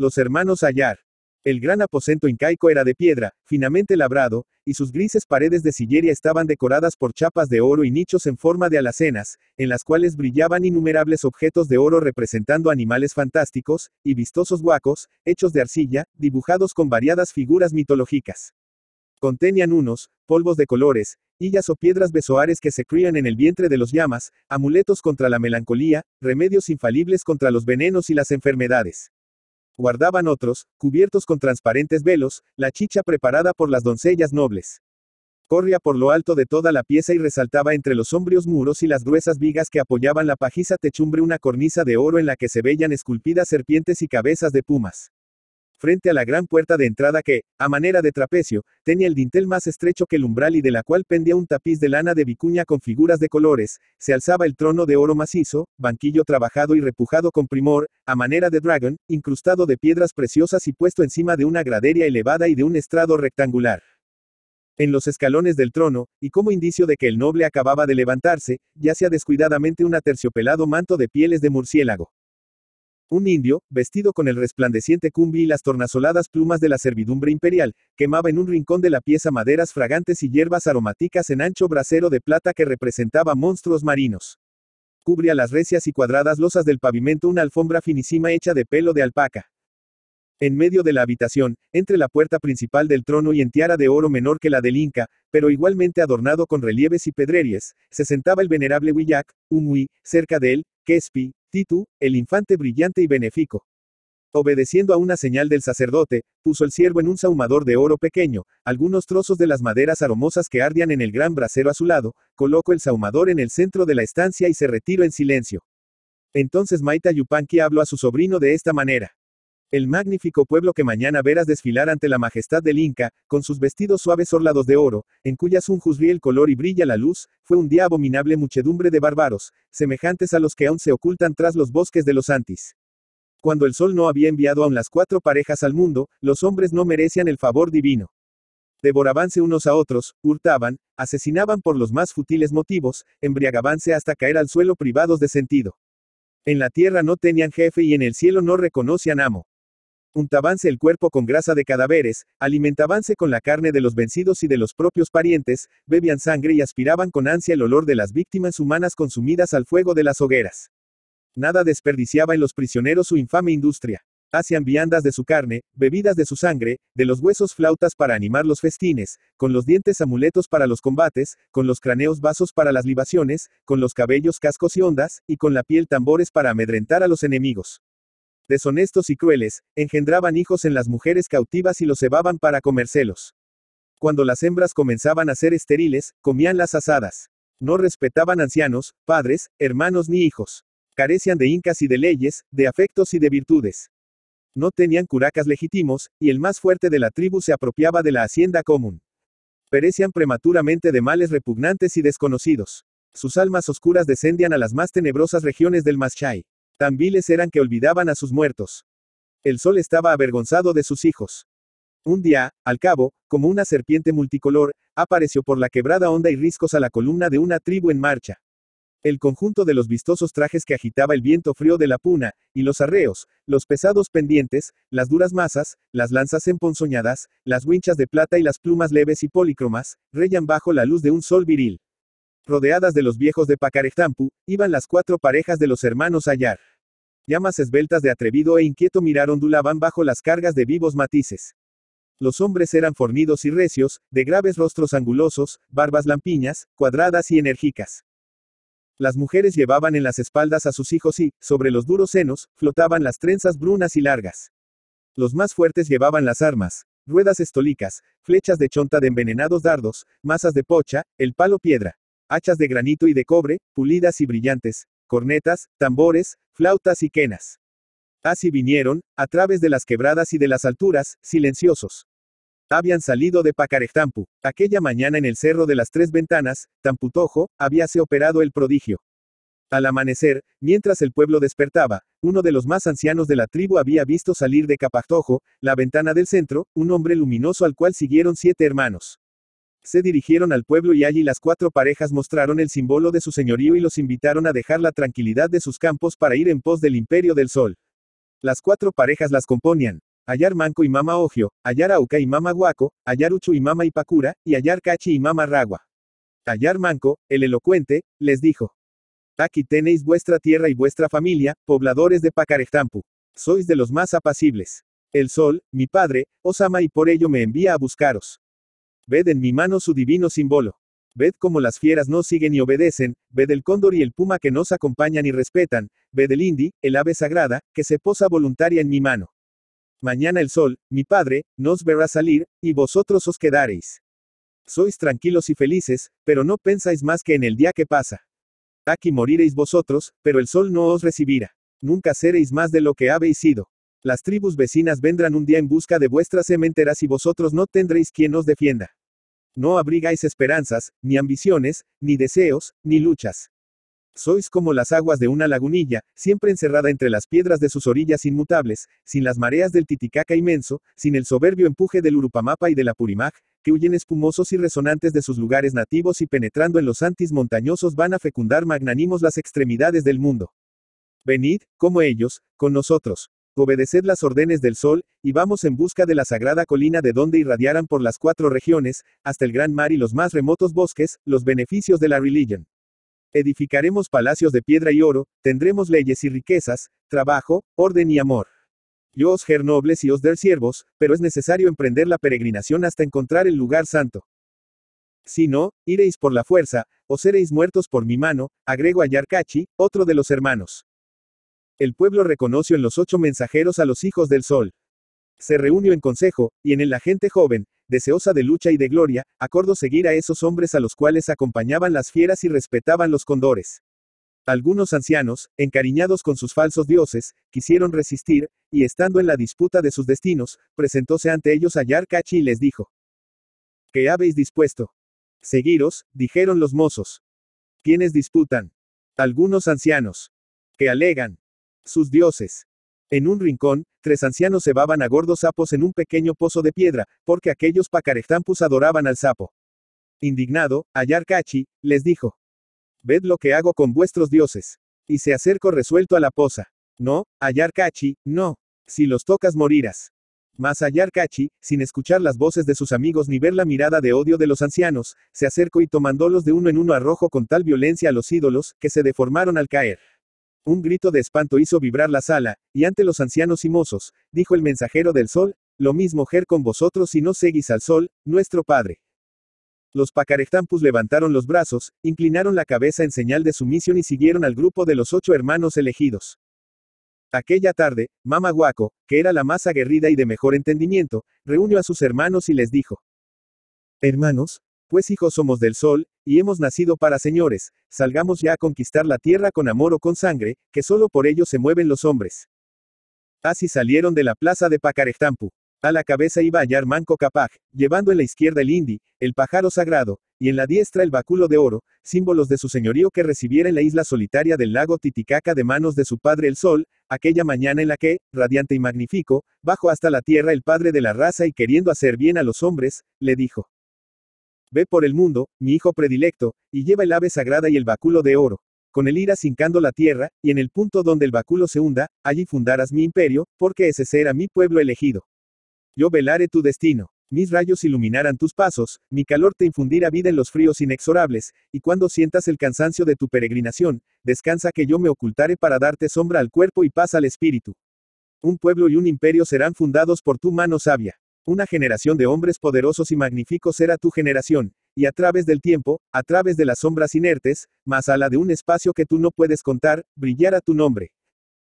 Los hermanos Ayar. El gran aposento incaico era de piedra, finamente labrado, y sus grises paredes de sillería estaban decoradas por chapas de oro y nichos en forma de alacenas, en las cuales brillaban innumerables objetos de oro representando animales fantásticos, y vistosos huacos, hechos de arcilla, dibujados con variadas figuras mitológicas. Contenían unos, polvos de colores, hillas o piedras besoares que se crían en el vientre de los llamas, amuletos contra la melancolía, remedios infalibles contra los venenos y las enfermedades guardaban otros, cubiertos con transparentes velos, la chicha preparada por las doncellas nobles. Corría por lo alto de toda la pieza y resaltaba entre los sombríos muros y las gruesas vigas que apoyaban la pajiza techumbre una cornisa de oro en la que se veían esculpidas serpientes y cabezas de pumas frente a la gran puerta de entrada que, a manera de trapecio, tenía el dintel más estrecho que el umbral y de la cual pendía un tapiz de lana de vicuña con figuras de colores, se alzaba el trono de oro macizo, banquillo trabajado y repujado con primor, a manera de dragón, incrustado de piedras preciosas y puesto encima de una gradería elevada y de un estrado rectangular. En los escalones del trono, y como indicio de que el noble acababa de levantarse, yacía descuidadamente un aterciopelado manto de pieles de murciélago. Un indio, vestido con el resplandeciente cumbi y las tornasoladas plumas de la servidumbre imperial, quemaba en un rincón de la pieza maderas fragantes y hierbas aromáticas en ancho brasero de plata que representaba monstruos marinos. Cubría las recias y cuadradas losas del pavimento una alfombra finísima hecha de pelo de alpaca. En medio de la habitación, entre la puerta principal del trono y en tiara de oro menor que la del Inca, pero igualmente adornado con relieves y pedrerías, se sentaba el venerable Huillac, Umui, cerca de él, Kespi, Titu, el infante brillante y benéfico. Obedeciendo a una señal del sacerdote, puso el siervo en un saumador de oro pequeño, algunos trozos de las maderas aromosas que ardían en el gran brasero lado, colocó el saumador en el centro de la estancia y se retiró en silencio. Entonces Maita Yupanqui habló a su sobrino de esta manera. El magnífico pueblo que mañana verás desfilar ante la majestad del Inca, con sus vestidos suaves orlados de oro, en cuyas unjus el color y brilla la luz, fue un día abominable muchedumbre de bárbaros, semejantes a los que aún se ocultan tras los bosques de los Antis. Cuando el sol no había enviado aún las cuatro parejas al mundo, los hombres no merecían el favor divino. Devorabanse unos a otros, hurtaban, asesinaban por los más futiles motivos, embriagabanse hasta caer al suelo privados de sentido. En la tierra no tenían jefe y en el cielo no reconocían amo. Untabanse el cuerpo con grasa de cadáveres, alimentabanse con la carne de los vencidos y de los propios parientes, bebían sangre y aspiraban con ansia el olor de las víctimas humanas consumidas al fuego de las hogueras. Nada desperdiciaba en los prisioneros su infame industria. Hacían viandas de su carne, bebidas de su sangre, de los huesos flautas para animar los festines, con los dientes amuletos para los combates, con los cráneos vasos para las libaciones, con los cabellos cascos y ondas, y con la piel tambores para amedrentar a los enemigos deshonestos y crueles, engendraban hijos en las mujeres cautivas y los cebaban para comérselos. Cuando las hembras comenzaban a ser estériles, comían las asadas. No respetaban ancianos, padres, hermanos ni hijos. Carecían de incas y de leyes, de afectos y de virtudes. No tenían curacas legítimos, y el más fuerte de la tribu se apropiaba de la hacienda común. Perecían prematuramente de males repugnantes y desconocidos. Sus almas oscuras descendían a las más tenebrosas regiones del Maschai. Tan viles eran que olvidaban a sus muertos. El sol estaba avergonzado de sus hijos. Un día, al cabo, como una serpiente multicolor, apareció por la quebrada onda y riscos a la columna de una tribu en marcha. El conjunto de los vistosos trajes que agitaba el viento frío de la puna, y los arreos, los pesados pendientes, las duras masas, las lanzas emponzoñadas, las winchas de plata y las plumas leves y polícromas, rellan bajo la luz de un sol viril. Rodeadas de los viejos de Pacarectampu, iban las cuatro parejas de los hermanos Ayar. Llamas esbeltas de atrevido e inquieto mirar ondulaban bajo las cargas de vivos matices. Los hombres eran fornidos y recios, de graves rostros angulosos, barbas lampiñas, cuadradas y enérgicas. Las mujeres llevaban en las espaldas a sus hijos y, sobre los duros senos, flotaban las trenzas brunas y largas. Los más fuertes llevaban las armas, ruedas estólicas flechas de chonta de envenenados dardos, masas de pocha, el palo piedra, hachas de granito y de cobre, pulidas y brillantes, cornetas, tambores, flautas y quenas. Así vinieron, a través de las quebradas y de las alturas, silenciosos. Habían salido de Pacarectampu. Aquella mañana en el cerro de las tres ventanas, Tamputojo, habíase operado el prodigio. Al amanecer, mientras el pueblo despertaba, uno de los más ancianos de la tribu había visto salir de Capactojo, la ventana del centro, un hombre luminoso al cual siguieron siete hermanos. Se dirigieron al pueblo y allí las cuatro parejas mostraron el símbolo de su señorío y los invitaron a dejar la tranquilidad de sus campos para ir en pos del imperio del sol. Las cuatro parejas las componían. Ayar Manco y Mama Ogio, Ayar Auca y Mama Guaco, Ayar Uchu y Mama Ipacura, y Ayar Cachi y Mama Ragua. Ayar Manco, el elocuente, les dijo. Aquí tenéis vuestra tierra y vuestra familia, pobladores de Pacarectampu. Sois de los más apacibles. El sol, mi padre, os ama y por ello me envía a buscaros. Ved en mi mano su divino símbolo. Ved cómo las fieras no siguen y obedecen, ved el cóndor y el puma que nos acompañan y respetan, ved el indi, el ave sagrada, que se posa voluntaria en mi mano. Mañana el sol, mi padre, nos verá salir, y vosotros os quedaréis. Sois tranquilos y felices, pero no pensáis más que en el día que pasa. Aquí moriréis vosotros, pero el sol no os recibirá. Nunca seréis más de lo que habéis sido. Las tribus vecinas vendrán un día en busca de vuestras sementeras y vosotros no tendréis quien os defienda. No abrigáis esperanzas, ni ambiciones, ni deseos, ni luchas. Sois como las aguas de una lagunilla, siempre encerrada entre las piedras de sus orillas inmutables, sin las mareas del Titicaca inmenso, sin el soberbio empuje del Urupamapa y de la Purimaj, que huyen espumosos y resonantes de sus lugares nativos y penetrando en los antis montañosos van a fecundar magnánimos las extremidades del mundo. Venid, como ellos, con nosotros. Obedeced las órdenes del sol, y vamos en busca de la sagrada colina de donde irradiaran por las cuatro regiones, hasta el gran mar y los más remotos bosques, los beneficios de la religión. Edificaremos palacios de piedra y oro, tendremos leyes y riquezas, trabajo, orden y amor. Yo os ger nobles y os der siervos, pero es necesario emprender la peregrinación hasta encontrar el lugar santo. Si no, iréis por la fuerza, o seréis muertos por mi mano, agrego a Yarkachi, otro de los hermanos. El pueblo reconoció en los ocho mensajeros a los hijos del sol. Se reunió en consejo, y en el la gente joven, deseosa de lucha y de gloria, acordó seguir a esos hombres a los cuales acompañaban las fieras y respetaban los condores. Algunos ancianos, encariñados con sus falsos dioses, quisieron resistir, y estando en la disputa de sus destinos, presentóse ante ellos a Yarkachi y les dijo: ¿Qué habéis dispuesto? Seguiros, dijeron los mozos. ¿Quiénes disputan? Algunos ancianos. Que alegan. Sus dioses. En un rincón, tres ancianos cebaban a gordos sapos en un pequeño pozo de piedra, porque aquellos pacarextampus adoraban al sapo. Indignado, Ayarkachi, les dijo. Ved lo que hago con vuestros dioses. Y se acercó resuelto a la poza. No, Ayarkachi, no. Si los tocas morirás. Mas Ayarkachi, sin escuchar las voces de sus amigos ni ver la mirada de odio de los ancianos, se acercó y tomándolos de uno en uno arrojó con tal violencia a los ídolos, que se deformaron al caer. Un grito de espanto hizo vibrar la sala, y ante los ancianos y mozos, dijo el mensajero del sol, lo mismo Ger con vosotros si no seguís al sol, nuestro padre. Los Pacarectampus levantaron los brazos, inclinaron la cabeza en señal de sumisión y siguieron al grupo de los ocho hermanos elegidos. Aquella tarde, Mama Guaco, que era la más aguerrida y de mejor entendimiento, reunió a sus hermanos y les dijo, Hermanos, pues hijos somos del sol, y hemos nacido para señores, salgamos ya a conquistar la tierra con amor o con sangre, que solo por ello se mueven los hombres. Así ah, salieron de la plaza de Pacarectampu. A la cabeza iba hallar Manco Capac, llevando en la izquierda el indi, el pájaro sagrado, y en la diestra el báculo de oro, símbolos de su señorío que recibiera en la isla solitaria del lago Titicaca de manos de su padre el sol, aquella mañana en la que, radiante y magnífico, bajo hasta la tierra el padre de la raza y queriendo hacer bien a los hombres, le dijo. Ve por el mundo, mi hijo predilecto, y lleva el ave sagrada y el báculo de oro. Con el ira cincando la tierra, y en el punto donde el báculo se hunda, allí fundarás mi imperio, porque ese será mi pueblo elegido. Yo velaré tu destino. Mis rayos iluminarán tus pasos, mi calor te infundirá vida en los fríos inexorables, y cuando sientas el cansancio de tu peregrinación, descansa que yo me ocultaré para darte sombra al cuerpo y paz al espíritu. Un pueblo y un imperio serán fundados por tu mano sabia. Una generación de hombres poderosos y magníficos será tu generación, y a través del tiempo, a través de las sombras inertes, más a la de un espacio que tú no puedes contar, brillará tu nombre.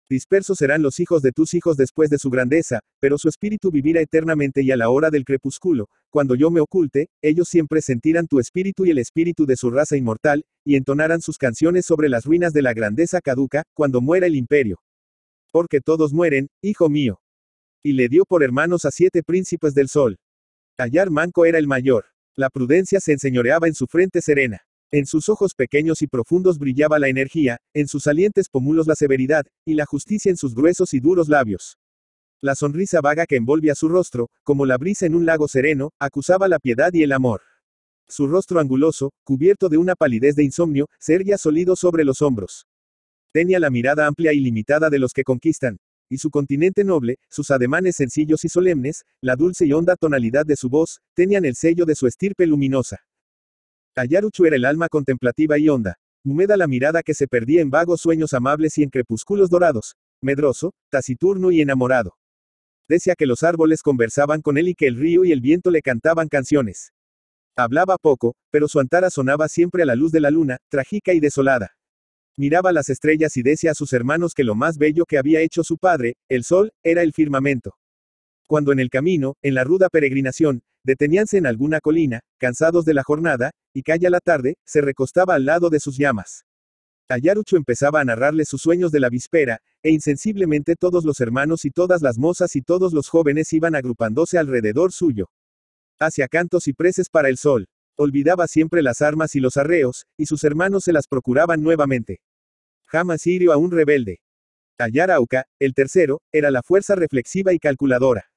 Dispersos serán los hijos de tus hijos después de su grandeza, pero su espíritu vivirá eternamente y a la hora del crepúsculo, cuando yo me oculte, ellos siempre sentirán tu espíritu y el espíritu de su raza inmortal, y entonarán sus canciones sobre las ruinas de la grandeza caduca, cuando muera el imperio. Porque todos mueren, hijo mío. Y le dio por hermanos a siete príncipes del sol. Ayar Manco era el mayor. La prudencia se enseñoreaba en su frente serena. En sus ojos pequeños y profundos brillaba la energía, en sus salientes pómulos la severidad, y la justicia en sus gruesos y duros labios. La sonrisa vaga que envolvía su rostro, como la brisa en un lago sereno, acusaba la piedad y el amor. Su rostro anguloso, cubierto de una palidez de insomnio, se erguía sólido sobre los hombros. Tenía la mirada amplia y limitada de los que conquistan, y su continente noble, sus ademanes sencillos y solemnes, la dulce y honda tonalidad de su voz, tenían el sello de su estirpe luminosa. Ayaruchu era el alma contemplativa y honda, húmeda la mirada que se perdía en vagos sueños amables y en crepúsculos dorados, medroso, taciturno y enamorado. Decía que los árboles conversaban con él y que el río y el viento le cantaban canciones. Hablaba poco, pero su antara sonaba siempre a la luz de la luna, trágica y desolada. Miraba las estrellas y decía a sus hermanos que lo más bello que había hecho su padre, el sol, era el firmamento. Cuando en el camino, en la ruda peregrinación, deteníanse en alguna colina, cansados de la jornada, y calla la tarde, se recostaba al lado de sus llamas. Ayarucho empezaba a narrarle sus sueños de la víspera, e insensiblemente todos los hermanos y todas las mozas y todos los jóvenes iban agrupándose alrededor suyo. Hacia cantos y preces para el sol olvidaba siempre las armas y los arreos, y sus hermanos se las procuraban nuevamente. Jamás hirió a un rebelde. Ayarauca, el tercero, era la fuerza reflexiva y calculadora.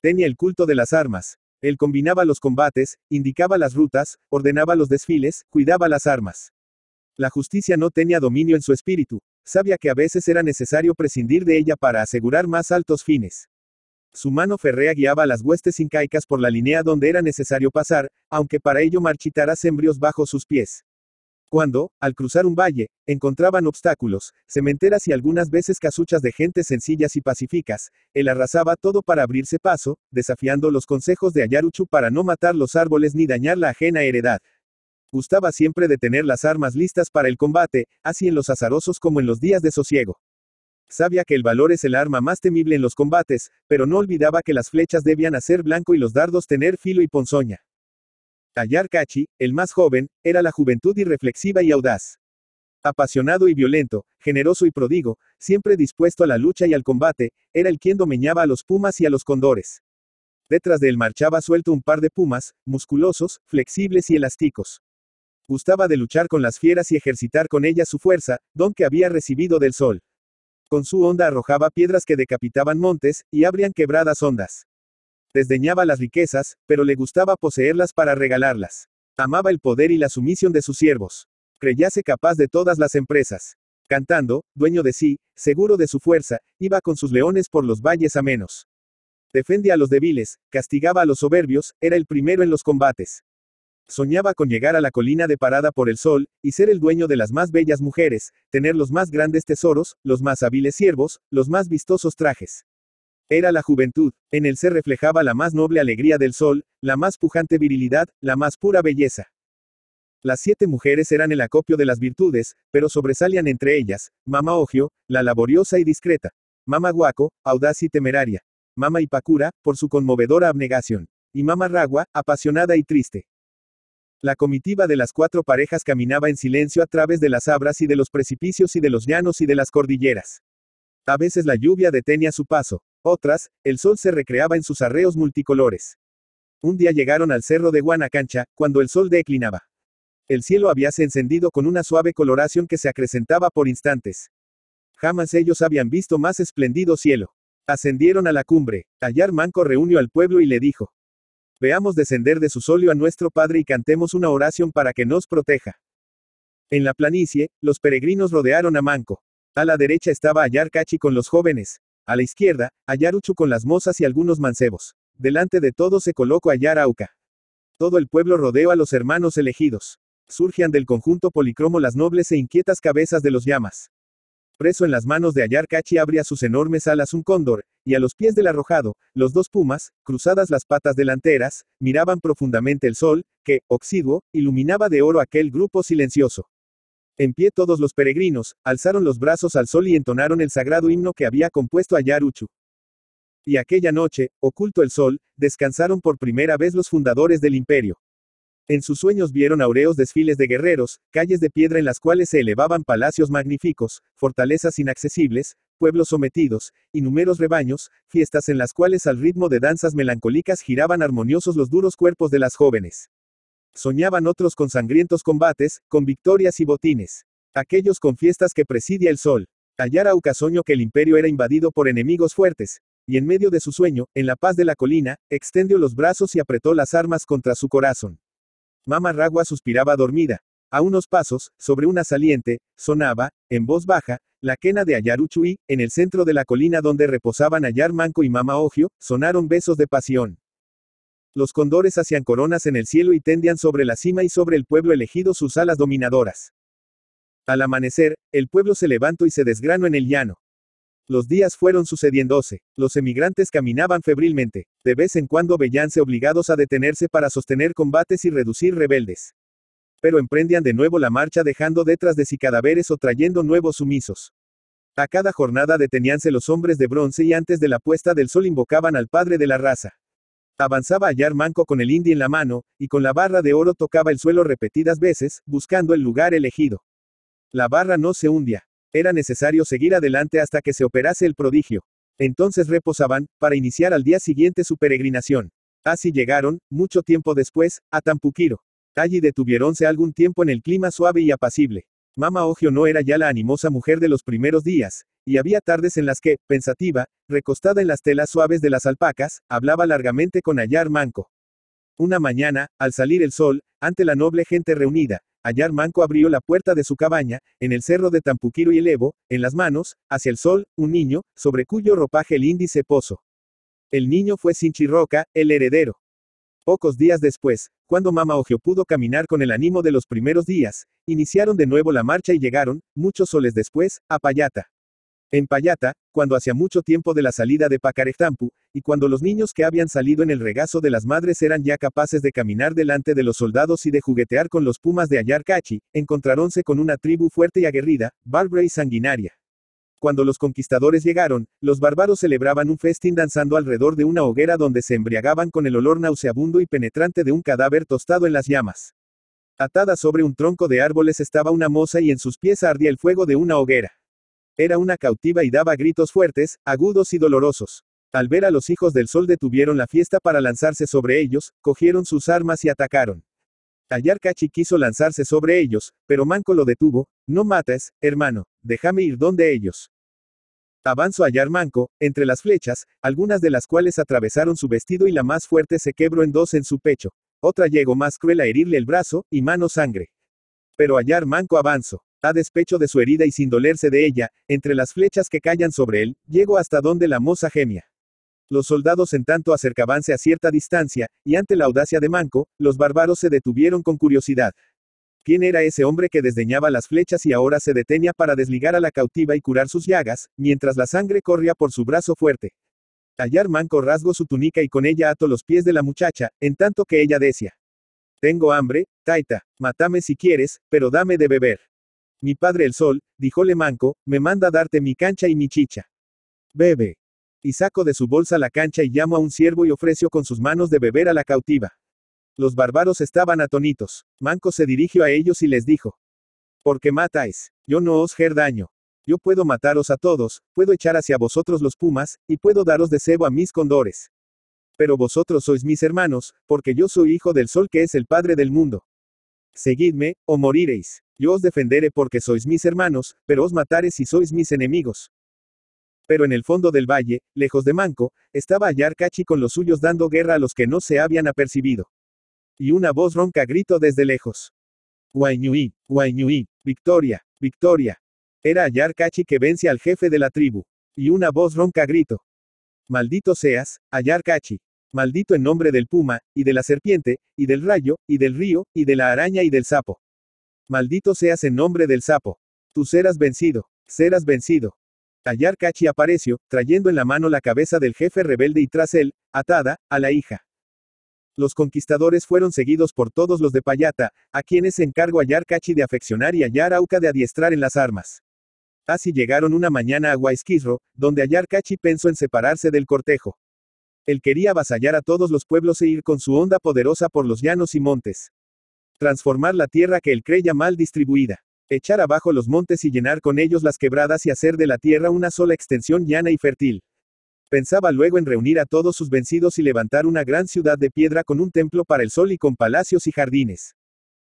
Tenía el culto de las armas. Él combinaba los combates, indicaba las rutas, ordenaba los desfiles, cuidaba las armas. La justicia no tenía dominio en su espíritu, sabía que a veces era necesario prescindir de ella para asegurar más altos fines. Su mano ferrea guiaba a las huestes incaicas por la línea donde era necesario pasar, aunque para ello marchitara sembrios bajo sus pies. Cuando, al cruzar un valle, encontraban obstáculos, cementeras y algunas veces casuchas de gente sencillas y pacíficas, él arrasaba todo para abrirse paso, desafiando los consejos de Ayaruchu para no matar los árboles ni dañar la ajena heredad. Gustaba siempre de tener las armas listas para el combate, así en los azarosos como en los días de sosiego. Sabía que el valor es el arma más temible en los combates, pero no olvidaba que las flechas debían hacer blanco y los dardos tener filo y ponzoña. Ayar Kachi, el más joven, era la juventud irreflexiva y audaz. Apasionado y violento, generoso y prodigo, siempre dispuesto a la lucha y al combate, era el quien domeñaba a los pumas y a los condores. Detrás de él marchaba suelto un par de pumas, musculosos, flexibles y elásticos. Gustaba de luchar con las fieras y ejercitar con ellas su fuerza, don que había recibido del sol. Con su onda arrojaba piedras que decapitaban montes, y abrían quebradas ondas. Desdeñaba las riquezas, pero le gustaba poseerlas para regalarlas. Amaba el poder y la sumisión de sus siervos. Creyase capaz de todas las empresas. Cantando, dueño de sí, seguro de su fuerza, iba con sus leones por los valles amenos. Defendía a los débiles, castigaba a los soberbios, era el primero en los combates. Soñaba con llegar a la colina de parada por el sol, y ser el dueño de las más bellas mujeres, tener los más grandes tesoros, los más hábiles siervos, los más vistosos trajes. Era la juventud, en él se reflejaba la más noble alegría del sol, la más pujante virilidad, la más pura belleza. Las siete mujeres eran el acopio de las virtudes, pero sobresalían entre ellas, Mama Ogio, la laboriosa y discreta, Mama Guaco, audaz y temeraria, Mama Ipacura, por su conmovedora abnegación, y Mama Ragua, apasionada y triste. La comitiva de las cuatro parejas caminaba en silencio a través de las abras y de los precipicios y de los llanos y de las cordilleras. A veces la lluvia detenía su paso, otras, el sol se recreaba en sus arreos multicolores. Un día llegaron al cerro de Guanacancha, cuando el sol declinaba. El cielo habíase encendido con una suave coloración que se acrecentaba por instantes. Jamás ellos habían visto más esplendido cielo. Ascendieron a la cumbre. hallar Manco reunió al pueblo y le dijo, Veamos descender de su solio a nuestro Padre y cantemos una oración para que nos proteja. En la planicie, los peregrinos rodearon a Manco. A la derecha estaba Ayar Cachi con los jóvenes. A la izquierda, Ayaruchu con las mozas y algunos mancebos. Delante de todos se colocó Ayar Todo el pueblo rodeó a los hermanos elegidos. Surgían del conjunto policromo las nobles e inquietas cabezas de los llamas preso en las manos de Ayarcachi abría sus enormes alas un cóndor, y a los pies del arrojado, los dos pumas, cruzadas las patas delanteras, miraban profundamente el sol, que, oxiduo, iluminaba de oro aquel grupo silencioso. En pie todos los peregrinos, alzaron los brazos al sol y entonaron el sagrado himno que había compuesto Ayaruchu. Y aquella noche, oculto el sol, descansaron por primera vez los fundadores del imperio. En sus sueños vieron aureos desfiles de guerreros, calles de piedra en las cuales se elevaban palacios magníficos, fortalezas inaccesibles, pueblos sometidos, y numeros rebaños, fiestas en las cuales al ritmo de danzas melancólicas giraban armoniosos los duros cuerpos de las jóvenes. Soñaban otros con sangrientos combates, con victorias y botines. Aquellos con fiestas que presidia el sol. Ayarauca soñó que el imperio era invadido por enemigos fuertes, y en medio de su sueño, en la paz de la colina, extendió los brazos y apretó las armas contra su corazón. Mama Ragua suspiraba dormida. A unos pasos, sobre una saliente, sonaba, en voz baja, la quena de Ayaruchuí, en el centro de la colina donde reposaban Ayar Manco y Mama Ogio, sonaron besos de pasión. Los condores hacían coronas en el cielo y tendían sobre la cima y sobre el pueblo elegido sus alas dominadoras. Al amanecer, el pueblo se levantó y se desgranó en el llano. Los días fueron sucediéndose. Los emigrantes caminaban febrilmente. De vez en cuando veíanse obligados a detenerse para sostener combates y reducir rebeldes. Pero emprendían de nuevo la marcha dejando detrás de sí cadáveres o trayendo nuevos sumisos. A cada jornada deteníanse los hombres de bronce y antes de la puesta del sol invocaban al padre de la raza. Avanzaba hallar manco con el indio en la mano, y con la barra de oro tocaba el suelo repetidas veces, buscando el lugar elegido. La barra no se hundía, era necesario seguir adelante hasta que se operase el prodigio. Entonces reposaban, para iniciar al día siguiente su peregrinación. Así llegaron, mucho tiempo después, a Tampuquiro. Allí detuviéronse algún tiempo en el clima suave y apacible. Mama Ogio no era ya la animosa mujer de los primeros días, y había tardes en las que, pensativa, recostada en las telas suaves de las alpacas, hablaba largamente con Ayar Manco. Una mañana, al salir el sol, ante la noble gente reunida, Ayar Manco abrió la puerta de su cabaña, en el cerro de Tampuquiro y elevo, en las manos, hacia el sol, un niño, sobre cuyo ropaje el índice posó. El niño fue Sinchirroca, el heredero. Pocos días después, cuando Mama Ogio pudo caminar con el ánimo de los primeros días, iniciaron de nuevo la marcha y llegaron, muchos soles después, a Payata. En Payata, cuando hacía mucho tiempo de la salida de Pacarectampu, y cuando los niños que habían salido en el regazo de las madres eran ya capaces de caminar delante de los soldados y de juguetear con los pumas de Ayarcachi, encontraronse con una tribu fuerte y aguerrida, bárbara y sanguinaria. Cuando los conquistadores llegaron, los bárbaros celebraban un festín danzando alrededor de una hoguera donde se embriagaban con el olor nauseabundo y penetrante de un cadáver tostado en las llamas. Atada sobre un tronco de árboles estaba una moza y en sus pies ardía el fuego de una hoguera. Era una cautiva y daba gritos fuertes, agudos y dolorosos. Al ver a los hijos del sol detuvieron la fiesta para lanzarse sobre ellos, cogieron sus armas y atacaron. Ayarkachi quiso lanzarse sobre ellos, pero Manco lo detuvo, no mates, hermano, déjame ir donde ellos. Avanzó Ayar Manco, entre las flechas, algunas de las cuales atravesaron su vestido y la más fuerte se quebró en dos en su pecho. Otra llegó más cruel a herirle el brazo, y mano sangre. Pero Ayar Manco avanzó. A despecho de su herida y sin dolerse de ella, entre las flechas que callan sobre él, llegó hasta donde la moza gemia. Los soldados en tanto acercabanse a cierta distancia, y ante la audacia de Manco, los bárbaros se detuvieron con curiosidad. ¿Quién era ese hombre que desdeñaba las flechas y ahora se detenía para desligar a la cautiva y curar sus llagas, mientras la sangre corría por su brazo fuerte? Hallar Manco rasgó su túnica y con ella ató los pies de la muchacha, en tanto que ella decía. Tengo hambre, Taita, matame si quieres, pero dame de beber. Mi padre el sol, díjole Manco, me manda darte mi cancha y mi chicha. Bebe. Y saco de su bolsa la cancha y llamo a un siervo y ofreció con sus manos de beber a la cautiva. Los bárbaros estaban atonitos. Manco se dirigió a ellos y les dijo. Porque matáis. Yo no os ger daño. Yo puedo mataros a todos, puedo echar hacia vosotros los pumas, y puedo daros de cebo a mis condores. Pero vosotros sois mis hermanos, porque yo soy hijo del sol que es el padre del mundo. Seguidme, o moriréis. Yo os defenderé porque sois mis hermanos, pero os mataré si sois mis enemigos. Pero en el fondo del valle, lejos de Manco, estaba Ayarcachi con los suyos dando guerra a los que no se habían apercibido. Y una voz ronca gritó desde lejos. Guayñuí, Guayñuí, victoria, victoria. Era Ayarcachi que vence al jefe de la tribu. Y una voz ronca gritó. Maldito seas, Ayarcachi. Maldito en nombre del puma, y de la serpiente, y del rayo, y del río, y de la araña y del sapo. Maldito seas en nombre del sapo. Tú serás vencido, serás vencido. Ayar apareció, trayendo en la mano la cabeza del jefe rebelde y tras él, atada, a la hija. Los conquistadores fueron seguidos por todos los de Payata, a quienes se encargó Ayar de afeccionar y Ayar Auca de adiestrar en las armas. Así llegaron una mañana a Guaisquirro, donde Ayar pensó en separarse del cortejo. Él quería avasallar a todos los pueblos e ir con su onda poderosa por los llanos y montes. Transformar la tierra que él creía mal distribuida. Echar abajo los montes y llenar con ellos las quebradas y hacer de la tierra una sola extensión llana y fértil. Pensaba luego en reunir a todos sus vencidos y levantar una gran ciudad de piedra con un templo para el sol y con palacios y jardines.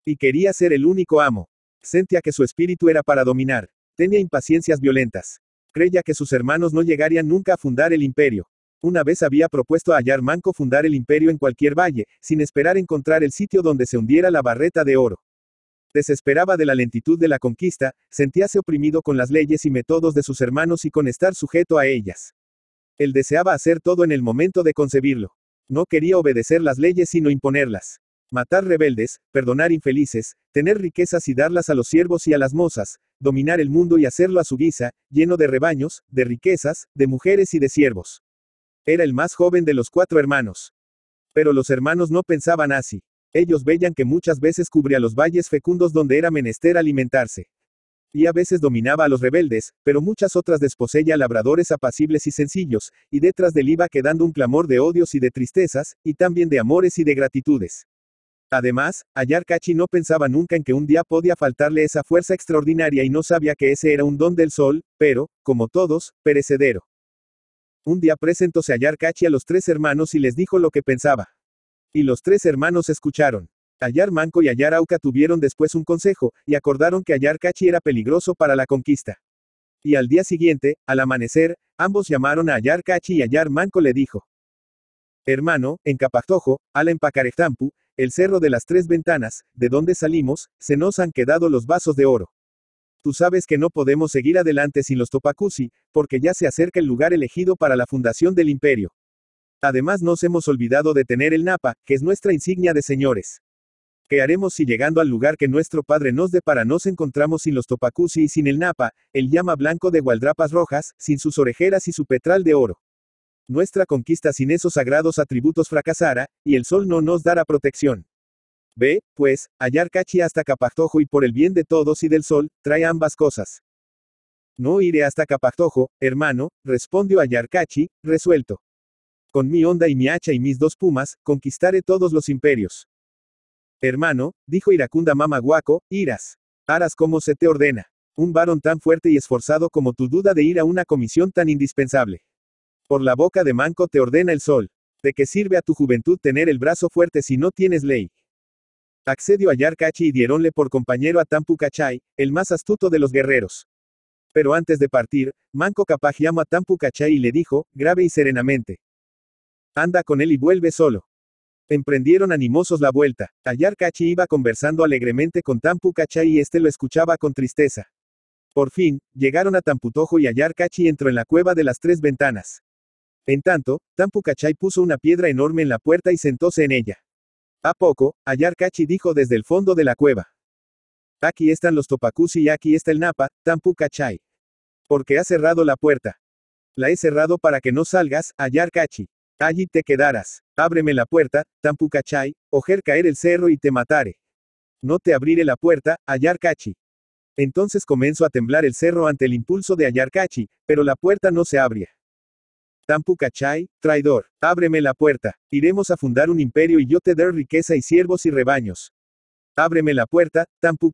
Y quería ser el único amo. Sentía que su espíritu era para dominar. Tenía impaciencias violentas. Creía que sus hermanos no llegarían nunca a fundar el imperio. Una vez había propuesto a Manco fundar el imperio en cualquier valle, sin esperar encontrar el sitio donde se hundiera la barreta de oro. Desesperaba de la lentitud de la conquista, sentíase oprimido con las leyes y métodos de sus hermanos y con estar sujeto a ellas. Él deseaba hacer todo en el momento de concebirlo. No quería obedecer las leyes sino imponerlas. Matar rebeldes, perdonar infelices, tener riquezas y darlas a los siervos y a las mozas, dominar el mundo y hacerlo a su guisa, lleno de rebaños, de riquezas, de mujeres y de siervos. Era el más joven de los cuatro hermanos. Pero los hermanos no pensaban así. Ellos veían que muchas veces cubría los valles fecundos donde era menester alimentarse. Y a veces dominaba a los rebeldes, pero muchas otras desposeía labradores apacibles y sencillos, y detrás del iba quedando un clamor de odios y de tristezas, y también de amores y de gratitudes. Además, Ayarkachi no pensaba nunca en que un día podía faltarle esa fuerza extraordinaria y no sabía que ese era un don del sol, pero, como todos, perecedero. Un día presentóse hallar a los tres hermanos y les dijo lo que pensaba. Y los tres hermanos escucharon. Ayar Manco y Hallar tuvieron después un consejo, y acordaron que Ayarcachi era peligroso para la conquista. Y al día siguiente, al amanecer, ambos llamaron a Ayarcachi y Hallar Manco le dijo. Hermano, en Capactojo, al en el cerro de las tres ventanas, de donde salimos, se nos han quedado los vasos de oro. Tú sabes que no podemos seguir adelante sin los Topacusi, porque ya se acerca el lugar elegido para la fundación del imperio. Además nos hemos olvidado de tener el Napa, que es nuestra insignia de señores. ¿Qué haremos si llegando al lugar que nuestro padre nos para nos encontramos sin los Topacusi y sin el Napa, el llama blanco de gualdrapas rojas, sin sus orejeras y su petral de oro? Nuestra conquista sin esos sagrados atributos fracasará, y el sol no nos dará protección. Ve, pues, hallar hasta Capactojo y por el bien de todos y del sol, trae ambas cosas. No iré hasta Capactojo, hermano, respondió Ayarcachi, resuelto. Con mi onda y mi hacha y mis dos pumas, conquistaré todos los imperios. Hermano, dijo iracunda Mamaguaco, irás. Harás como se te ordena. Un varón tan fuerte y esforzado como tu duda de ir a una comisión tan indispensable. Por la boca de Manco te ordena el sol. ¿De qué sirve a tu juventud tener el brazo fuerte si no tienes ley? Accedió a Yarkachi y diéronle por compañero a Tampu el más astuto de los guerreros. Pero antes de partir, Manco Capaj llamó a Tampu y le dijo, grave y serenamente. Anda con él y vuelve solo. Emprendieron animosos la vuelta. Yarkachi iba conversando alegremente con Tampu y este lo escuchaba con tristeza. Por fin, llegaron a Tamputojo y Yarkachi entró en la cueva de las tres ventanas. En tanto, Tampu puso una piedra enorme en la puerta y sentóse en ella. A poco, Ayarcachi dijo desde el fondo de la cueva. Aquí están los Topacusi y aquí está el Napa, Tampu Porque ha cerrado la puerta. La he cerrado para que no salgas, Ayarcachi. Allí te quedarás. Ábreme la puerta, Tampu o ojer caer el cerro y te mataré. No te abriré la puerta, Ayarcachi. Entonces comenzó a temblar el cerro ante el impulso de Ayarcachi, pero la puerta no se abría. Tampu traidor, ábreme la puerta, iremos a fundar un imperio y yo te daré riqueza y siervos y rebaños. Ábreme la puerta, Tampu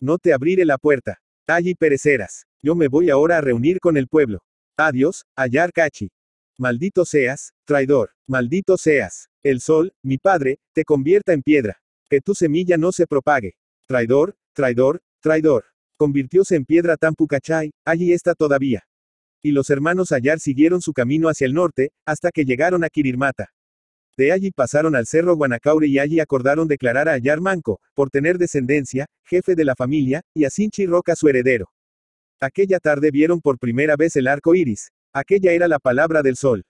No te abriré la puerta. Allí perecerás. Yo me voy ahora a reunir con el pueblo. Adiós, Ayar Cachi. Maldito seas, traidor, maldito seas. El sol, mi padre, te convierta en piedra. Que tu semilla no se propague. Traidor, traidor, traidor. Convirtióse en piedra Tampu allí está todavía. Y los hermanos Ayar siguieron su camino hacia el norte, hasta que llegaron a Kirirmata. De allí pasaron al cerro Guanacaure y allí acordaron declarar a Ayar Manco, por tener descendencia, jefe de la familia, y a Sinchi Roca su heredero. Aquella tarde vieron por primera vez el arco iris. Aquella era la palabra del sol.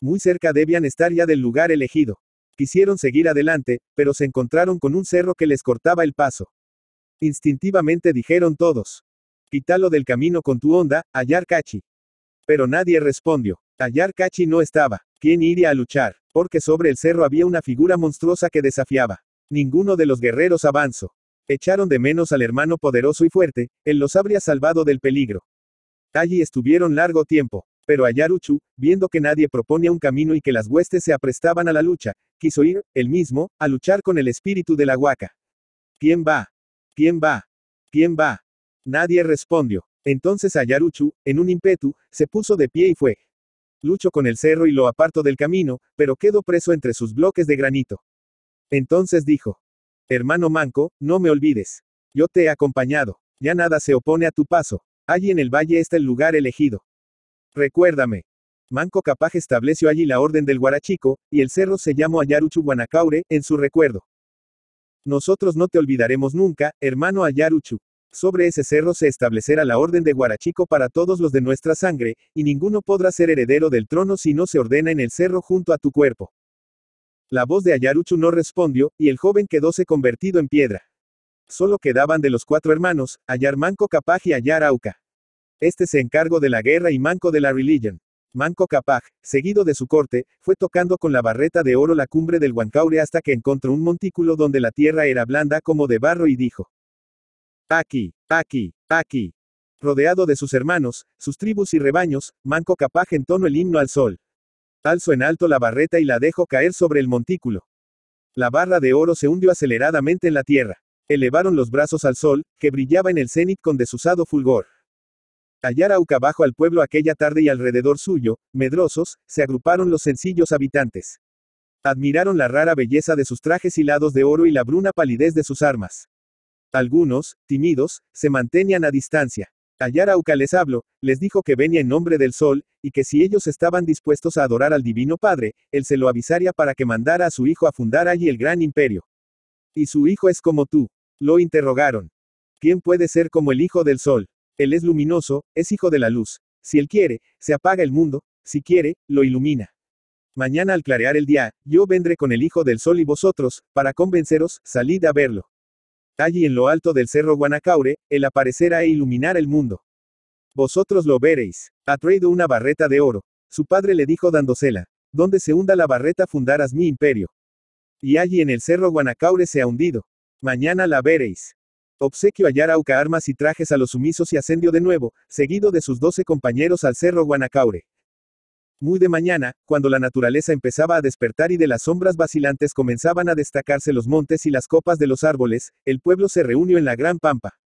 Muy cerca debían estar ya del lugar elegido. Quisieron seguir adelante, pero se encontraron con un cerro que les cortaba el paso. Instintivamente dijeron todos. Quítalo del camino con tu onda, Ayar Cachi. Pero nadie respondió. Ayar Kachi no estaba. ¿Quién iría a luchar? Porque sobre el cerro había una figura monstruosa que desafiaba. Ninguno de los guerreros avanzó. Echaron de menos al hermano poderoso y fuerte, él los habría salvado del peligro. Allí estuvieron largo tiempo, pero Ayaruchu, viendo que nadie proponía un camino y que las huestes se aprestaban a la lucha, quiso ir, él mismo, a luchar con el espíritu de la huaca. ¿Quién va? ¿Quién va? ¿Quién va? Nadie respondió. Entonces Ayaruchu, en un ímpetu, se puso de pie y fue. Lucho con el cerro y lo aparto del camino, pero quedo preso entre sus bloques de granito. Entonces dijo, Hermano Manco, no me olvides. Yo te he acompañado. Ya nada se opone a tu paso. Allí en el valle está el lugar elegido. Recuérdame. Manco Capaje estableció allí la orden del Guarachico, y el cerro se llamó Ayaruchu Guanacaure, en su recuerdo. Nosotros no te olvidaremos nunca, hermano Ayaruchu. Sobre ese cerro se establecerá la orden de Guarachico para todos los de nuestra sangre, y ninguno podrá ser heredero del trono si no se ordena en el cerro junto a tu cuerpo. La voz de Ayaruchu no respondió, y el joven quedóse convertido en piedra. Solo quedaban de los cuatro hermanos, Ayar Manco Capaj y Ayar Este se encargó de la guerra y Manco de la religión. Manco Capaj, seguido de su corte, fue tocando con la barreta de oro la cumbre del Huancaure hasta que encontró un montículo donde la tierra era blanda como de barro y dijo, ¡Aquí! ¡Aquí! ¡Aquí! Rodeado de sus hermanos, sus tribus y rebaños, Manco en entonó el himno al sol. Alzo en alto la barreta y la dejo caer sobre el montículo. La barra de oro se hundió aceleradamente en la tierra. Elevaron los brazos al sol, que brillaba en el cenit con desusado fulgor. Allá auca bajo al pueblo aquella tarde y alrededor suyo, medrosos, se agruparon los sencillos habitantes. Admiraron la rara belleza de sus trajes hilados de oro y la bruna palidez de sus armas. Algunos, tímidos, se mantenían a distancia. Ayarauca les habló, les dijo que venía en nombre del sol, y que si ellos estaban dispuestos a adorar al Divino Padre, él se lo avisaría para que mandara a su hijo a fundar allí el gran imperio. Y su hijo es como tú. Lo interrogaron. ¿Quién puede ser como el hijo del sol? Él es luminoso, es hijo de la luz. Si él quiere, se apaga el mundo, si quiere, lo ilumina. Mañana al clarear el día, yo vendré con el Hijo del Sol y vosotros, para convenceros, salid a verlo allí en lo alto del cerro Guanacaure, el aparecerá e iluminará el mundo. Vosotros lo veréis. Ha traído una barreta de oro. Su padre le dijo dándosela, donde se hunda la barreta fundarás mi imperio. Y allí en el cerro Guanacaure se ha hundido. Mañana la veréis. Obsequio a Yarauca armas y trajes a los sumisos y ascendió de nuevo, seguido de sus doce compañeros al cerro Guanacaure. Muy de mañana, cuando la naturaleza empezaba a despertar y de las sombras vacilantes comenzaban a destacarse los montes y las copas de los árboles, el pueblo se reunió en la gran pampa.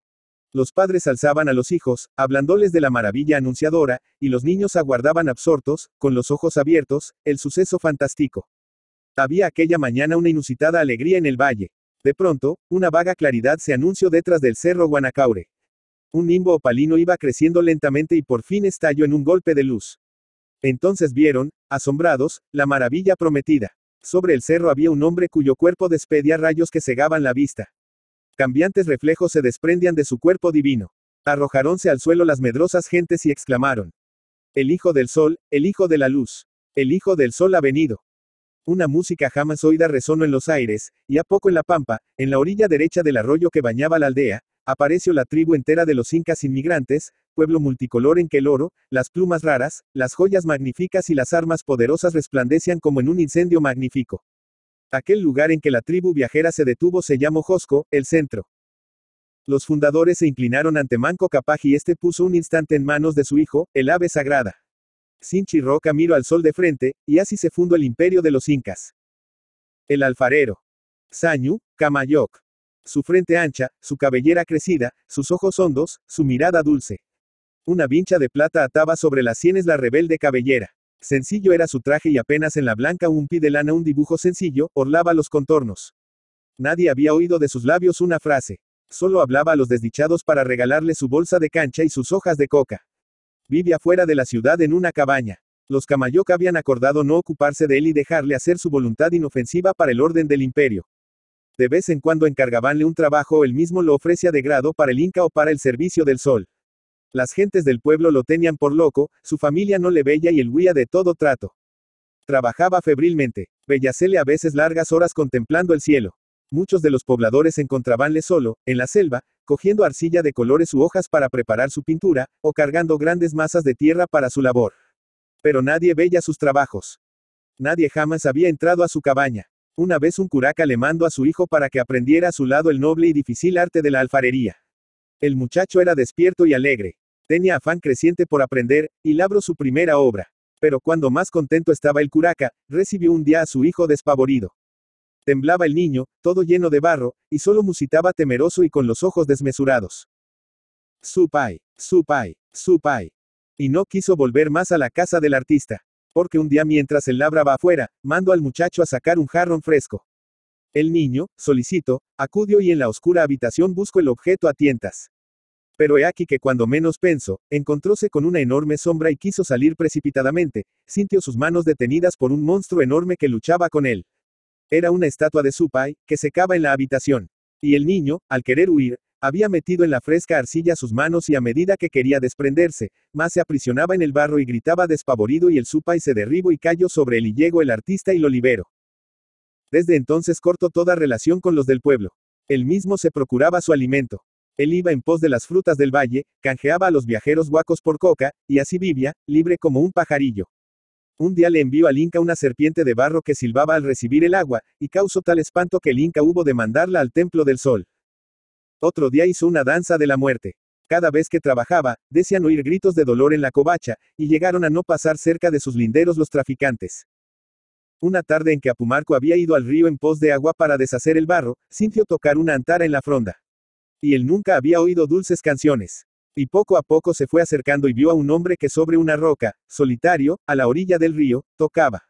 Los padres alzaban a los hijos, hablándoles de la maravilla anunciadora, y los niños aguardaban absortos, con los ojos abiertos, el suceso fantástico. Había aquella mañana una inusitada alegría en el valle. De pronto, una vaga claridad se anunció detrás del cerro Guanacaure. Un nimbo opalino iba creciendo lentamente y por fin estalló en un golpe de luz. Entonces vieron, asombrados, la maravilla prometida. Sobre el cerro había un hombre cuyo cuerpo despedía rayos que cegaban la vista. Cambiantes reflejos se desprendían de su cuerpo divino. Arrojaronse al suelo las medrosas gentes y exclamaron. El Hijo del Sol, el Hijo de la Luz. El Hijo del Sol ha venido. Una música jamás oída resonó en los aires, y a poco en la pampa, en la orilla derecha del arroyo que bañaba la aldea, apareció la tribu entera de los incas inmigrantes, pueblo multicolor en que el oro, las plumas raras, las joyas magníficas y las armas poderosas resplandecían como en un incendio magnífico. Aquel lugar en que la tribu viajera se detuvo se llamó Josco, el centro. Los fundadores se inclinaron ante Manco Capaj y este puso un instante en manos de su hijo, el ave sagrada. Sin Roca miro al sol de frente, y así se fundó el imperio de los incas. El alfarero. Sañu, Camayoc. Su frente ancha, su cabellera crecida, sus ojos hondos, su mirada dulce. Una vincha de plata ataba sobre las sienes la rebelde cabellera. Sencillo era su traje y apenas en la blanca un de lana un dibujo sencillo, orlaba los contornos. Nadie había oído de sus labios una frase. Solo hablaba a los desdichados para regalarle su bolsa de cancha y sus hojas de coca. Vive afuera de la ciudad en una cabaña. Los Camayoc habían acordado no ocuparse de él y dejarle hacer su voluntad inofensiva para el orden del imperio. De vez en cuando encargabanle un trabajo o él mismo lo ofrecía de grado para el Inca o para el servicio del sol. Las gentes del pueblo lo tenían por loco, su familia no le veía y el huía de todo trato. Trabajaba febrilmente, bellacele a veces largas horas contemplando el cielo. Muchos de los pobladores encontrabanle solo, en la selva, cogiendo arcilla de colores u hojas para preparar su pintura, o cargando grandes masas de tierra para su labor. Pero nadie veía sus trabajos. Nadie jamás había entrado a su cabaña. Una vez un curaca le mandó a su hijo para que aprendiera a su lado el noble y difícil arte de la alfarería. El muchacho era despierto y alegre. Tenía afán creciente por aprender, y labró su primera obra. Pero cuando más contento estaba el curaca, recibió un día a su hijo despavorido. Temblaba el niño, todo lleno de barro, y solo musitaba temeroso y con los ojos desmesurados. Supai, supai, supai, Y no quiso volver más a la casa del artista. Porque un día mientras labra labraba afuera, mando al muchacho a sacar un jarrón fresco. El niño, solicito, acudió y en la oscura habitación busco el objeto a tientas. Pero he aquí que cuando menos pensó, encontróse con una enorme sombra y quiso salir precipitadamente, sintió sus manos detenidas por un monstruo enorme que luchaba con él. Era una estatua de Supai, que secaba en la habitación. Y el niño, al querer huir, había metido en la fresca arcilla sus manos y a medida que quería desprenderse, más se aprisionaba en el barro y gritaba despavorido y el supai se derribó y cayó sobre él y llegó el artista y lo liberó. Desde entonces cortó toda relación con los del pueblo. Él mismo se procuraba su alimento. Él iba en pos de las frutas del valle, canjeaba a los viajeros huacos por coca, y así vivía, libre como un pajarillo. Un día le envió al Inca una serpiente de barro que silbaba al recibir el agua, y causó tal espanto que el Inca hubo de mandarla al templo del sol. Otro día hizo una danza de la muerte. Cada vez que trabajaba, desean oír gritos de dolor en la covacha, y llegaron a no pasar cerca de sus linderos los traficantes. Una tarde en que Apumarco había ido al río en pos de agua para deshacer el barro, sintió tocar una antara en la fronda. Y él nunca había oído dulces canciones. Y poco a poco se fue acercando y vio a un hombre que sobre una roca, solitario, a la orilla del río, tocaba.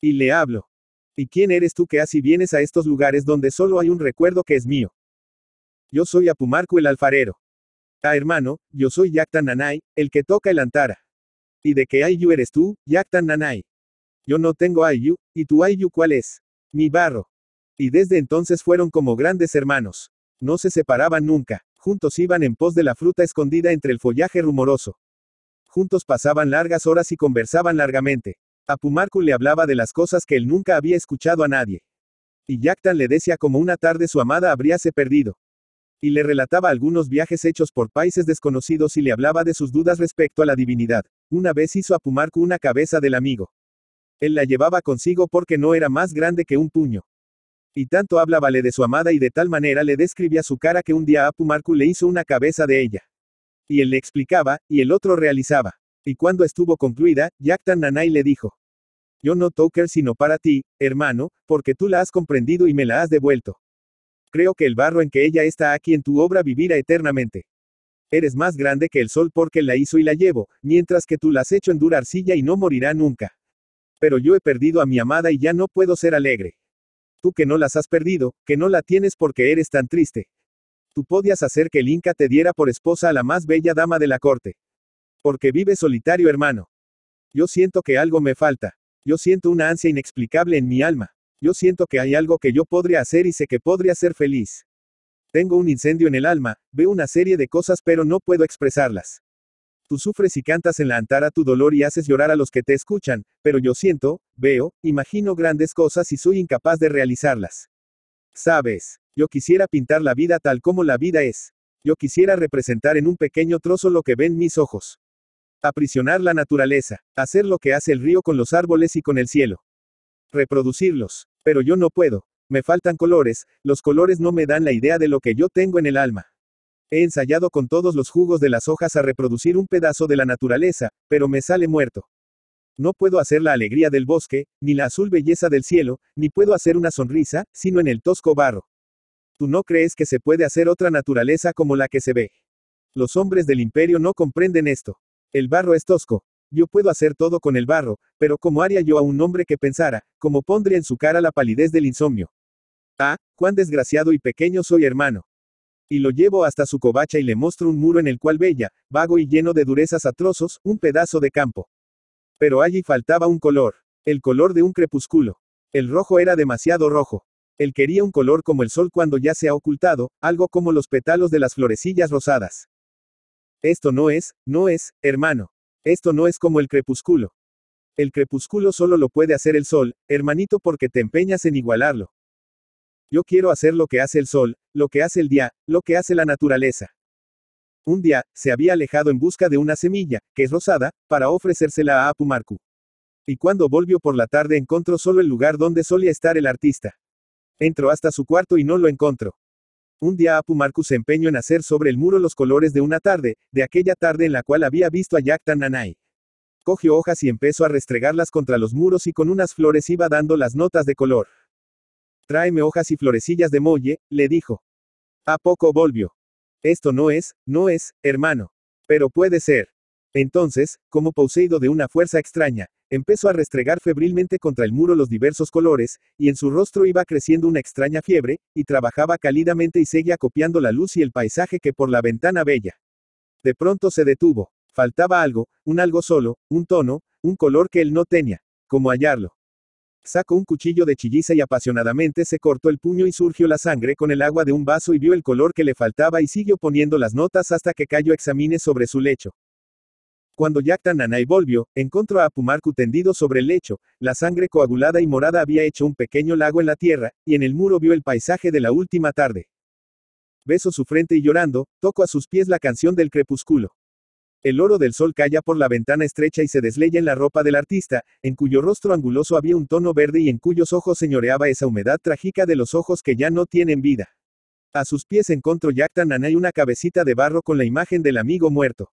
Y le hablo. ¿Y quién eres tú que así vienes a estos lugares donde solo hay un recuerdo que es mío? Yo soy Apumarco el alfarero. Ah, hermano, yo soy Yactan Nanay, el que toca el antara. ¿Y de qué ayu eres tú, Yactan Nanay? Yo no tengo ayu, ¿y tu ayu cuál es? Mi barro. Y desde entonces fueron como grandes hermanos. No se separaban nunca. Juntos iban en pos de la fruta escondida entre el follaje rumoroso. Juntos pasaban largas horas y conversaban largamente. A le hablaba de las cosas que él nunca había escuchado a nadie. Y Yactan le decía cómo una tarde su amada habríase perdido. Y le relataba algunos viajes hechos por países desconocidos y le hablaba de sus dudas respecto a la divinidad. Una vez hizo a Pumarcu una cabeza del amigo. Él la llevaba consigo porque no era más grande que un puño. Y tanto hablábale de su amada y de tal manera le describía su cara que un día Apu Marku le hizo una cabeza de ella. Y él le explicaba, y el otro realizaba. Y cuando estuvo concluida, Yaktan Nanai le dijo. Yo no toker sino para ti, hermano, porque tú la has comprendido y me la has devuelto. Creo que el barro en que ella está aquí en tu obra vivirá eternamente. Eres más grande que el sol porque la hizo y la llevo, mientras que tú la has hecho en dura arcilla y no morirá nunca. Pero yo he perdido a mi amada y ya no puedo ser alegre que no las has perdido, que no la tienes porque eres tan triste. Tú podías hacer que el Inca te diera por esposa a la más bella dama de la corte. Porque vive solitario, hermano. Yo siento que algo me falta. Yo siento una ansia inexplicable en mi alma. Yo siento que hay algo que yo podría hacer y sé que podría ser feliz. Tengo un incendio en el alma, veo una serie de cosas pero no puedo expresarlas. Tú sufres y cantas en la antara tu dolor y haces llorar a los que te escuchan, pero yo siento, veo, imagino grandes cosas y soy incapaz de realizarlas. Sabes, yo quisiera pintar la vida tal como la vida es. Yo quisiera representar en un pequeño trozo lo que ven mis ojos. Aprisionar la naturaleza, hacer lo que hace el río con los árboles y con el cielo. Reproducirlos, pero yo no puedo. Me faltan colores, los colores no me dan la idea de lo que yo tengo en el alma. He ensayado con todos los jugos de las hojas a reproducir un pedazo de la naturaleza, pero me sale muerto. No puedo hacer la alegría del bosque, ni la azul belleza del cielo, ni puedo hacer una sonrisa, sino en el tosco barro. Tú no crees que se puede hacer otra naturaleza como la que se ve. Los hombres del imperio no comprenden esto. El barro es tosco. Yo puedo hacer todo con el barro, pero ¿cómo haría yo a un hombre que pensara, cómo pondría en su cara la palidez del insomnio? Ah, cuán desgraciado y pequeño soy hermano. Y lo llevo hasta su cobacha y le muestro un muro en el cual bella, vago y lleno de durezas atrozos, un pedazo de campo. Pero allí faltaba un color, el color de un crepúsculo. El rojo era demasiado rojo. Él quería un color como el sol cuando ya se ha ocultado, algo como los pétalos de las florecillas rosadas. Esto no es, no es, hermano. Esto no es como el crepúsculo. El crepúsculo solo lo puede hacer el sol, hermanito, porque te empeñas en igualarlo. Yo quiero hacer lo que hace el sol, lo que hace el día, lo que hace la naturaleza. Un día, se había alejado en busca de una semilla, que es rosada, para ofrecérsela a Apumarku. Y cuando volvió por la tarde encontró solo el lugar donde solía estar el artista. Entró hasta su cuarto y no lo encontró. Un día Apumarku se empeñó en hacer sobre el muro los colores de una tarde, de aquella tarde en la cual había visto a Yaktan Nanai. Cogió hojas y empezó a restregarlas contra los muros y con unas flores iba dando las notas de color. Tráeme hojas y florecillas de molle, le dijo. A poco volvió. Esto no es, no es, hermano. Pero puede ser. Entonces, como poseído de una fuerza extraña, empezó a restregar febrilmente contra el muro los diversos colores, y en su rostro iba creciendo una extraña fiebre, y trabajaba cálidamente y seguía copiando la luz y el paisaje que por la ventana veía. De pronto se detuvo. Faltaba algo, un algo solo, un tono, un color que él no tenía. ¿Cómo hallarlo? Sacó un cuchillo de chilliza y apasionadamente se cortó el puño y surgió la sangre con el agua de un vaso y vio el color que le faltaba y siguió poniendo las notas hasta que Cayo examine sobre su lecho. Cuando Yactan Nanay volvió, encontró a Apumarku tendido sobre el lecho, la sangre coagulada y morada había hecho un pequeño lago en la tierra, y en el muro vio el paisaje de la última tarde. Besó su frente y llorando, tocó a sus pies la canción del crepúsculo. El oro del sol calla por la ventana estrecha y se desleya en la ropa del artista, en cuyo rostro anguloso había un tono verde y en cuyos ojos señoreaba esa humedad trágica de los ojos que ya no tienen vida. A sus pies encontró Yakta hay una cabecita de barro con la imagen del amigo muerto.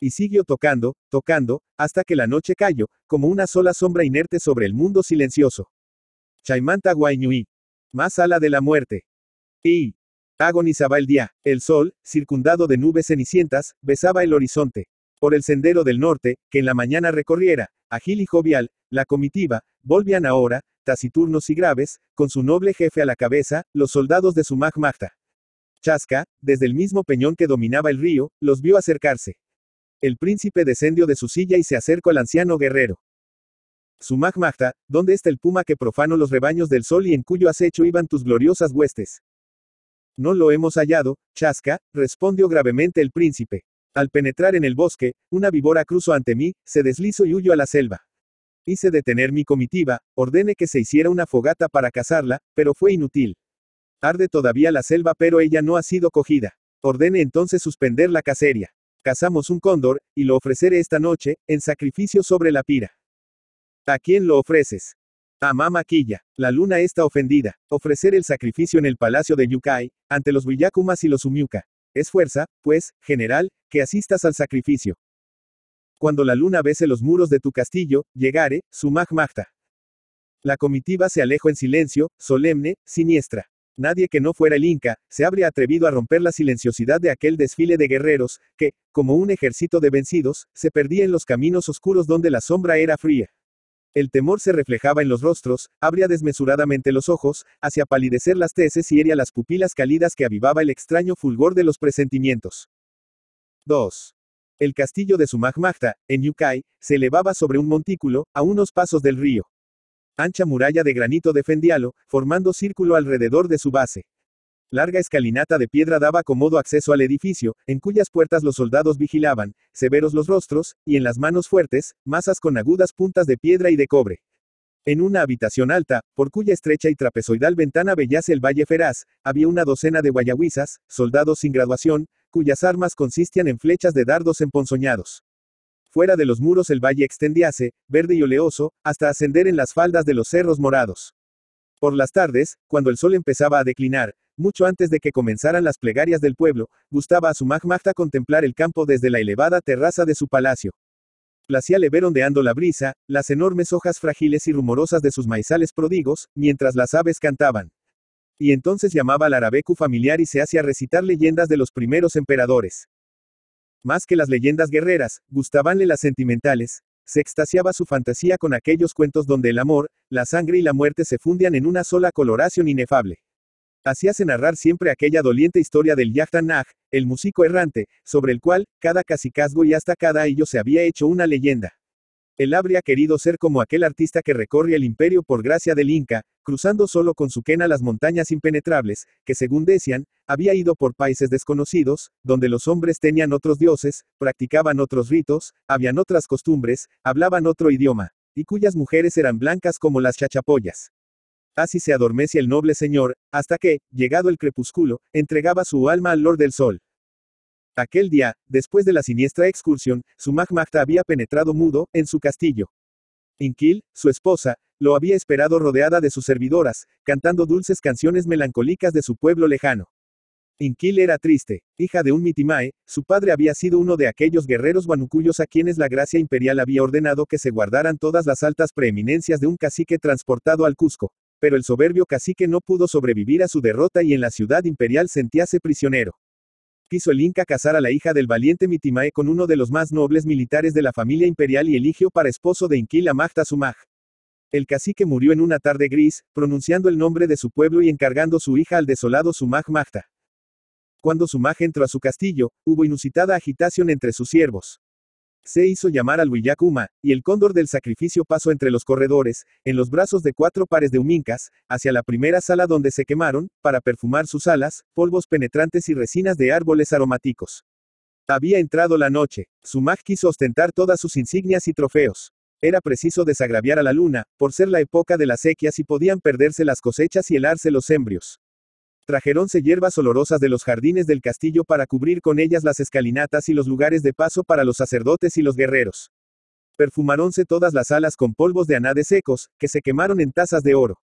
Y siguió tocando, tocando, hasta que la noche cayó, como una sola sombra inerte sobre el mundo silencioso. Chaimanta Guayñui. Más ala de la muerte. Y. Agonizaba el día, el sol, circundado de nubes cenicientas, besaba el horizonte. Por el sendero del norte, que en la mañana recorriera, ágil y jovial, la comitiva, volvían ahora, taciturnos y graves, con su noble jefe a la cabeza, los soldados de su Magta. Chasca, desde el mismo peñón que dominaba el río, los vio acercarse. El príncipe descendió de su silla y se acercó al anciano guerrero. Su Magta, ¿dónde está el puma que profano los rebaños del sol y en cuyo acecho iban tus gloriosas huestes? No lo hemos hallado, Chasca, respondió gravemente el príncipe. Al penetrar en el bosque, una víbora cruzó ante mí, se deslizó y huyó a la selva. Hice detener mi comitiva, ordene que se hiciera una fogata para cazarla, pero fue inútil. Arde todavía la selva, pero ella no ha sido cogida. Ordene entonces suspender la cacería. Cazamos un cóndor, y lo ofreceré esta noche, en sacrificio sobre la pira. ¿A quién lo ofreces? Ah, Amá maquilla. La luna está ofendida. Ofrecer el sacrificio en el palacio de Yukai, ante los Villacumas y los Umiuka. Es fuerza, pues, general, que asistas al sacrificio. Cuando la luna bese los muros de tu castillo, llegare, su magta. La comitiva se alejó en silencio, solemne, siniestra. Nadie que no fuera el Inca, se habría atrevido a romper la silenciosidad de aquel desfile de guerreros, que, como un ejército de vencidos, se perdía en los caminos oscuros donde la sombra era fría. El temor se reflejaba en los rostros, abría desmesuradamente los ojos, hacia palidecer las teces y hería las pupilas cálidas que avivaba el extraño fulgor de los presentimientos. 2. El castillo de Magta, en Yukai, se elevaba sobre un montículo, a unos pasos del río. Ancha muralla de granito defendíalo, formando círculo alrededor de su base. Larga escalinata de piedra daba cómodo acceso al edificio, en cuyas puertas los soldados vigilaban, severos los rostros, y en las manos fuertes, masas con agudas puntas de piedra y de cobre. En una habitación alta, por cuya estrecha y trapezoidal ventana bellase el valle feraz, había una docena de guayahuizas, soldados sin graduación, cuyas armas consistían en flechas de dardos emponzoñados. Fuera de los muros el valle extendíase, verde y oleoso, hasta ascender en las faldas de los cerros morados. Por las tardes, cuando el sol empezaba a declinar, mucho antes de que comenzaran las plegarias del pueblo, gustaba a su magmagta contemplar el campo desde la elevada terraza de su palacio. Placía le ver ondeando la brisa, las enormes hojas frágiles y rumorosas de sus maizales prodigos, mientras las aves cantaban. Y entonces llamaba al arabecu familiar y se hacía recitar leyendas de los primeros emperadores. Más que las leyendas guerreras, gustabanle las sentimentales, se extasiaba su fantasía con aquellos cuentos donde el amor, la sangre y la muerte se fundían en una sola coloración inefable hace narrar siempre aquella doliente historia del Aj, el músico errante, sobre el cual, cada casicazgo y hasta cada ello se había hecho una leyenda. Él habría querido ser como aquel artista que recorre el imperio por gracia del Inca, cruzando solo con su quena las montañas impenetrables, que según decían, había ido por países desconocidos, donde los hombres tenían otros dioses, practicaban otros ritos, habían otras costumbres, hablaban otro idioma, y cuyas mujeres eran blancas como las chachapoyas. Así se adormece el noble señor, hasta que, llegado el crepúsculo, entregaba su alma al Lord del Sol. Aquel día, después de la siniestra excursión, su magmachta había penetrado mudo, en su castillo. Inquil, su esposa, lo había esperado rodeada de sus servidoras, cantando dulces canciones melancólicas de su pueblo lejano. Inquil era triste, hija de un mitimae, su padre había sido uno de aquellos guerreros guanucuyos a quienes la gracia imperial había ordenado que se guardaran todas las altas preeminencias de un cacique transportado al Cusco, pero el soberbio cacique no pudo sobrevivir a su derrota y en la ciudad imperial sentíase prisionero. Quiso el Inca casar a la hija del valiente Mitimae con uno de los más nobles militares de la familia imperial y eligió para esposo de Inquila Magta Sumaj. El cacique murió en una tarde gris, pronunciando el nombre de su pueblo y encargando su hija al desolado Sumaj Magta. Cuando Sumaj entró a su castillo, hubo inusitada agitación entre sus siervos. Se hizo llamar al Huillacuma, y el cóndor del sacrificio pasó entre los corredores, en los brazos de cuatro pares de humincas, hacia la primera sala donde se quemaron, para perfumar sus alas, polvos penetrantes y resinas de árboles aromáticos. Había entrado la noche, Sumaq quiso ostentar todas sus insignias y trofeos. Era preciso desagraviar a la luna, por ser la época de las sequías y podían perderse las cosechas y helarse los embrios. Trajeronse hierbas olorosas de los jardines del castillo para cubrir con ellas las escalinatas y los lugares de paso para los sacerdotes y los guerreros. Perfumaronse todas las alas con polvos de anades secos, que se quemaron en tazas de oro.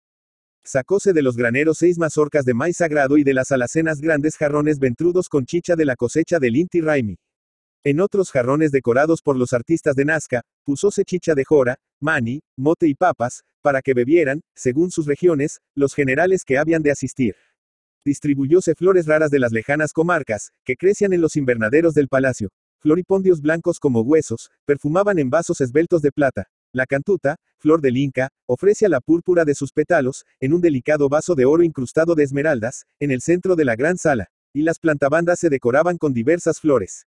Sacóse de los graneros seis mazorcas de maíz sagrado y de las alacenas grandes jarrones ventrudos con chicha de la cosecha del Inti Raimi. En otros jarrones decorados por los artistas de Nazca, pusóse chicha de jora, mani, mote y papas, para que bebieran, según sus regiones, los generales que habían de asistir. Distribuyóse flores raras de las lejanas comarcas, que crecían en los invernaderos del palacio. Floripondios blancos como huesos, perfumaban en vasos esbeltos de plata. La cantuta, flor del Inca, ofrece a la púrpura de sus pétalos, en un delicado vaso de oro incrustado de esmeraldas, en el centro de la gran sala, y las plantabandas se decoraban con diversas flores.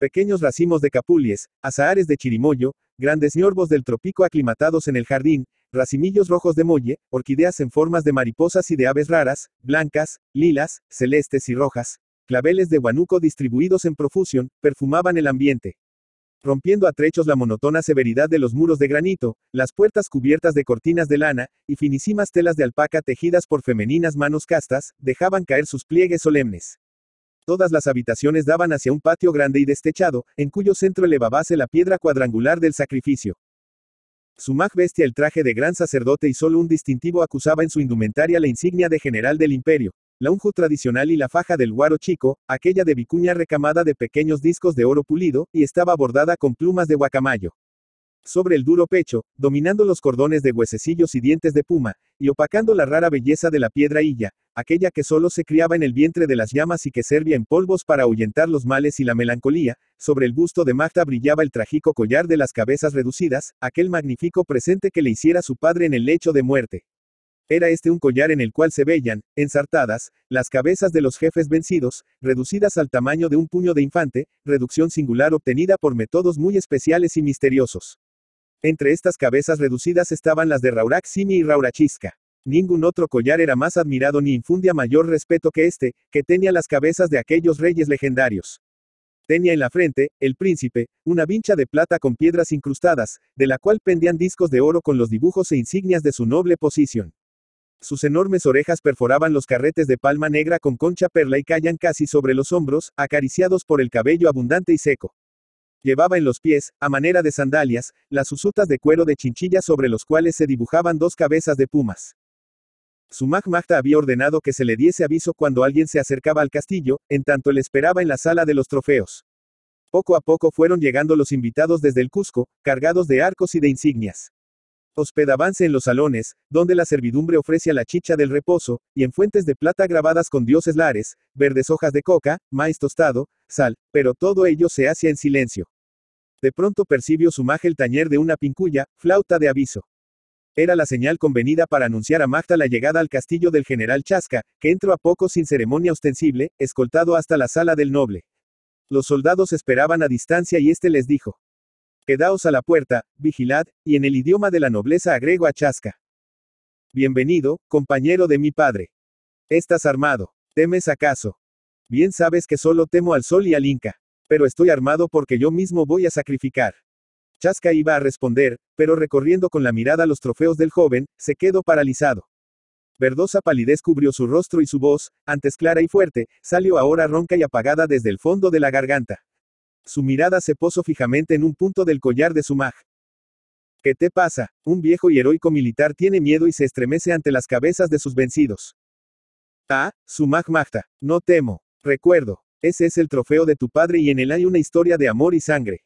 Pequeños racimos de capulies, azahares de chirimoyo, grandes ñorbos del trópico aclimatados en el jardín, racimillos rojos de molle, orquídeas en formas de mariposas y de aves raras, blancas, lilas, celestes y rojas, claveles de guanuco distribuidos en profusión, perfumaban el ambiente. Rompiendo a trechos la monotona severidad de los muros de granito, las puertas cubiertas de cortinas de lana, y finísimas telas de alpaca tejidas por femeninas manos castas, dejaban caer sus pliegues solemnes. Todas las habitaciones daban hacia un patio grande y destechado, en cuyo centro elevábase la piedra cuadrangular del sacrificio. Su mag bestia el traje de gran sacerdote y solo un distintivo acusaba en su indumentaria la insignia de general del imperio, la unju tradicional y la faja del guaro chico, aquella de vicuña recamada de pequeños discos de oro pulido, y estaba bordada con plumas de guacamayo. Sobre el duro pecho, dominando los cordones de huesecillos y dientes de puma, y opacando la rara belleza de la piedra illa, aquella que solo se criaba en el vientre de las llamas y que servía en polvos para ahuyentar los males y la melancolía, sobre el busto de Magda brillaba el trágico collar de las cabezas reducidas, aquel magnífico presente que le hiciera su padre en el lecho de muerte. Era este un collar en el cual se veían, ensartadas, las cabezas de los jefes vencidos, reducidas al tamaño de un puño de infante, reducción singular obtenida por métodos muy especiales y misteriosos. Entre estas cabezas reducidas estaban las de Simi y Raurachisca. Ningún otro collar era más admirado ni infundía mayor respeto que este, que tenía las cabezas de aquellos reyes legendarios. Tenía en la frente, el príncipe, una vincha de plata con piedras incrustadas, de la cual pendían discos de oro con los dibujos e insignias de su noble posición. Sus enormes orejas perforaban los carretes de palma negra con concha perla y caían casi sobre los hombros, acariciados por el cabello abundante y seco. Llevaba en los pies, a manera de sandalias, las usutas de cuero de chinchilla sobre los cuales se dibujaban dos cabezas de pumas. Sumaj Magta había ordenado que se le diese aviso cuando alguien se acercaba al castillo, en tanto le esperaba en la sala de los trofeos. Poco a poco fueron llegando los invitados desde el Cusco, cargados de arcos y de insignias. Hospedabanse en los salones, donde la servidumbre a la chicha del reposo, y en fuentes de plata grabadas con dioses lares, verdes hojas de coca, maíz tostado, sal, pero todo ello se hacía en silencio. De pronto percibió su el tañer de una pincuya, flauta de aviso. Era la señal convenida para anunciar a Magda la llegada al castillo del general Chasca, que entró a poco sin ceremonia ostensible, escoltado hasta la sala del noble. Los soldados esperaban a distancia y este les dijo. Quedaos a la puerta, vigilad, y en el idioma de la nobleza agrego a Chasca. Bienvenido, compañero de mi padre. Estás armado. ¿Temes acaso? Bien sabes que solo temo al sol y al Inca. Pero estoy armado porque yo mismo voy a sacrificar. Chaska iba a responder, pero recorriendo con la mirada los trofeos del joven, se quedó paralizado. Verdosa palidez cubrió su rostro y su voz, antes clara y fuerte, salió ahora ronca y apagada desde el fondo de la garganta. Su mirada se posó fijamente en un punto del collar de su mag. ¿Qué te pasa? Un viejo y heroico militar tiene miedo y se estremece ante las cabezas de sus vencidos. Ah, su mag Magta, no temo, recuerdo, ese es el trofeo de tu padre y en él hay una historia de amor y sangre.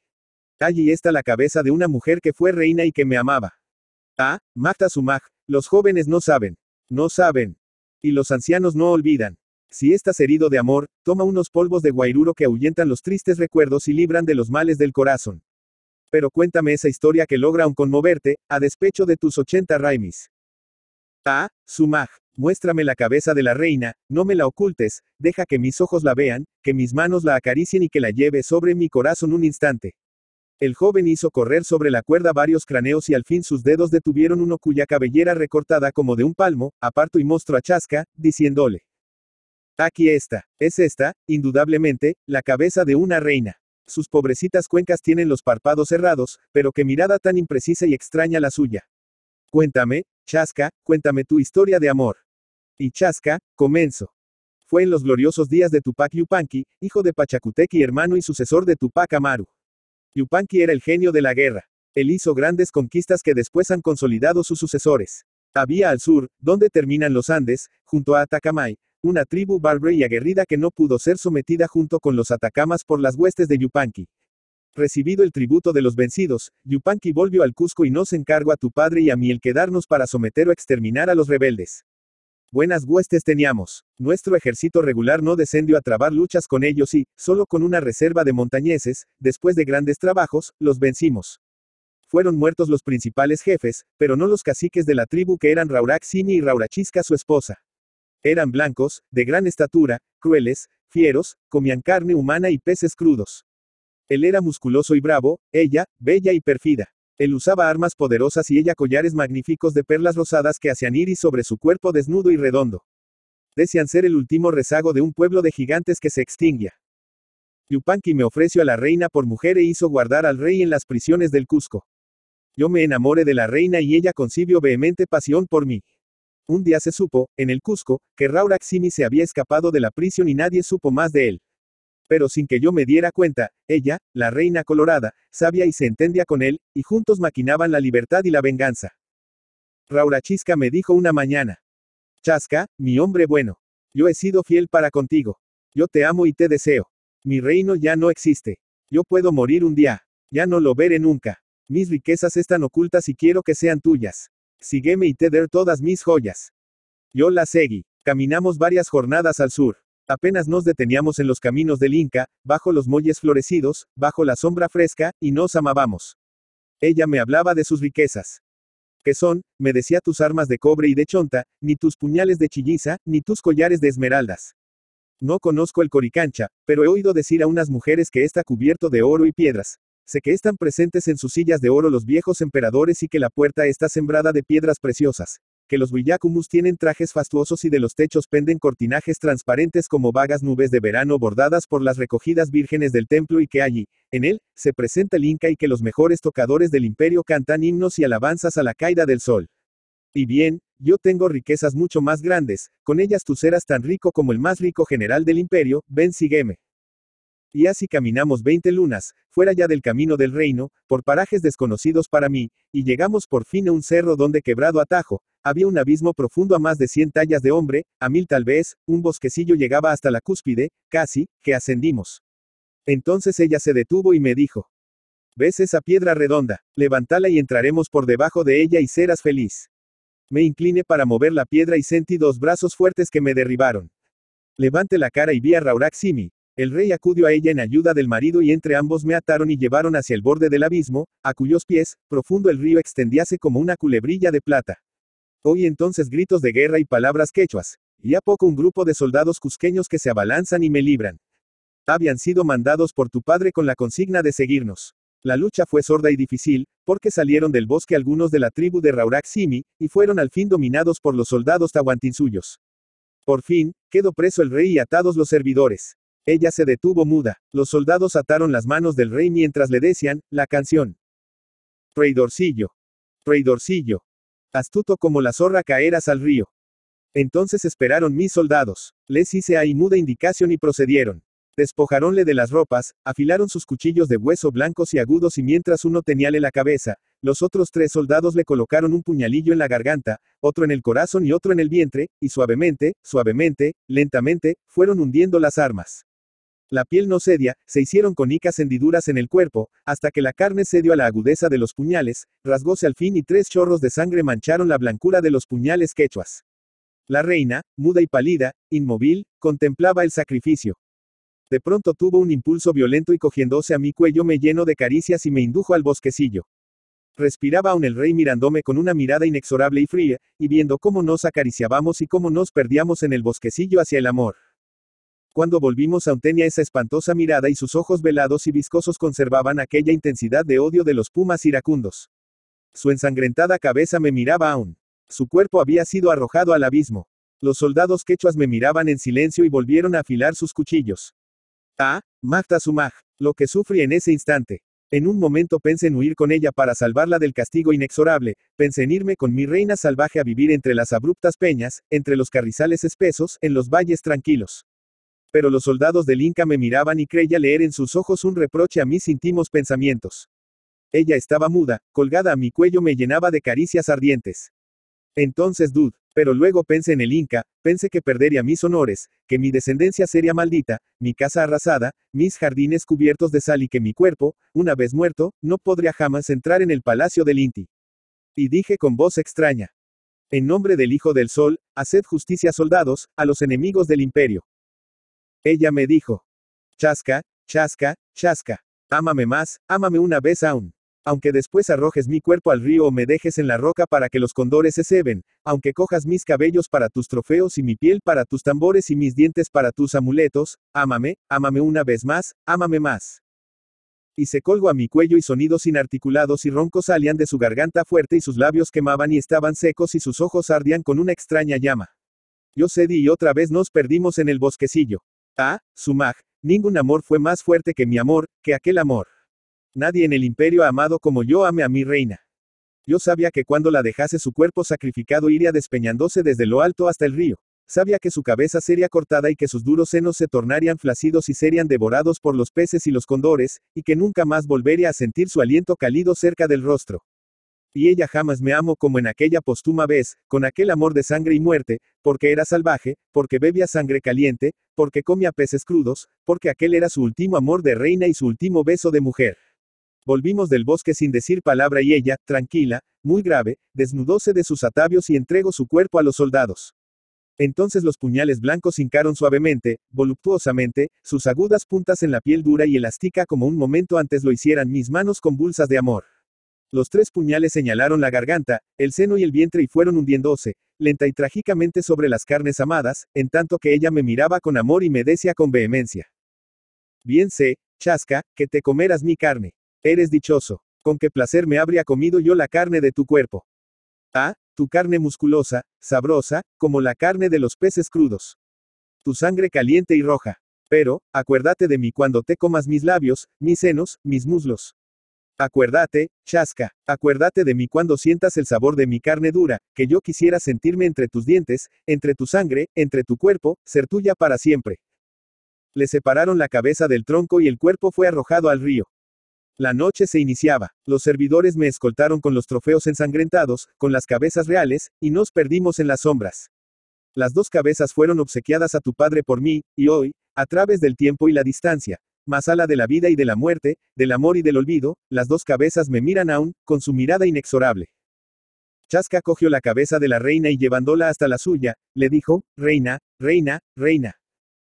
Allí está la cabeza de una mujer que fue reina y que me amaba. Ah, Magda Sumag, los jóvenes no saben. No saben. Y los ancianos no olvidan. Si estás herido de amor, toma unos polvos de guairuro que ahuyentan los tristes recuerdos y libran de los males del corazón. Pero cuéntame esa historia que logra aún conmoverte, a despecho de tus 80 raimis. Ah, Sumag, muéstrame la cabeza de la reina, no me la ocultes, deja que mis ojos la vean, que mis manos la acaricien y que la lleve sobre mi corazón un instante. El joven hizo correr sobre la cuerda varios cráneos y al fin sus dedos detuvieron uno cuya cabellera recortada como de un palmo, aparto y mostró a chasca, diciéndole. Aquí está, es esta, indudablemente, la cabeza de una reina. Sus pobrecitas cuencas tienen los párpados cerrados, pero qué mirada tan imprecisa y extraña la suya. Cuéntame, Chasca, cuéntame tu historia de amor. Y Chasca, comenzó. Fue en los gloriosos días de Tupac Yupanqui, hijo de y hermano y sucesor de Tupac Amaru. Yupanqui era el genio de la guerra. Él hizo grandes conquistas que después han consolidado sus sucesores. Había al sur, donde terminan los Andes, junto a Atacamay, una tribu bárbara y aguerrida que no pudo ser sometida junto con los Atacamas por las huestes de Yupanqui. Recibido el tributo de los vencidos, Yupanqui volvió al Cusco y nos encargó a tu padre y a mí el quedarnos para someter o exterminar a los rebeldes. Buenas huestes teníamos. Nuestro ejército regular no descendió a trabar luchas con ellos y, solo con una reserva de montañeses, después de grandes trabajos, los vencimos. Fueron muertos los principales jefes, pero no los caciques de la tribu que eran Raurac y Raurachisca su esposa. Eran blancos, de gran estatura, crueles, fieros, comían carne humana y peces crudos. Él era musculoso y bravo, ella, bella y perfida. Él usaba armas poderosas y ella collares magníficos de perlas rosadas que hacían iris sobre su cuerpo desnudo y redondo. Desean ser el último rezago de un pueblo de gigantes que se extinguía. Yupanqui me ofreció a la reina por mujer e hizo guardar al rey en las prisiones del Cusco. Yo me enamoré de la reina y ella concibió vehemente pasión por mí. Un día se supo, en el Cusco, que Rauraximi se había escapado de la prisión y nadie supo más de él pero sin que yo me diera cuenta, ella, la reina colorada, sabía y se entendía con él, y juntos maquinaban la libertad y la venganza. Raurachisca me dijo una mañana. Chasca, mi hombre bueno. Yo he sido fiel para contigo. Yo te amo y te deseo. Mi reino ya no existe. Yo puedo morir un día. Ya no lo veré nunca. Mis riquezas están ocultas y quiero que sean tuyas. Sígueme y te daré todas mis joyas. Yo la seguí. Caminamos varias jornadas al sur. Apenas nos deteníamos en los caminos del Inca, bajo los molles florecidos, bajo la sombra fresca, y nos amábamos. Ella me hablaba de sus riquezas. Que son, me decía tus armas de cobre y de chonta, ni tus puñales de chilliza, ni tus collares de esmeraldas. No conozco el coricancha, pero he oído decir a unas mujeres que está cubierto de oro y piedras. Sé que están presentes en sus sillas de oro los viejos emperadores y que la puerta está sembrada de piedras preciosas que los Willacumus tienen trajes fastuosos y de los techos penden cortinajes transparentes como vagas nubes de verano bordadas por las recogidas vírgenes del templo y que allí, en él, se presenta el Inca y que los mejores tocadores del imperio cantan himnos y alabanzas a la caída del sol. Y bien, yo tengo riquezas mucho más grandes, con ellas tú serás tan rico como el más rico general del imperio, ven sígueme. Y así caminamos veinte lunas, fuera ya del camino del reino, por parajes desconocidos para mí, y llegamos por fin a un cerro donde quebrado atajo, había un abismo profundo a más de cien tallas de hombre, a mil tal vez, un bosquecillo llegaba hasta la cúspide, casi, que ascendimos. Entonces ella se detuvo y me dijo, ¿ves esa piedra redonda? Levántala y entraremos por debajo de ella y serás feliz. Me incliné para mover la piedra y sentí dos brazos fuertes que me derribaron. Levante la cara y vi a Raurak Simi, el rey acudió a ella en ayuda del marido y entre ambos me ataron y llevaron hacia el borde del abismo, a cuyos pies, profundo el río extendíase como una culebrilla de plata. Oí entonces gritos de guerra y palabras quechuas, y a poco un grupo de soldados cusqueños que se abalanzan y me libran. Habían sido mandados por tu padre con la consigna de seguirnos. La lucha fue sorda y difícil, porque salieron del bosque algunos de la tribu de Rauraximi, y fueron al fin dominados por los soldados tahuantinsuyos. Por fin, quedó preso el rey y atados los servidores. Ella se detuvo muda. Los soldados ataron las manos del rey mientras le decían, la canción. Traidorcillo. Traidorcillo. Astuto como la zorra caerás al río. Entonces esperaron mis soldados. Les hice ahí muda indicación y procedieron. Despojaronle de las ropas, afilaron sus cuchillos de hueso blancos y agudos y mientras uno teníale la cabeza, los otros tres soldados le colocaron un puñalillo en la garganta, otro en el corazón y otro en el vientre, y suavemente, suavemente, lentamente, fueron hundiendo las armas. La piel no sedia, se hicieron conicas hendiduras en el cuerpo, hasta que la carne cedió a la agudeza de los puñales, rasgóse al fin y tres chorros de sangre mancharon la blancura de los puñales quechuas. La reina, muda y pálida, inmóvil, contemplaba el sacrificio. De pronto tuvo un impulso violento y cogiéndose a mi cuello me llenó de caricias y me indujo al bosquecillo. Respiraba aún el rey mirándome con una mirada inexorable y fría, y viendo cómo nos acariciábamos y cómo nos perdíamos en el bosquecillo hacia el amor. Cuando volvimos a tenía esa espantosa mirada y sus ojos velados y viscosos conservaban aquella intensidad de odio de los pumas iracundos. Su ensangrentada cabeza me miraba aún. Su cuerpo había sido arrojado al abismo. Los soldados quechuas me miraban en silencio y volvieron a afilar sus cuchillos. Ah, Magta Sumag, lo que sufrí en ese instante. En un momento pensé en huir con ella para salvarla del castigo inexorable, pensé en irme con mi reina salvaje a vivir entre las abruptas peñas, entre los carrizales espesos, en los valles tranquilos. Pero los soldados del Inca me miraban y creía leer en sus ojos un reproche a mis íntimos pensamientos. Ella estaba muda, colgada a mi cuello me llenaba de caricias ardientes. Entonces dud, pero luego pensé en el Inca, pensé que perdería mis honores, que mi descendencia sería maldita, mi casa arrasada, mis jardines cubiertos de sal y que mi cuerpo, una vez muerto, no podría jamás entrar en el palacio del Inti. Y dije con voz extraña. En nombre del Hijo del Sol, haced justicia soldados, a los enemigos del imperio. Ella me dijo. Chasca, chasca, chasca. Ámame más, ámame una vez aún. Aunque después arrojes mi cuerpo al río o me dejes en la roca para que los condores se ceben, aunque cojas mis cabellos para tus trofeos y mi piel para tus tambores y mis dientes para tus amuletos, ámame, ámame una vez más, ámame más. Y se colgó a mi cuello y sonidos inarticulados y roncos salían de su garganta fuerte y sus labios quemaban y estaban secos y sus ojos ardían con una extraña llama. Yo cedí y otra vez nos perdimos en el bosquecillo. Ah, Sumag, ningún amor fue más fuerte que mi amor, que aquel amor. Nadie en el imperio ha amado como yo ame a mi reina. Yo sabía que cuando la dejase su cuerpo sacrificado iría despeñándose desde lo alto hasta el río. Sabía que su cabeza sería cortada y que sus duros senos se tornarían flacidos y serían devorados por los peces y los condores, y que nunca más volvería a sentir su aliento cálido cerca del rostro. Y ella jamás me amo como en aquella postuma vez, con aquel amor de sangre y muerte, porque era salvaje, porque bebía sangre caliente, porque comía peces crudos, porque aquel era su último amor de reina y su último beso de mujer. Volvimos del bosque sin decir palabra y ella, tranquila, muy grave, desnudóse de sus atavios y entregó su cuerpo a los soldados. Entonces los puñales blancos hincaron suavemente, voluptuosamente, sus agudas puntas en la piel dura y elástica como un momento antes lo hicieran mis manos convulsas de amor. Los tres puñales señalaron la garganta, el seno y el vientre y fueron hundiéndose, lenta y trágicamente sobre las carnes amadas, en tanto que ella me miraba con amor y me decía con vehemencia. Bien sé, chasca, que te comerás mi carne. Eres dichoso. Con qué placer me habría comido yo la carne de tu cuerpo. Ah, tu carne musculosa, sabrosa, como la carne de los peces crudos. Tu sangre caliente y roja. Pero, acuérdate de mí cuando te comas mis labios, mis senos, mis muslos. Acuérdate, chasca, acuérdate de mí cuando sientas el sabor de mi carne dura, que yo quisiera sentirme entre tus dientes, entre tu sangre, entre tu cuerpo, ser tuya para siempre. Le separaron la cabeza del tronco y el cuerpo fue arrojado al río. La noche se iniciaba, los servidores me escoltaron con los trofeos ensangrentados, con las cabezas reales, y nos perdimos en las sombras. Las dos cabezas fueron obsequiadas a tu padre por mí, y hoy, a través del tiempo y la distancia, más ala de la vida y de la muerte, del amor y del olvido, las dos cabezas me miran aún, con su mirada inexorable. Chasca cogió la cabeza de la reina y llevándola hasta la suya, le dijo, Reina, reina, reina.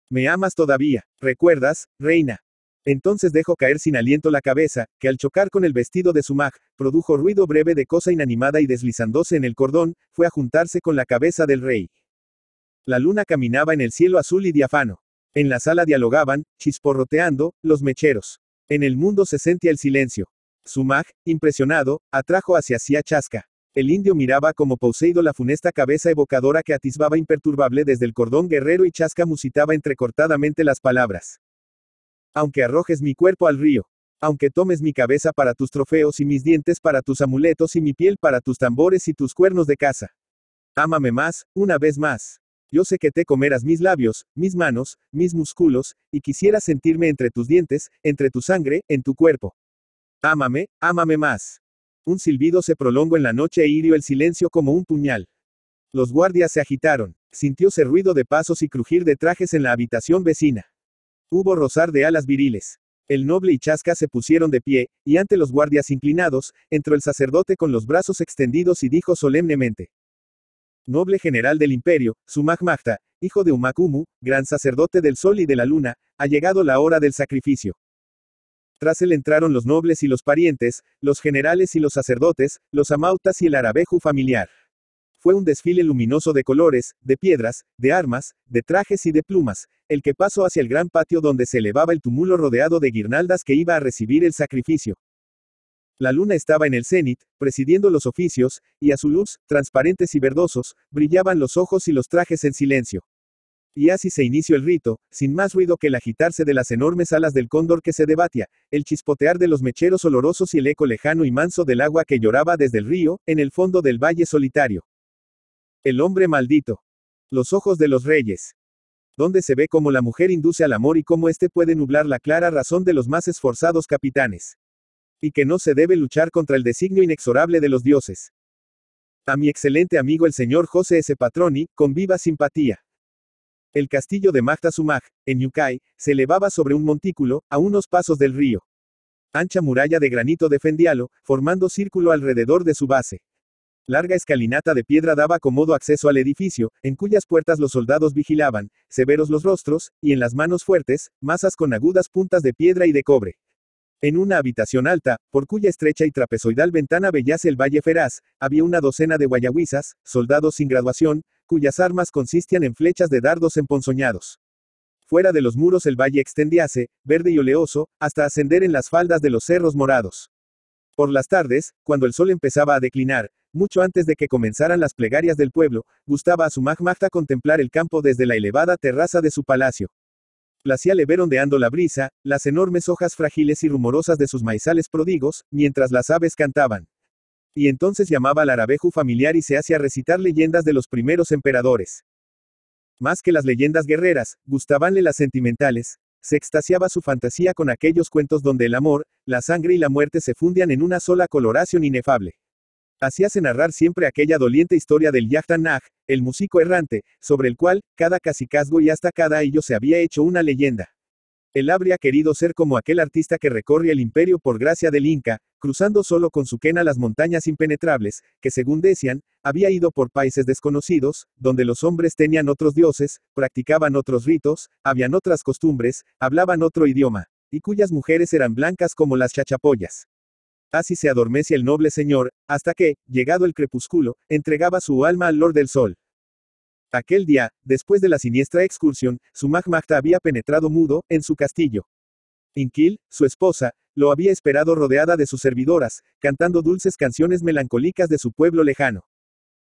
Me amas todavía, recuerdas, reina. Entonces dejó caer sin aliento la cabeza, que al chocar con el vestido de su mag, produjo ruido breve de cosa inanimada y deslizándose en el cordón, fue a juntarse con la cabeza del rey. La luna caminaba en el cielo azul y diafano. En la sala dialogaban, chisporroteando, los mecheros. En el mundo se sentía el silencio. Sumag, impresionado, atrajo hacia sí a Chasca. El indio miraba como poseído la funesta cabeza evocadora que atisbaba imperturbable desde el cordón guerrero y Chasca musitaba entrecortadamente las palabras. Aunque arrojes mi cuerpo al río, aunque tomes mi cabeza para tus trofeos y mis dientes para tus amuletos y mi piel para tus tambores y tus cuernos de caza. Ámame más, una vez más. Yo sé que te comerás mis labios, mis manos, mis músculos, y quisiera sentirme entre tus dientes, entre tu sangre, en tu cuerpo. Ámame, ámame más. Un silbido se prolongó en la noche e hirió el silencio como un puñal. Los guardias se agitaron. Sintióse ruido de pasos y crujir de trajes en la habitación vecina. Hubo rozar de alas viriles. El noble y Chasca se pusieron de pie, y ante los guardias inclinados, entró el sacerdote con los brazos extendidos y dijo solemnemente, noble general del imperio, Magta, hijo de Umakumu, gran sacerdote del sol y de la luna, ha llegado la hora del sacrificio. Tras él entraron los nobles y los parientes, los generales y los sacerdotes, los amautas y el arabeju familiar. Fue un desfile luminoso de colores, de piedras, de armas, de trajes y de plumas, el que pasó hacia el gran patio donde se elevaba el túmulo rodeado de guirnaldas que iba a recibir el sacrificio. La luna estaba en el cenit, presidiendo los oficios, y a su luz, transparentes y verdosos, brillaban los ojos y los trajes en silencio. Y así se inició el rito, sin más ruido que el agitarse de las enormes alas del cóndor que se debatía, el chispotear de los mecheros olorosos y el eco lejano y manso del agua que lloraba desde el río, en el fondo del valle solitario. El hombre maldito. Los ojos de los reyes donde se ve cómo la mujer induce al amor y cómo éste puede nublar la clara razón de los más esforzados capitanes y que no se debe luchar contra el designio inexorable de los dioses. A mi excelente amigo el señor José S. Patroni, con viva simpatía. El castillo de Sumag, en Yucay, se elevaba sobre un montículo, a unos pasos del río. Ancha muralla de granito defendíalo formando círculo alrededor de su base. Larga escalinata de piedra daba cómodo acceso al edificio, en cuyas puertas los soldados vigilaban, severos los rostros, y en las manos fuertes, masas con agudas puntas de piedra y de cobre. En una habitación alta, por cuya estrecha y trapezoidal ventana bellase el valle feraz, había una docena de guayahuizas, soldados sin graduación, cuyas armas consistían en flechas de dardos emponzoñados. Fuera de los muros el valle extendíase, verde y oleoso, hasta ascender en las faldas de los cerros morados. Por las tardes, cuando el sol empezaba a declinar, mucho antes de que comenzaran las plegarias del pueblo, gustaba a su Magta contemplar el campo desde la elevada terraza de su palacio le ver ondeando la brisa, las enormes hojas frágiles y rumorosas de sus maizales prodigos, mientras las aves cantaban. Y entonces llamaba al arabejo familiar y se hacía recitar leyendas de los primeros emperadores. Más que las leyendas guerreras, gustabanle las sentimentales, se extasiaba su fantasía con aquellos cuentos donde el amor, la sangre y la muerte se fundían en una sola coloración inefable. Así narrar siempre aquella doliente historia del Yachtanag, el músico errante, sobre el cual, cada casicazgo y hasta cada ello se había hecho una leyenda. Él habría querido ser como aquel artista que recorre el imperio por gracia del Inca, cruzando solo con su quena las montañas impenetrables, que según decían, había ido por países desconocidos, donde los hombres tenían otros dioses, practicaban otros ritos, habían otras costumbres, hablaban otro idioma, y cuyas mujeres eran blancas como las chachapoyas. Así se adormece el noble señor, hasta que, llegado el crepúsculo, entregaba su alma al Lord del Sol. Aquel día, después de la siniestra excursión, su Magmachta había penetrado mudo, en su castillo. Inquil, su esposa, lo había esperado rodeada de sus servidoras, cantando dulces canciones melancólicas de su pueblo lejano.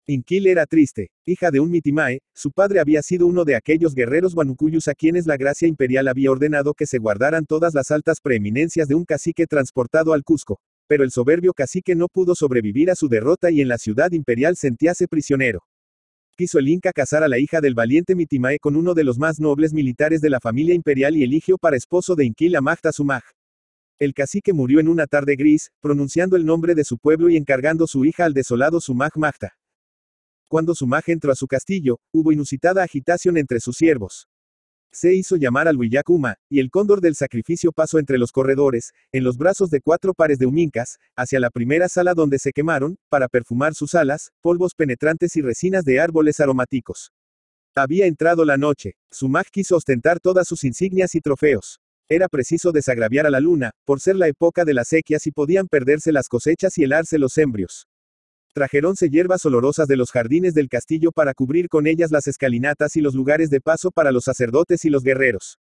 Inquil era triste, hija de un mitimae, su padre había sido uno de aquellos guerreros banucuyus a quienes la gracia imperial había ordenado que se guardaran todas las altas preeminencias de un cacique transportado al Cusco pero el soberbio cacique no pudo sobrevivir a su derrota y en la ciudad imperial sentíase prisionero. Quiso el Inca casar a la hija del valiente Mitimae con uno de los más nobles militares de la familia imperial y eligió para esposo de Inquila Magta Sumaj. El cacique murió en una tarde gris, pronunciando el nombre de su pueblo y encargando su hija al desolado Sumaj Magta. Cuando Sumaj entró a su castillo, hubo inusitada agitación entre sus siervos. Se hizo llamar al Huillacuma, y el cóndor del sacrificio pasó entre los corredores, en los brazos de cuatro pares de humincas, hacia la primera sala donde se quemaron, para perfumar sus alas, polvos penetrantes y resinas de árboles aromáticos. Había entrado la noche, Sumag quiso ostentar todas sus insignias y trofeos. Era preciso desagraviar a la luna, por ser la época de las sequias y podían perderse las cosechas y helarse los embrios. Trajeronse hierbas olorosas de los jardines del castillo para cubrir con ellas las escalinatas y los lugares de paso para los sacerdotes y los guerreros.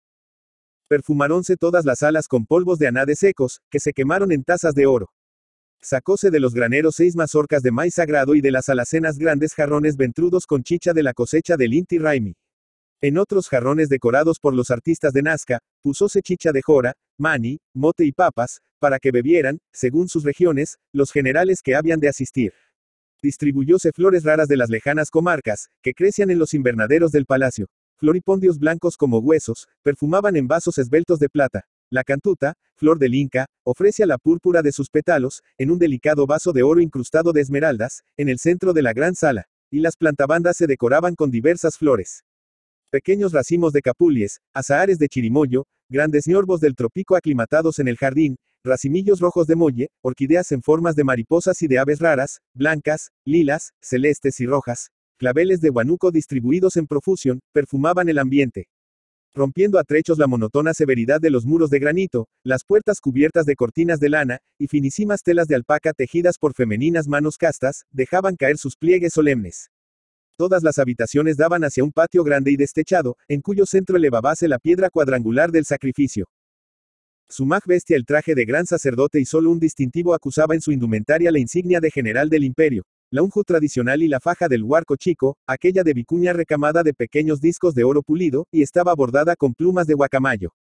Perfumaronse todas las alas con polvos de anades secos, que se quemaron en tazas de oro. Sacóse de los graneros seis mazorcas de maíz sagrado y de las alacenas grandes jarrones ventrudos con chicha de la cosecha del Inti Raimi. En otros jarrones decorados por los artistas de Nazca, pusóse chicha de jora, mani, mote y papas, para que bebieran, según sus regiones, los generales que habían de asistir. Distribuyóse flores raras de las lejanas comarcas, que crecían en los invernaderos del palacio. Floripondios blancos como huesos, perfumaban en vasos esbeltos de plata. La cantuta, flor del Inca, a la púrpura de sus pétalos, en un delicado vaso de oro incrustado de esmeraldas, en el centro de la gran sala, y las plantabandas se decoraban con diversas flores. Pequeños racimos de capulies, azahares de chirimoyo, grandes ñorbos del tropico aclimatados en el jardín, Racimillos rojos de molle, orquídeas en formas de mariposas y de aves raras, blancas, lilas, celestes y rojas, claveles de guanuco distribuidos en profusión, perfumaban el ambiente. Rompiendo a trechos la monotona severidad de los muros de granito, las puertas cubiertas de cortinas de lana, y finísimas telas de alpaca tejidas por femeninas manos castas, dejaban caer sus pliegues solemnes. Todas las habitaciones daban hacia un patio grande y destechado, en cuyo centro elevabase la piedra cuadrangular del sacrificio. Su mag bestia el traje de gran sacerdote y solo un distintivo acusaba en su indumentaria la insignia de general del imperio, la unju tradicional y la faja del huarco chico, aquella de vicuña recamada de pequeños discos de oro pulido, y estaba bordada con plumas de guacamayo.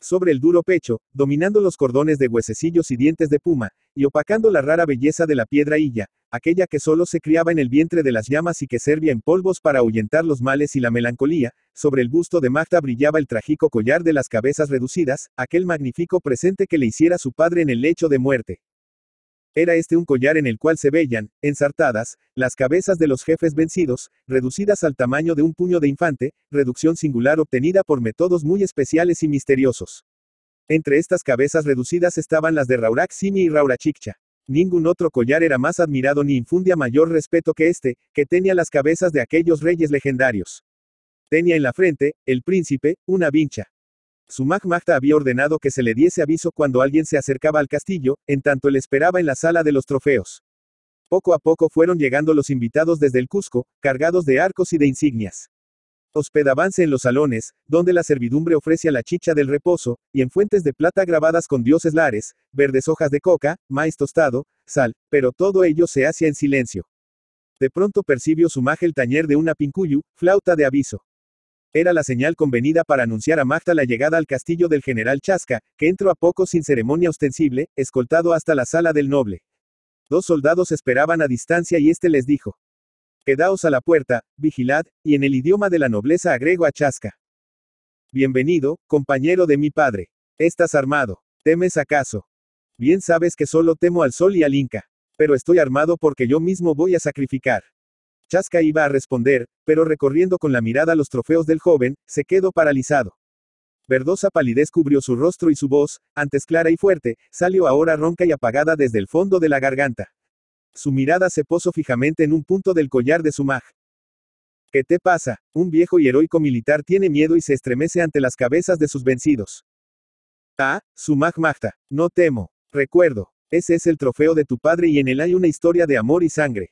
Sobre el duro pecho, dominando los cordones de huesecillos y dientes de puma, y opacando la rara belleza de la piedra illa aquella que solo se criaba en el vientre de las llamas y que servía en polvos para ahuyentar los males y la melancolía, sobre el busto de Magda brillaba el trágico collar de las cabezas reducidas, aquel magnífico presente que le hiciera su padre en el lecho de muerte. Era este un collar en el cual se veían, ensartadas, las cabezas de los jefes vencidos, reducidas al tamaño de un puño de infante, reducción singular obtenida por métodos muy especiales y misteriosos. Entre estas cabezas reducidas estaban las de Raurak Simi y Raurachikcha. Ningún otro collar era más admirado ni infundía mayor respeto que este, que tenía las cabezas de aquellos reyes legendarios. Tenía en la frente, el príncipe, una vincha. Su Magmagta había ordenado que se le diese aviso cuando alguien se acercaba al castillo, en tanto él esperaba en la sala de los trofeos. Poco a poco fueron llegando los invitados desde el Cusco, cargados de arcos y de insignias. Hospedábanse en los salones, donde la servidumbre a la chicha del reposo, y en fuentes de plata grabadas con dioses lares, verdes hojas de coca, maíz tostado, sal, pero todo ello se hacía en silencio. De pronto percibió su maje el tañer de una pincuyu, flauta de aviso. Era la señal convenida para anunciar a Magda la llegada al castillo del general Chasca, que entró a poco sin ceremonia ostensible, escoltado hasta la sala del noble. Dos soldados esperaban a distancia y éste les dijo, Quedaos a la puerta, vigilad, y en el idioma de la nobleza agrego a Chasca. Bienvenido, compañero de mi padre. Estás armado. ¿Temes acaso? Bien sabes que solo temo al sol y al Inca. Pero estoy armado porque yo mismo voy a sacrificar. Chasca iba a responder, pero recorriendo con la mirada los trofeos del joven, se quedó paralizado. Verdosa palidez cubrió su rostro y su voz, antes clara y fuerte, salió ahora ronca y apagada desde el fondo de la garganta. Su mirada se posó fijamente en un punto del collar de Sumaj. ¿Qué te pasa? Un viejo y heroico militar tiene miedo y se estremece ante las cabezas de sus vencidos. Ah, Sumaj Magta, no temo. Recuerdo, ese es el trofeo de tu padre y en él hay una historia de amor y sangre.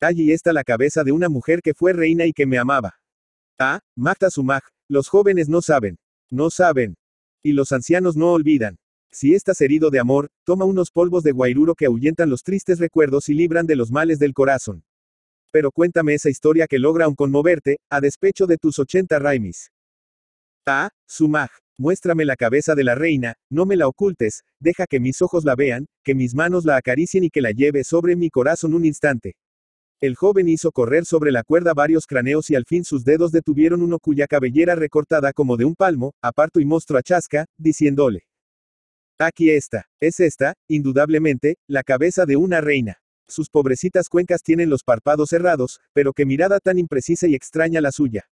Allí está la cabeza de una mujer que fue reina y que me amaba. Ah, Magta Sumag, los jóvenes no saben. No saben. Y los ancianos no olvidan. Si estás herido de amor, toma unos polvos de guairuro que ahuyentan los tristes recuerdos y libran de los males del corazón. Pero cuéntame esa historia que logra aún conmoverte, a despecho de tus 80 raimis. Ah, Sumaj, muéstrame la cabeza de la reina, no me la ocultes, deja que mis ojos la vean, que mis manos la acaricien y que la lleve sobre mi corazón un instante. El joven hizo correr sobre la cuerda varios cráneos y al fin sus dedos detuvieron uno cuya cabellera recortada como de un palmo, aparto y mostro a Chasca, diciéndole. Aquí está. Es esta, indudablemente, la cabeza de una reina. Sus pobrecitas cuencas tienen los párpados cerrados, pero qué mirada tan imprecisa y extraña la suya.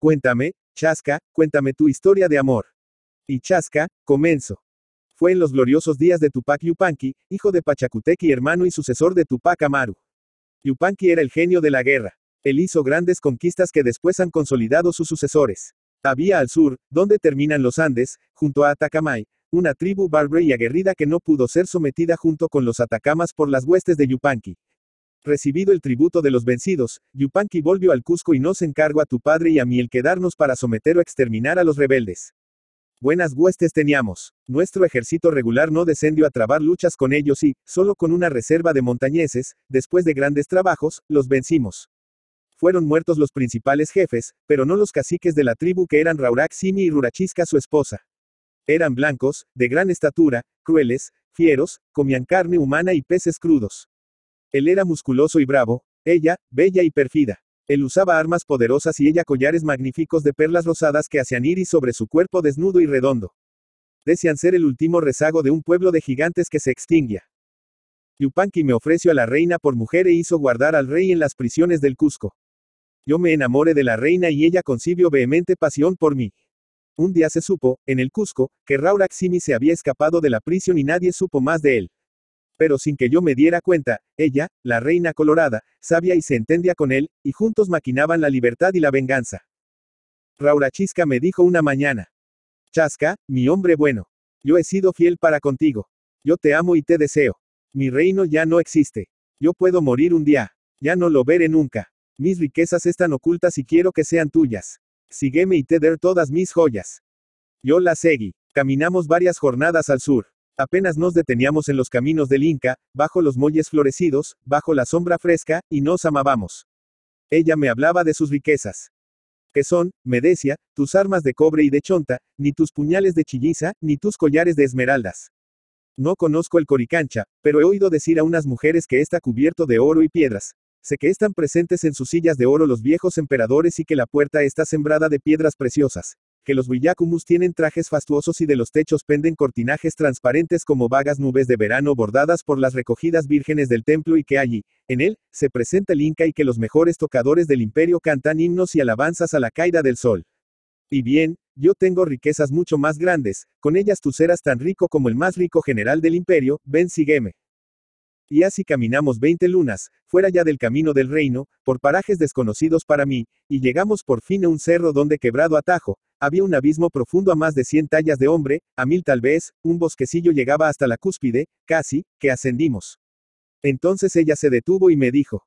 Cuéntame, Chasca, cuéntame tu historia de amor. Y Chasca, comienzo. Fue en los gloriosos días de Tupac Yupanqui, hijo de y hermano y sucesor de Tupac Amaru. Yupanqui era el genio de la guerra. Él hizo grandes conquistas que después han consolidado sus sucesores. Había al sur, donde terminan los Andes, junto a Atacamay, una tribu barbre y aguerrida que no pudo ser sometida junto con los atacamas por las huestes de Yupanqui. Recibido el tributo de los vencidos, Yupanqui volvió al Cusco y nos encargó a tu padre y a mí el quedarnos para someter o exterminar a los rebeldes. Buenas huestes teníamos. Nuestro ejército regular no descendió a trabar luchas con ellos y, solo con una reserva de montañeses, después de grandes trabajos, los vencimos. Fueron muertos los principales jefes, pero no los caciques de la tribu que eran Raurac Simi y Rurachisca su esposa. Eran blancos, de gran estatura, crueles, fieros, comían carne humana y peces crudos. Él era musculoso y bravo, ella, bella y perfida. Él usaba armas poderosas y ella collares magníficos de perlas rosadas que hacían iris sobre su cuerpo desnudo y redondo. Desean ser el último rezago de un pueblo de gigantes que se extinguía. Yupanqui me ofreció a la reina por mujer e hizo guardar al rey en las prisiones del Cusco. Yo me enamoré de la reina y ella concibió vehemente pasión por mí. Un día se supo, en el Cusco, que Rauraximi se había escapado de la prisión y nadie supo más de él. Pero sin que yo me diera cuenta, ella, la reina colorada, sabía y se entendía con él, y juntos maquinaban la libertad y la venganza. Raurachisca me dijo una mañana. Chasca, mi hombre bueno. Yo he sido fiel para contigo. Yo te amo y te deseo. Mi reino ya no existe. Yo puedo morir un día. Ya no lo veré nunca. Mis riquezas están ocultas y quiero que sean tuyas. Sígueme y te daré todas mis joyas. Yo la seguí. Caminamos varias jornadas al sur. Apenas nos deteníamos en los caminos del Inca, bajo los muelles florecidos, bajo la sombra fresca, y nos amábamos. Ella me hablaba de sus riquezas. Que son, me decía, tus armas de cobre y de chonta, ni tus puñales de chilliza, ni tus collares de esmeraldas. No conozco el coricancha, pero he oído decir a unas mujeres que está cubierto de oro y piedras, Sé que están presentes en sus sillas de oro los viejos emperadores y que la puerta está sembrada de piedras preciosas, que los Villacumus tienen trajes fastuosos y de los techos penden cortinajes transparentes como vagas nubes de verano bordadas por las recogidas vírgenes del templo y que allí, en él, se presenta el Inca y que los mejores tocadores del imperio cantan himnos y alabanzas a la caída del sol. Y bien, yo tengo riquezas mucho más grandes, con ellas tú serás tan rico como el más rico general del imperio, ven sígueme. Y así caminamos veinte lunas, fuera ya del camino del reino, por parajes desconocidos para mí, y llegamos por fin a un cerro donde quebrado atajo, había un abismo profundo a más de cien tallas de hombre, a mil tal vez, un bosquecillo llegaba hasta la cúspide, casi, que ascendimos. Entonces ella se detuvo y me dijo,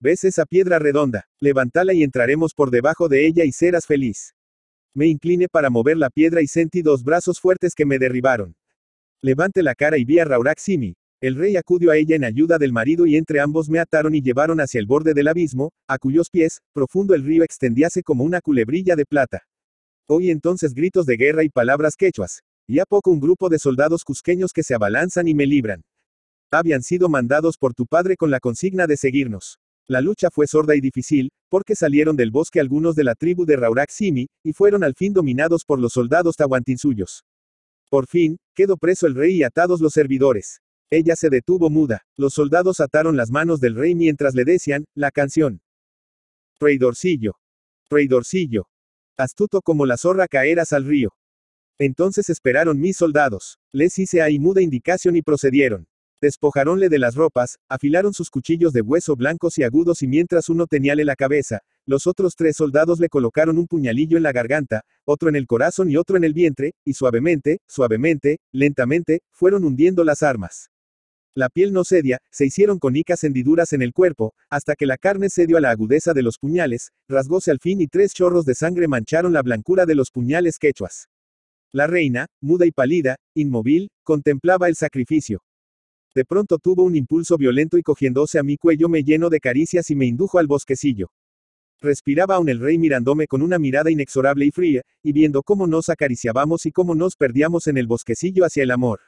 ¿Ves esa piedra redonda? Levántala y entraremos por debajo de ella y serás feliz. Me incliné para mover la piedra y sentí dos brazos fuertes que me derribaron. Levante la cara y vi a Raurak Simi, el rey acudió a ella en ayuda del marido y entre ambos me ataron y llevaron hacia el borde del abismo, a cuyos pies, profundo el río extendíase como una culebrilla de plata. Oí entonces gritos de guerra y palabras quechuas. Y a poco un grupo de soldados cusqueños que se abalanzan y me libran. Habían sido mandados por tu padre con la consigna de seguirnos. La lucha fue sorda y difícil, porque salieron del bosque algunos de la tribu de Raurak y fueron al fin dominados por los soldados tahuantinsuyos. Por fin, quedó preso el rey y atados los servidores. Ella se detuvo muda. Los soldados ataron las manos del rey mientras le decían, la canción. Traidorcillo. Traidorcillo. Astuto como la zorra caerás al río. Entonces esperaron mis soldados. Les hice ahí muda indicación y procedieron. Despojaronle de las ropas, afilaron sus cuchillos de hueso blancos y agudos y mientras uno teníale la cabeza, los otros tres soldados le colocaron un puñalillo en la garganta, otro en el corazón y otro en el vientre, y suavemente, suavemente, lentamente, fueron hundiendo las armas. La piel no cedia, se hicieron conicas hendiduras en el cuerpo, hasta que la carne cedió a la agudeza de los puñales, rasgóse al fin y tres chorros de sangre mancharon la blancura de los puñales quechuas. La reina, muda y pálida, inmóvil, contemplaba el sacrificio. De pronto tuvo un impulso violento y cogiéndose a mi cuello me llenó de caricias y me indujo al bosquecillo. Respiraba aún el rey mirándome con una mirada inexorable y fría, y viendo cómo nos acariciábamos y cómo nos perdíamos en el bosquecillo hacia el amor.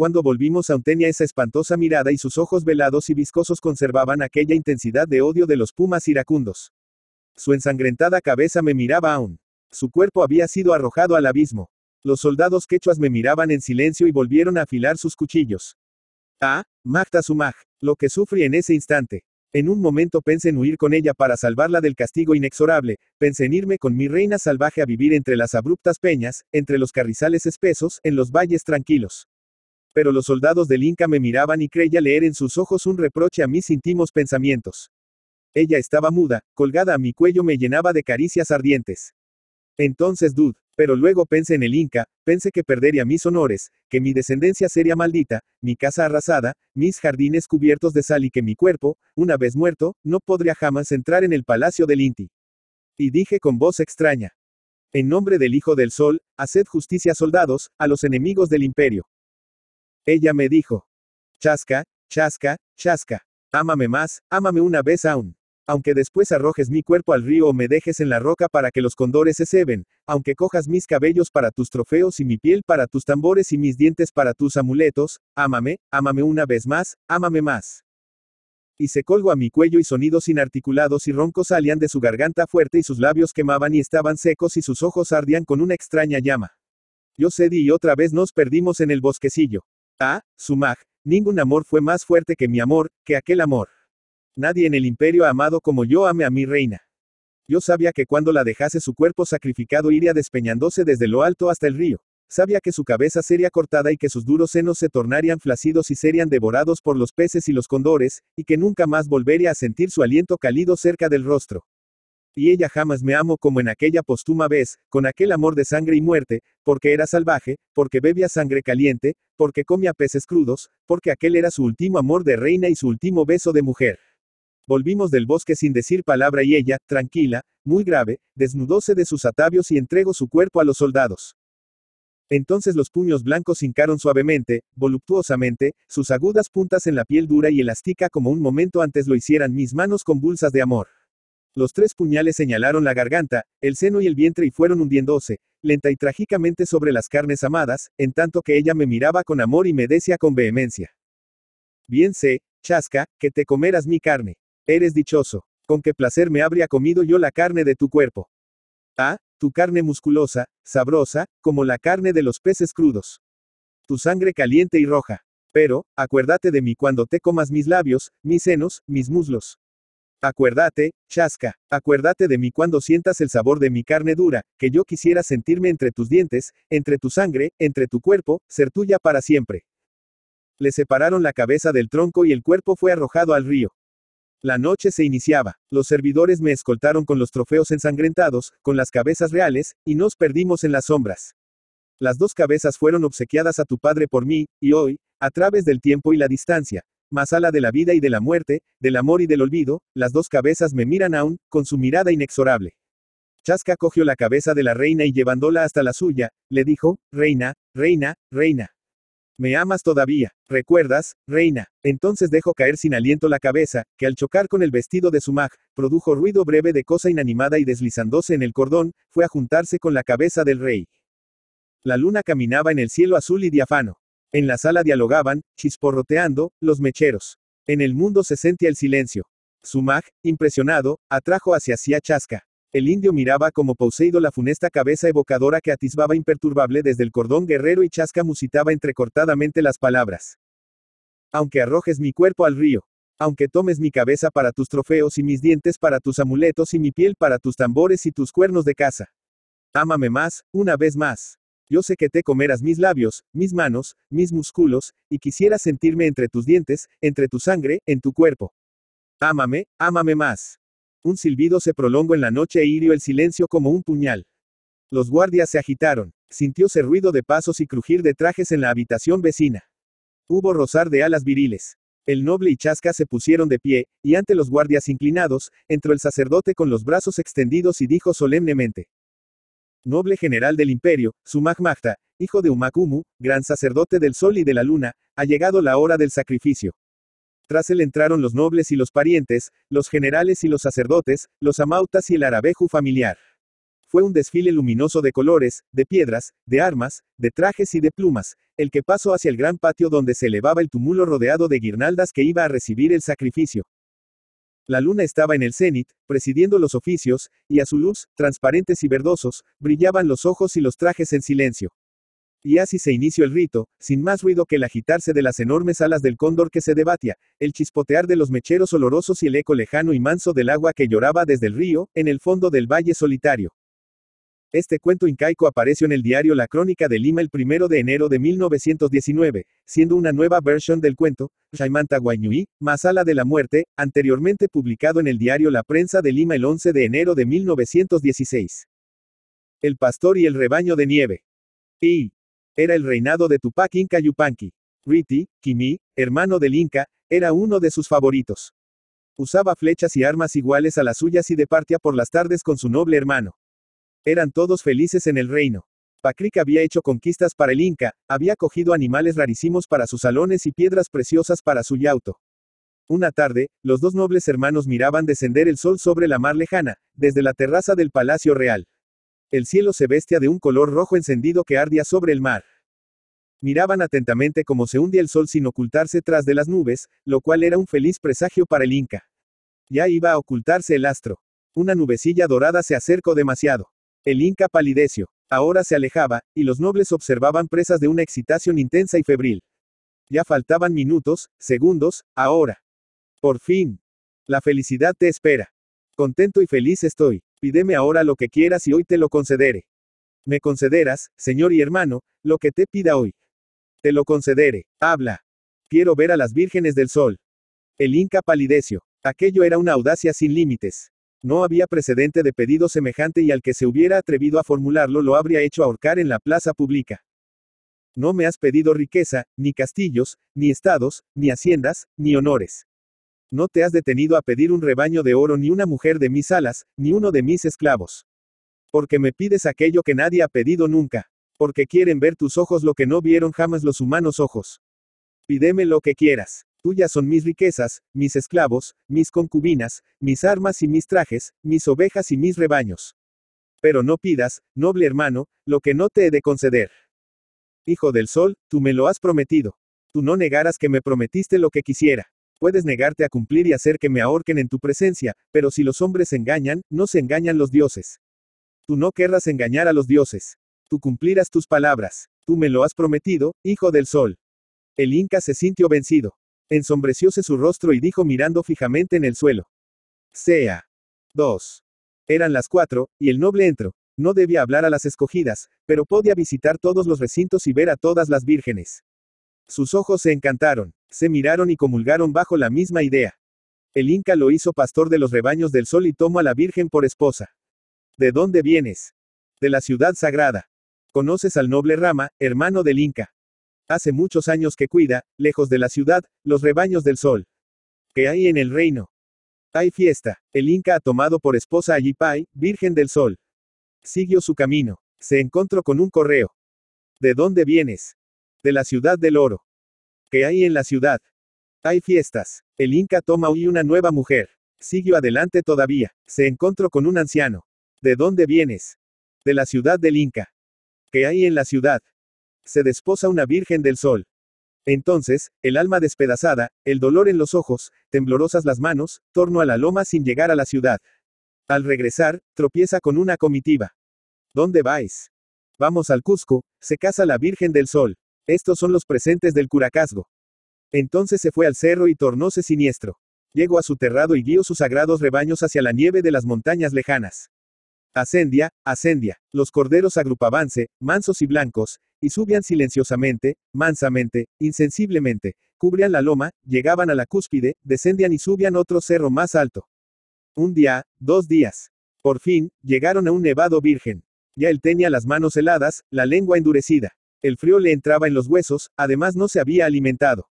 Cuando volvimos aún tenía esa espantosa mirada y sus ojos velados y viscosos conservaban aquella intensidad de odio de los pumas iracundos. Su ensangrentada cabeza me miraba aún. Su cuerpo había sido arrojado al abismo. Los soldados quechuas me miraban en silencio y volvieron a afilar sus cuchillos. Ah, Magta Sumag, lo que sufrí en ese instante. En un momento pensé en huir con ella para salvarla del castigo inexorable, pensé en irme con mi reina salvaje a vivir entre las abruptas peñas, entre los carrizales espesos, en los valles tranquilos. Pero los soldados del Inca me miraban y creía leer en sus ojos un reproche a mis íntimos pensamientos. Ella estaba muda, colgada a mi cuello me llenaba de caricias ardientes. Entonces dud, pero luego pensé en el Inca, pensé que perdería mis honores, que mi descendencia sería maldita, mi casa arrasada, mis jardines cubiertos de sal y que mi cuerpo, una vez muerto, no podría jamás entrar en el palacio del Inti. Y dije con voz extraña. En nombre del Hijo del Sol, haced justicia soldados, a los enemigos del imperio. Ella me dijo, chasca, chasca, chasca. Ámame más, ámame una vez aún. Aunque después arrojes mi cuerpo al río o me dejes en la roca para que los condores se ceben, aunque cojas mis cabellos para tus trofeos y mi piel para tus tambores y mis dientes para tus amuletos, ámame, ámame una vez más, ámame más. Y se colgó a mi cuello y sonidos inarticulados y roncos salían de su garganta fuerte y sus labios quemaban y estaban secos y sus ojos ardían con una extraña llama. Yo cedí y otra vez nos perdimos en el bosquecillo. Ah, Sumag, ningún amor fue más fuerte que mi amor, que aquel amor. Nadie en el imperio ha amado como yo ame a mi reina. Yo sabía que cuando la dejase su cuerpo sacrificado iría despeñándose desde lo alto hasta el río. Sabía que su cabeza sería cortada y que sus duros senos se tornarían flacidos y serían devorados por los peces y los condores, y que nunca más volvería a sentir su aliento cálido cerca del rostro y ella jamás me amo como en aquella postuma vez, con aquel amor de sangre y muerte, porque era salvaje, porque bebía sangre caliente, porque comía peces crudos, porque aquel era su último amor de reina y su último beso de mujer. Volvimos del bosque sin decir palabra y ella, tranquila, muy grave, desnudóse de sus atavios y entregó su cuerpo a los soldados. Entonces los puños blancos hincaron suavemente, voluptuosamente, sus agudas puntas en la piel dura y elástica como un momento antes lo hicieran mis manos convulsas de amor. Los tres puñales señalaron la garganta, el seno y el vientre y fueron hundiéndose, lenta y trágicamente sobre las carnes amadas, en tanto que ella me miraba con amor y me decía con vehemencia. Bien sé, chasca, que te comerás mi carne. Eres dichoso. Con qué placer me habría comido yo la carne de tu cuerpo. Ah, tu carne musculosa, sabrosa, como la carne de los peces crudos. Tu sangre caliente y roja. Pero, acuérdate de mí cuando te comas mis labios, mis senos, mis muslos. Acuérdate, Chasca, acuérdate de mí cuando sientas el sabor de mi carne dura, que yo quisiera sentirme entre tus dientes, entre tu sangre, entre tu cuerpo, ser tuya para siempre. Le separaron la cabeza del tronco y el cuerpo fue arrojado al río. La noche se iniciaba, los servidores me escoltaron con los trofeos ensangrentados, con las cabezas reales, y nos perdimos en las sombras. Las dos cabezas fueron obsequiadas a tu padre por mí, y hoy, a través del tiempo y la distancia, Masala de la vida y de la muerte, del amor y del olvido, las dos cabezas me miran aún, con su mirada inexorable. Chasca cogió la cabeza de la reina y llevándola hasta la suya, le dijo, Reina, reina, reina. Me amas todavía, recuerdas, reina. Entonces dejó caer sin aliento la cabeza, que al chocar con el vestido de su mag, produjo ruido breve de cosa inanimada y deslizándose en el cordón, fue a juntarse con la cabeza del rey. La luna caminaba en el cielo azul y diafano. En la sala dialogaban, chisporroteando, los mecheros. En el mundo se sentía el silencio. Sumag, impresionado, atrajo hacia sí a Chasca. El indio miraba como poseído la funesta cabeza evocadora que atisbaba imperturbable desde el cordón guerrero y Chasca musitaba entrecortadamente las palabras. Aunque arrojes mi cuerpo al río, aunque tomes mi cabeza para tus trofeos y mis dientes para tus amuletos y mi piel para tus tambores y tus cuernos de caza. Ámame más, una vez más. Yo sé que te comerás mis labios, mis manos, mis músculos, y quisiera sentirme entre tus dientes, entre tu sangre, en tu cuerpo. Ámame, ámame más. Un silbido se prolongó en la noche e hirió el silencio como un puñal. Los guardias se agitaron, sintióse ruido de pasos y crujir de trajes en la habitación vecina. Hubo rozar de alas viriles. El noble y Chasca se pusieron de pie, y ante los guardias inclinados, entró el sacerdote con los brazos extendidos y dijo solemnemente, noble general del imperio, Magta, hijo de Umakumu, gran sacerdote del sol y de la luna, ha llegado la hora del sacrificio. Tras él entraron los nobles y los parientes, los generales y los sacerdotes, los amautas y el arabeju familiar. Fue un desfile luminoso de colores, de piedras, de armas, de trajes y de plumas, el que pasó hacia el gran patio donde se elevaba el túmulo rodeado de guirnaldas que iba a recibir el sacrificio. La luna estaba en el cenit, presidiendo los oficios, y a su luz, transparentes y verdosos, brillaban los ojos y los trajes en silencio. Y así se inició el rito, sin más ruido que el agitarse de las enormes alas del cóndor que se debatía, el chispotear de los mecheros olorosos y el eco lejano y manso del agua que lloraba desde el río, en el fondo del valle solitario. Este cuento incaico apareció en el diario La Crónica de Lima el 1 de enero de 1919, siendo una nueva versión del cuento, Shaimanta Guayñuí, Masala de la Muerte, anteriormente publicado en el diario La Prensa de Lima el 11 de enero de 1916. El pastor y el rebaño de nieve. Y Era el reinado de Tupac Inca Yupanqui. Riti, Kimi, hermano del Inca, era uno de sus favoritos. Usaba flechas y armas iguales a las suyas y departía por las tardes con su noble hermano. Eran todos felices en el reino. Pacric había hecho conquistas para el Inca, había cogido animales rarísimos para sus salones y piedras preciosas para su yauto. Una tarde, los dos nobles hermanos miraban descender el sol sobre la mar lejana, desde la terraza del Palacio Real. El cielo se vestía de un color rojo encendido que ardía sobre el mar. Miraban atentamente cómo se hundía el sol sin ocultarse tras de las nubes, lo cual era un feliz presagio para el Inca. Ya iba a ocultarse el astro. Una nubecilla dorada se acercó demasiado. El Inca palideció. Ahora se alejaba, y los nobles observaban presas de una excitación intensa y febril. Ya faltaban minutos, segundos, ahora. Por fin. La felicidad te espera. Contento y feliz estoy. Pídeme ahora lo que quieras y hoy te lo concedere. Me concederás, señor y hermano, lo que te pida hoy. Te lo concedere. Habla. Quiero ver a las vírgenes del sol. El Inca palideció. Aquello era una audacia sin límites. No había precedente de pedido semejante y al que se hubiera atrevido a formularlo lo habría hecho ahorcar en la plaza pública. No me has pedido riqueza, ni castillos, ni estados, ni haciendas, ni honores. No te has detenido a pedir un rebaño de oro ni una mujer de mis alas, ni uno de mis esclavos. Porque me pides aquello que nadie ha pedido nunca. Porque quieren ver tus ojos lo que no vieron jamás los humanos ojos. Pídeme lo que quieras. Tuyas son mis riquezas, mis esclavos, mis concubinas, mis armas y mis trajes, mis ovejas y mis rebaños. Pero no pidas, noble hermano, lo que no te he de conceder. Hijo del sol, tú me lo has prometido. Tú no negaras que me prometiste lo que quisiera. Puedes negarte a cumplir y hacer que me ahorquen en tu presencia, pero si los hombres engañan, no se engañan los dioses. Tú no querrás engañar a los dioses. Tú cumplirás tus palabras. Tú me lo has prometido, hijo del sol. El Inca se sintió vencido. Ensombrecióse su rostro y dijo mirando fijamente en el suelo. Sea. 2. Eran las cuatro, y el noble entró. No debía hablar a las escogidas, pero podía visitar todos los recintos y ver a todas las vírgenes. Sus ojos se encantaron, se miraron y comulgaron bajo la misma idea. El Inca lo hizo pastor de los rebaños del sol y tomó a la Virgen por esposa. ¿De dónde vienes? De la ciudad sagrada. Conoces al noble Rama, hermano del Inca. Hace muchos años que cuida, lejos de la ciudad, los rebaños del sol. ¿Qué hay en el reino. Hay fiesta. El Inca ha tomado por esposa a Yipai, Virgen del Sol. Siguió su camino. Se encontró con un correo. ¿De dónde vienes? De la ciudad del oro. ¿Qué hay en la ciudad? Hay fiestas. El Inca toma hoy una nueva mujer. Siguió adelante todavía. Se encontró con un anciano. ¿De dónde vienes? De la ciudad del Inca. ¿Qué hay en la ciudad? se desposa una Virgen del Sol. Entonces, el alma despedazada, el dolor en los ojos, temblorosas las manos, torno a la loma sin llegar a la ciudad. Al regresar, tropieza con una comitiva. ¿Dónde vais? Vamos al Cusco, se casa la Virgen del Sol. Estos son los presentes del curacazgo. Entonces se fue al cerro y tornóse siniestro. Llegó a su terrado y guió sus sagrados rebaños hacia la nieve de las montañas lejanas. Ascendia, ascendia, los corderos agrupabanse, mansos y blancos, y subían silenciosamente, mansamente, insensiblemente, cubrían la loma, llegaban a la cúspide, descendían y subían otro cerro más alto. Un día, dos días. Por fin, llegaron a un nevado virgen. Ya él tenía las manos heladas, la lengua endurecida. El frío le entraba en los huesos, además no se había alimentado.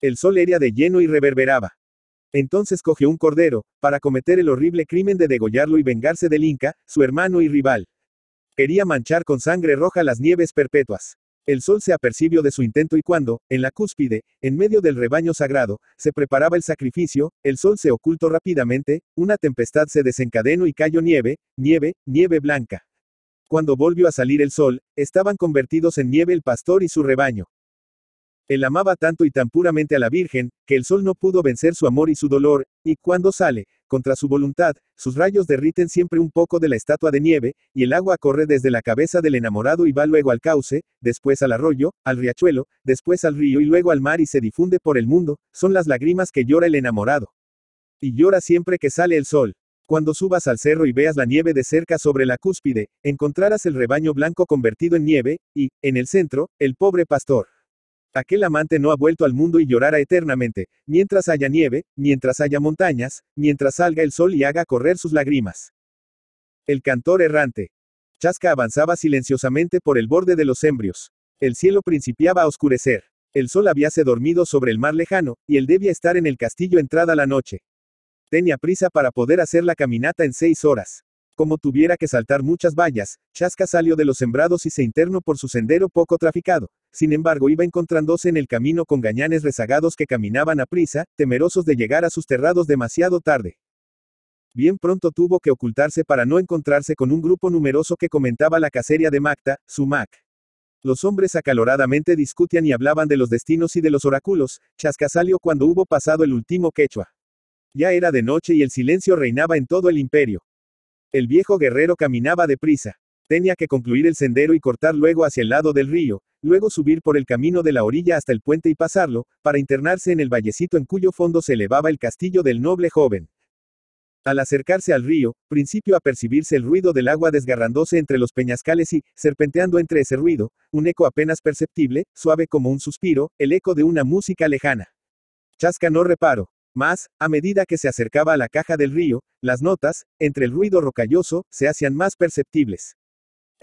El sol era de lleno y reverberaba. Entonces cogió un cordero, para cometer el horrible crimen de degollarlo y vengarse del Inca, su hermano y rival. Quería manchar con sangre roja las nieves perpetuas. El sol se apercibió de su intento y cuando, en la cúspide, en medio del rebaño sagrado, se preparaba el sacrificio, el sol se ocultó rápidamente, una tempestad se desencadenó y cayó nieve, nieve, nieve blanca. Cuando volvió a salir el sol, estaban convertidos en nieve el pastor y su rebaño. Él amaba tanto y tan puramente a la Virgen, que el sol no pudo vencer su amor y su dolor, y cuando sale, contra su voluntad, sus rayos derriten siempre un poco de la estatua de nieve, y el agua corre desde la cabeza del enamorado y va luego al cauce, después al arroyo, al riachuelo, después al río y luego al mar y se difunde por el mundo, son las lágrimas que llora el enamorado. Y llora siempre que sale el sol. Cuando subas al cerro y veas la nieve de cerca sobre la cúspide, encontrarás el rebaño blanco convertido en nieve, y, en el centro, el pobre pastor. Aquel amante no ha vuelto al mundo y llorará eternamente, mientras haya nieve, mientras haya montañas, mientras salga el sol y haga correr sus lágrimas. El cantor errante. Chasca avanzaba silenciosamente por el borde de los embrios. El cielo principiaba a oscurecer. El sol habíase dormido sobre el mar lejano, y él debía estar en el castillo entrada la noche. Tenía prisa para poder hacer la caminata en seis horas. Como tuviera que saltar muchas vallas, Chasca salió de los sembrados y se internó por su sendero poco traficado, sin embargo, iba encontrándose en el camino con gañanes rezagados que caminaban a prisa, temerosos de llegar a sus terrados demasiado tarde. Bien pronto tuvo que ocultarse para no encontrarse con un grupo numeroso que comentaba la cacería de Macta, Sumac. Los hombres acaloradamente discutían y hablaban de los destinos y de los oráculos, chascasalio cuando hubo pasado el último quechua. Ya era de noche y el silencio reinaba en todo el imperio. El viejo guerrero caminaba de prisa. Tenía que concluir el sendero y cortar luego hacia el lado del río, luego subir por el camino de la orilla hasta el puente y pasarlo, para internarse en el vallecito en cuyo fondo se elevaba el castillo del noble joven. Al acercarse al río, principio a percibirse el ruido del agua desgarrándose entre los peñascales y, serpenteando entre ese ruido, un eco apenas perceptible, suave como un suspiro, el eco de una música lejana. Chasca no reparo. Más, a medida que se acercaba a la caja del río, las notas, entre el ruido rocalloso, se hacían más perceptibles.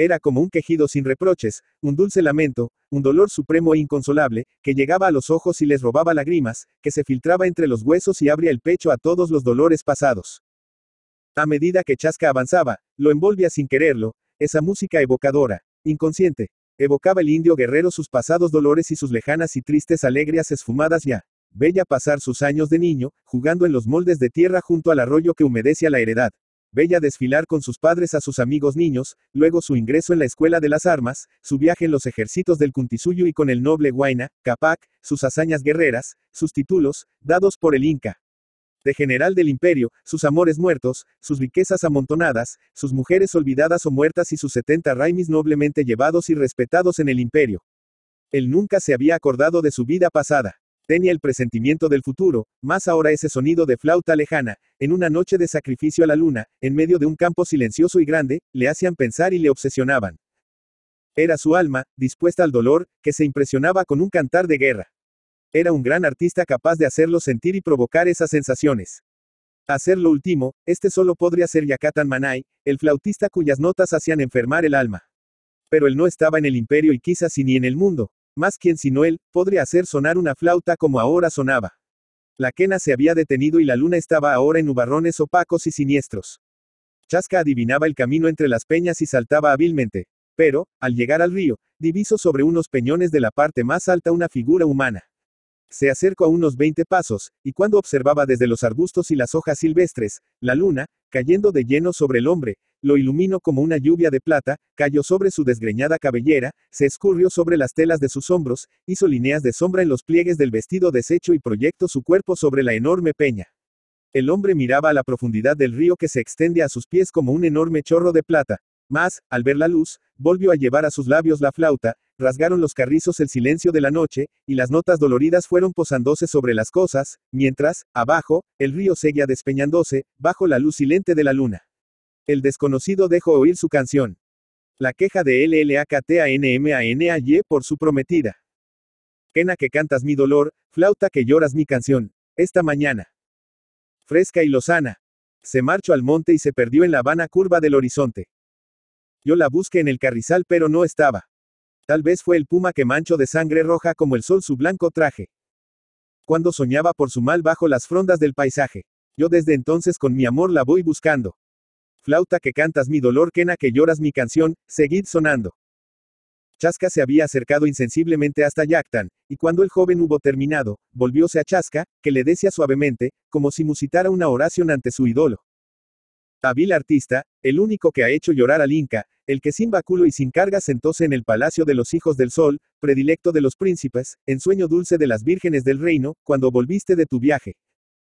Era como un quejido sin reproches, un dulce lamento, un dolor supremo e inconsolable, que llegaba a los ojos y les robaba lágrimas, que se filtraba entre los huesos y abría el pecho a todos los dolores pasados. A medida que Chasca avanzaba, lo envolvía sin quererlo, esa música evocadora, inconsciente, evocaba el indio guerrero sus pasados dolores y sus lejanas y tristes alegrías esfumadas ya. Bella pasar sus años de niño, jugando en los moldes de tierra junto al arroyo que humedecía la heredad. Bella desfilar con sus padres a sus amigos niños, luego su ingreso en la Escuela de las Armas, su viaje en los ejércitos del Cuntisuyo y con el noble Huayna, Capac, sus hazañas guerreras, sus títulos, dados por el Inca. De general del imperio, sus amores muertos, sus riquezas amontonadas, sus mujeres olvidadas o muertas y sus 70 raimis noblemente llevados y respetados en el imperio. Él nunca se había acordado de su vida pasada. Tenía el presentimiento del futuro, más ahora ese sonido de flauta lejana, en una noche de sacrificio a la luna, en medio de un campo silencioso y grande, le hacían pensar y le obsesionaban. Era su alma, dispuesta al dolor, que se impresionaba con un cantar de guerra. Era un gran artista capaz de hacerlo sentir y provocar esas sensaciones. Hacer lo último, este solo podría ser Yakatan Manai, el flautista cuyas notas hacían enfermar el alma. Pero él no estaba en el imperio y quizás ni en el mundo. Más quien sino él, podría hacer sonar una flauta como ahora sonaba. La quena se había detenido y la luna estaba ahora en nubarrones opacos y siniestros. Chasca adivinaba el camino entre las peñas y saltaba hábilmente. Pero, al llegar al río, diviso sobre unos peñones de la parte más alta una figura humana. Se acercó a unos 20 pasos, y cuando observaba desde los arbustos y las hojas silvestres, la luna, cayendo de lleno sobre el hombre, lo iluminó como una lluvia de plata, cayó sobre su desgreñada cabellera, se escurrió sobre las telas de sus hombros, hizo líneas de sombra en los pliegues del vestido deshecho y proyectó su cuerpo sobre la enorme peña. El hombre miraba a la profundidad del río que se extiende a sus pies como un enorme chorro de plata. Mas, al ver la luz, volvió a llevar a sus labios la flauta, rasgaron los carrizos el silencio de la noche, y las notas doloridas fueron posándose sobre las cosas, mientras, abajo, el río seguía despeñándose, bajo la luz silente de la luna. El desconocido dejó oír su canción. La queja de LLAKTANMANAY por su prometida. Quena que cantas mi dolor, flauta que lloras mi canción. Esta mañana. Fresca y lozana. Se marchó al monte y se perdió en la vana curva del horizonte. Yo la busqué en el carrizal pero no estaba. Tal vez fue el puma que manchó de sangre roja como el sol su blanco traje. Cuando soñaba por su mal bajo las frondas del paisaje. Yo desde entonces con mi amor la voy buscando. Flauta que cantas mi dolor, quena que lloras mi canción, seguid sonando. Chasca se había acercado insensiblemente hasta Yactan, y cuando el joven hubo terminado, volvióse a Chasca, que le decía suavemente, como si musitara una oración ante su ídolo. Hábil artista, el único que ha hecho llorar al Inca, el que sin báculo y sin carga sentóse en el palacio de los hijos del sol, predilecto de los príncipes, en sueño dulce de las vírgenes del reino, cuando volviste de tu viaje,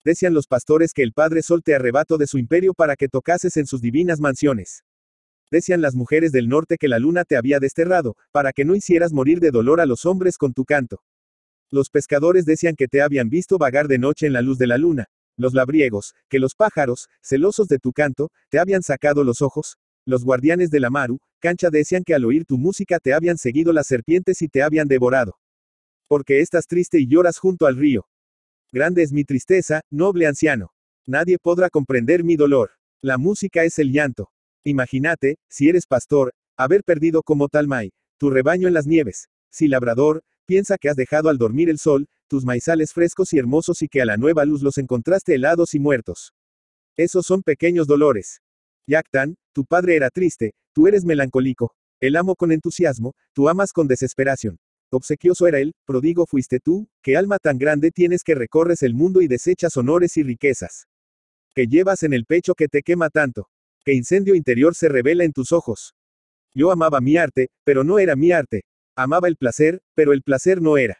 Desean los pastores que el Padre Sol te arrebato de su imperio para que tocases en sus divinas mansiones. Desean las mujeres del norte que la luna te había desterrado, para que no hicieras morir de dolor a los hombres con tu canto. Los pescadores decían que te habían visto vagar de noche en la luz de la luna. Los labriegos, que los pájaros, celosos de tu canto, te habían sacado los ojos. Los guardianes de la maru, cancha decían que al oír tu música te habían seguido las serpientes y te habían devorado. Porque estás triste y lloras junto al río. Grande es mi tristeza, noble anciano. Nadie podrá comprender mi dolor. La música es el llanto. Imagínate, si eres pastor, haber perdido como may. tu rebaño en las nieves. Si labrador, piensa que has dejado al dormir el sol, tus maizales frescos y hermosos y que a la nueva luz los encontraste helados y muertos. Esos son pequeños dolores. Yactan, tu padre era triste, tú eres melancólico, el amo con entusiasmo, tú amas con desesperación. Obsequioso era él, prodigo fuiste tú, ¿qué alma tan grande tienes que recorres el mundo y desechas honores y riquezas. Que llevas en el pecho que te quema tanto. Que incendio interior se revela en tus ojos. Yo amaba mi arte, pero no era mi arte. Amaba el placer, pero el placer no era.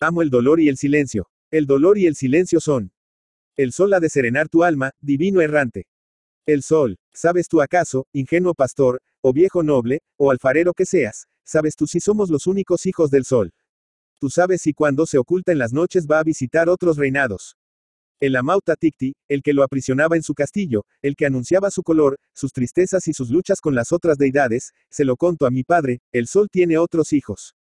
Amo el dolor y el silencio. El dolor y el silencio son. El sol ha de serenar tu alma, divino errante. El sol, ¿sabes tú acaso, ingenuo pastor, o viejo noble, o alfarero que seas, ¿Sabes tú si somos los únicos hijos del sol? Tú sabes si cuando se oculta en las noches va a visitar otros reinados. El Amauta Ticti, el que lo aprisionaba en su castillo, el que anunciaba su color, sus tristezas y sus luchas con las otras deidades, se lo contó a mi padre, el sol tiene otros hijos.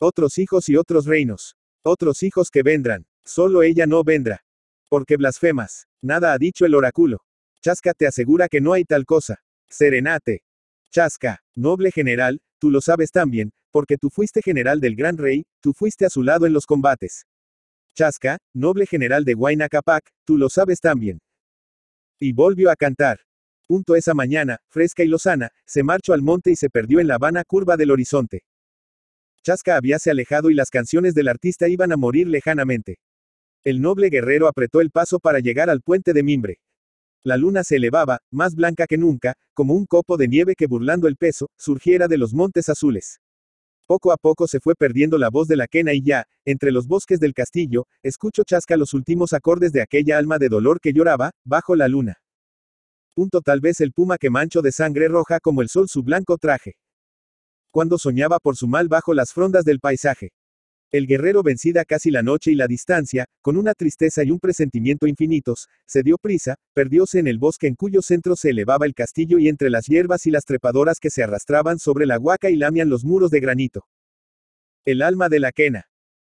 Otros hijos y otros reinos. Otros hijos que vendrán. Solo ella no vendrá. Porque blasfemas. Nada ha dicho el oráculo. Chasca te asegura que no hay tal cosa. Serenate. Chasca, noble general, tú lo sabes también, porque tú fuiste general del gran rey, tú fuiste a su lado en los combates. Chasca, noble general de Huayna Capac, tú lo sabes también. Y volvió a cantar. Punto esa mañana, fresca y lozana, se marchó al monte y se perdió en la vana curva del horizonte. Chasca habíase alejado y las canciones del artista iban a morir lejanamente. El noble guerrero apretó el paso para llegar al puente de mimbre. La luna se elevaba, más blanca que nunca, como un copo de nieve que burlando el peso, surgiera de los montes azules. Poco a poco se fue perdiendo la voz de la quena y ya, entre los bosques del castillo, escucho chasca los últimos acordes de aquella alma de dolor que lloraba, bajo la luna. Punto tal vez el puma que mancho de sangre roja como el sol su blanco traje. Cuando soñaba por su mal bajo las frondas del paisaje. El guerrero vencida casi la noche y la distancia, con una tristeza y un presentimiento infinitos, se dio prisa, perdióse en el bosque en cuyo centro se elevaba el castillo y entre las hierbas y las trepadoras que se arrastraban sobre la huaca y lamian los muros de granito. El alma de la quena.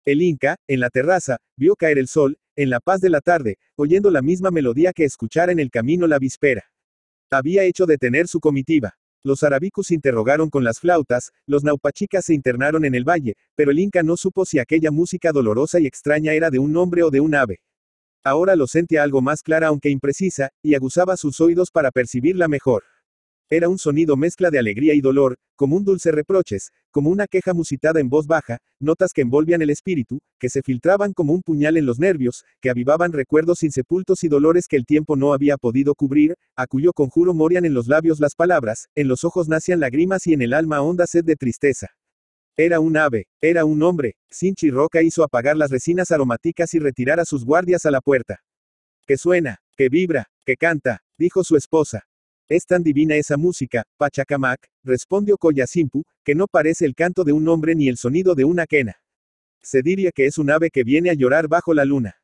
El Inca, en la terraza, vio caer el sol, en la paz de la tarde, oyendo la misma melodía que escuchara en el camino la víspera. Había hecho detener su comitiva. Los arabicos interrogaron con las flautas, los naupachicas se internaron en el valle, pero el inca no supo si aquella música dolorosa y extraña era de un hombre o de un ave. Ahora lo sentía algo más clara aunque imprecisa, y aguzaba sus oídos para percibirla mejor. Era un sonido mezcla de alegría y dolor, como un dulce reproches, como una queja musitada en voz baja, notas que envolvían el espíritu, que se filtraban como un puñal en los nervios, que avivaban recuerdos insepultos y dolores que el tiempo no había podido cubrir, a cuyo conjuro morían en los labios las palabras, en los ojos nacían lágrimas y en el alma honda sed de tristeza. Era un ave, era un hombre, sin Roca hizo apagar las resinas aromáticas y retirar a sus guardias a la puerta. Que suena, que vibra, que canta, dijo su esposa. Es tan divina esa música, Pachacamac, respondió Coyasimpu, que no parece el canto de un hombre ni el sonido de una quena. Se diría que es un ave que viene a llorar bajo la luna.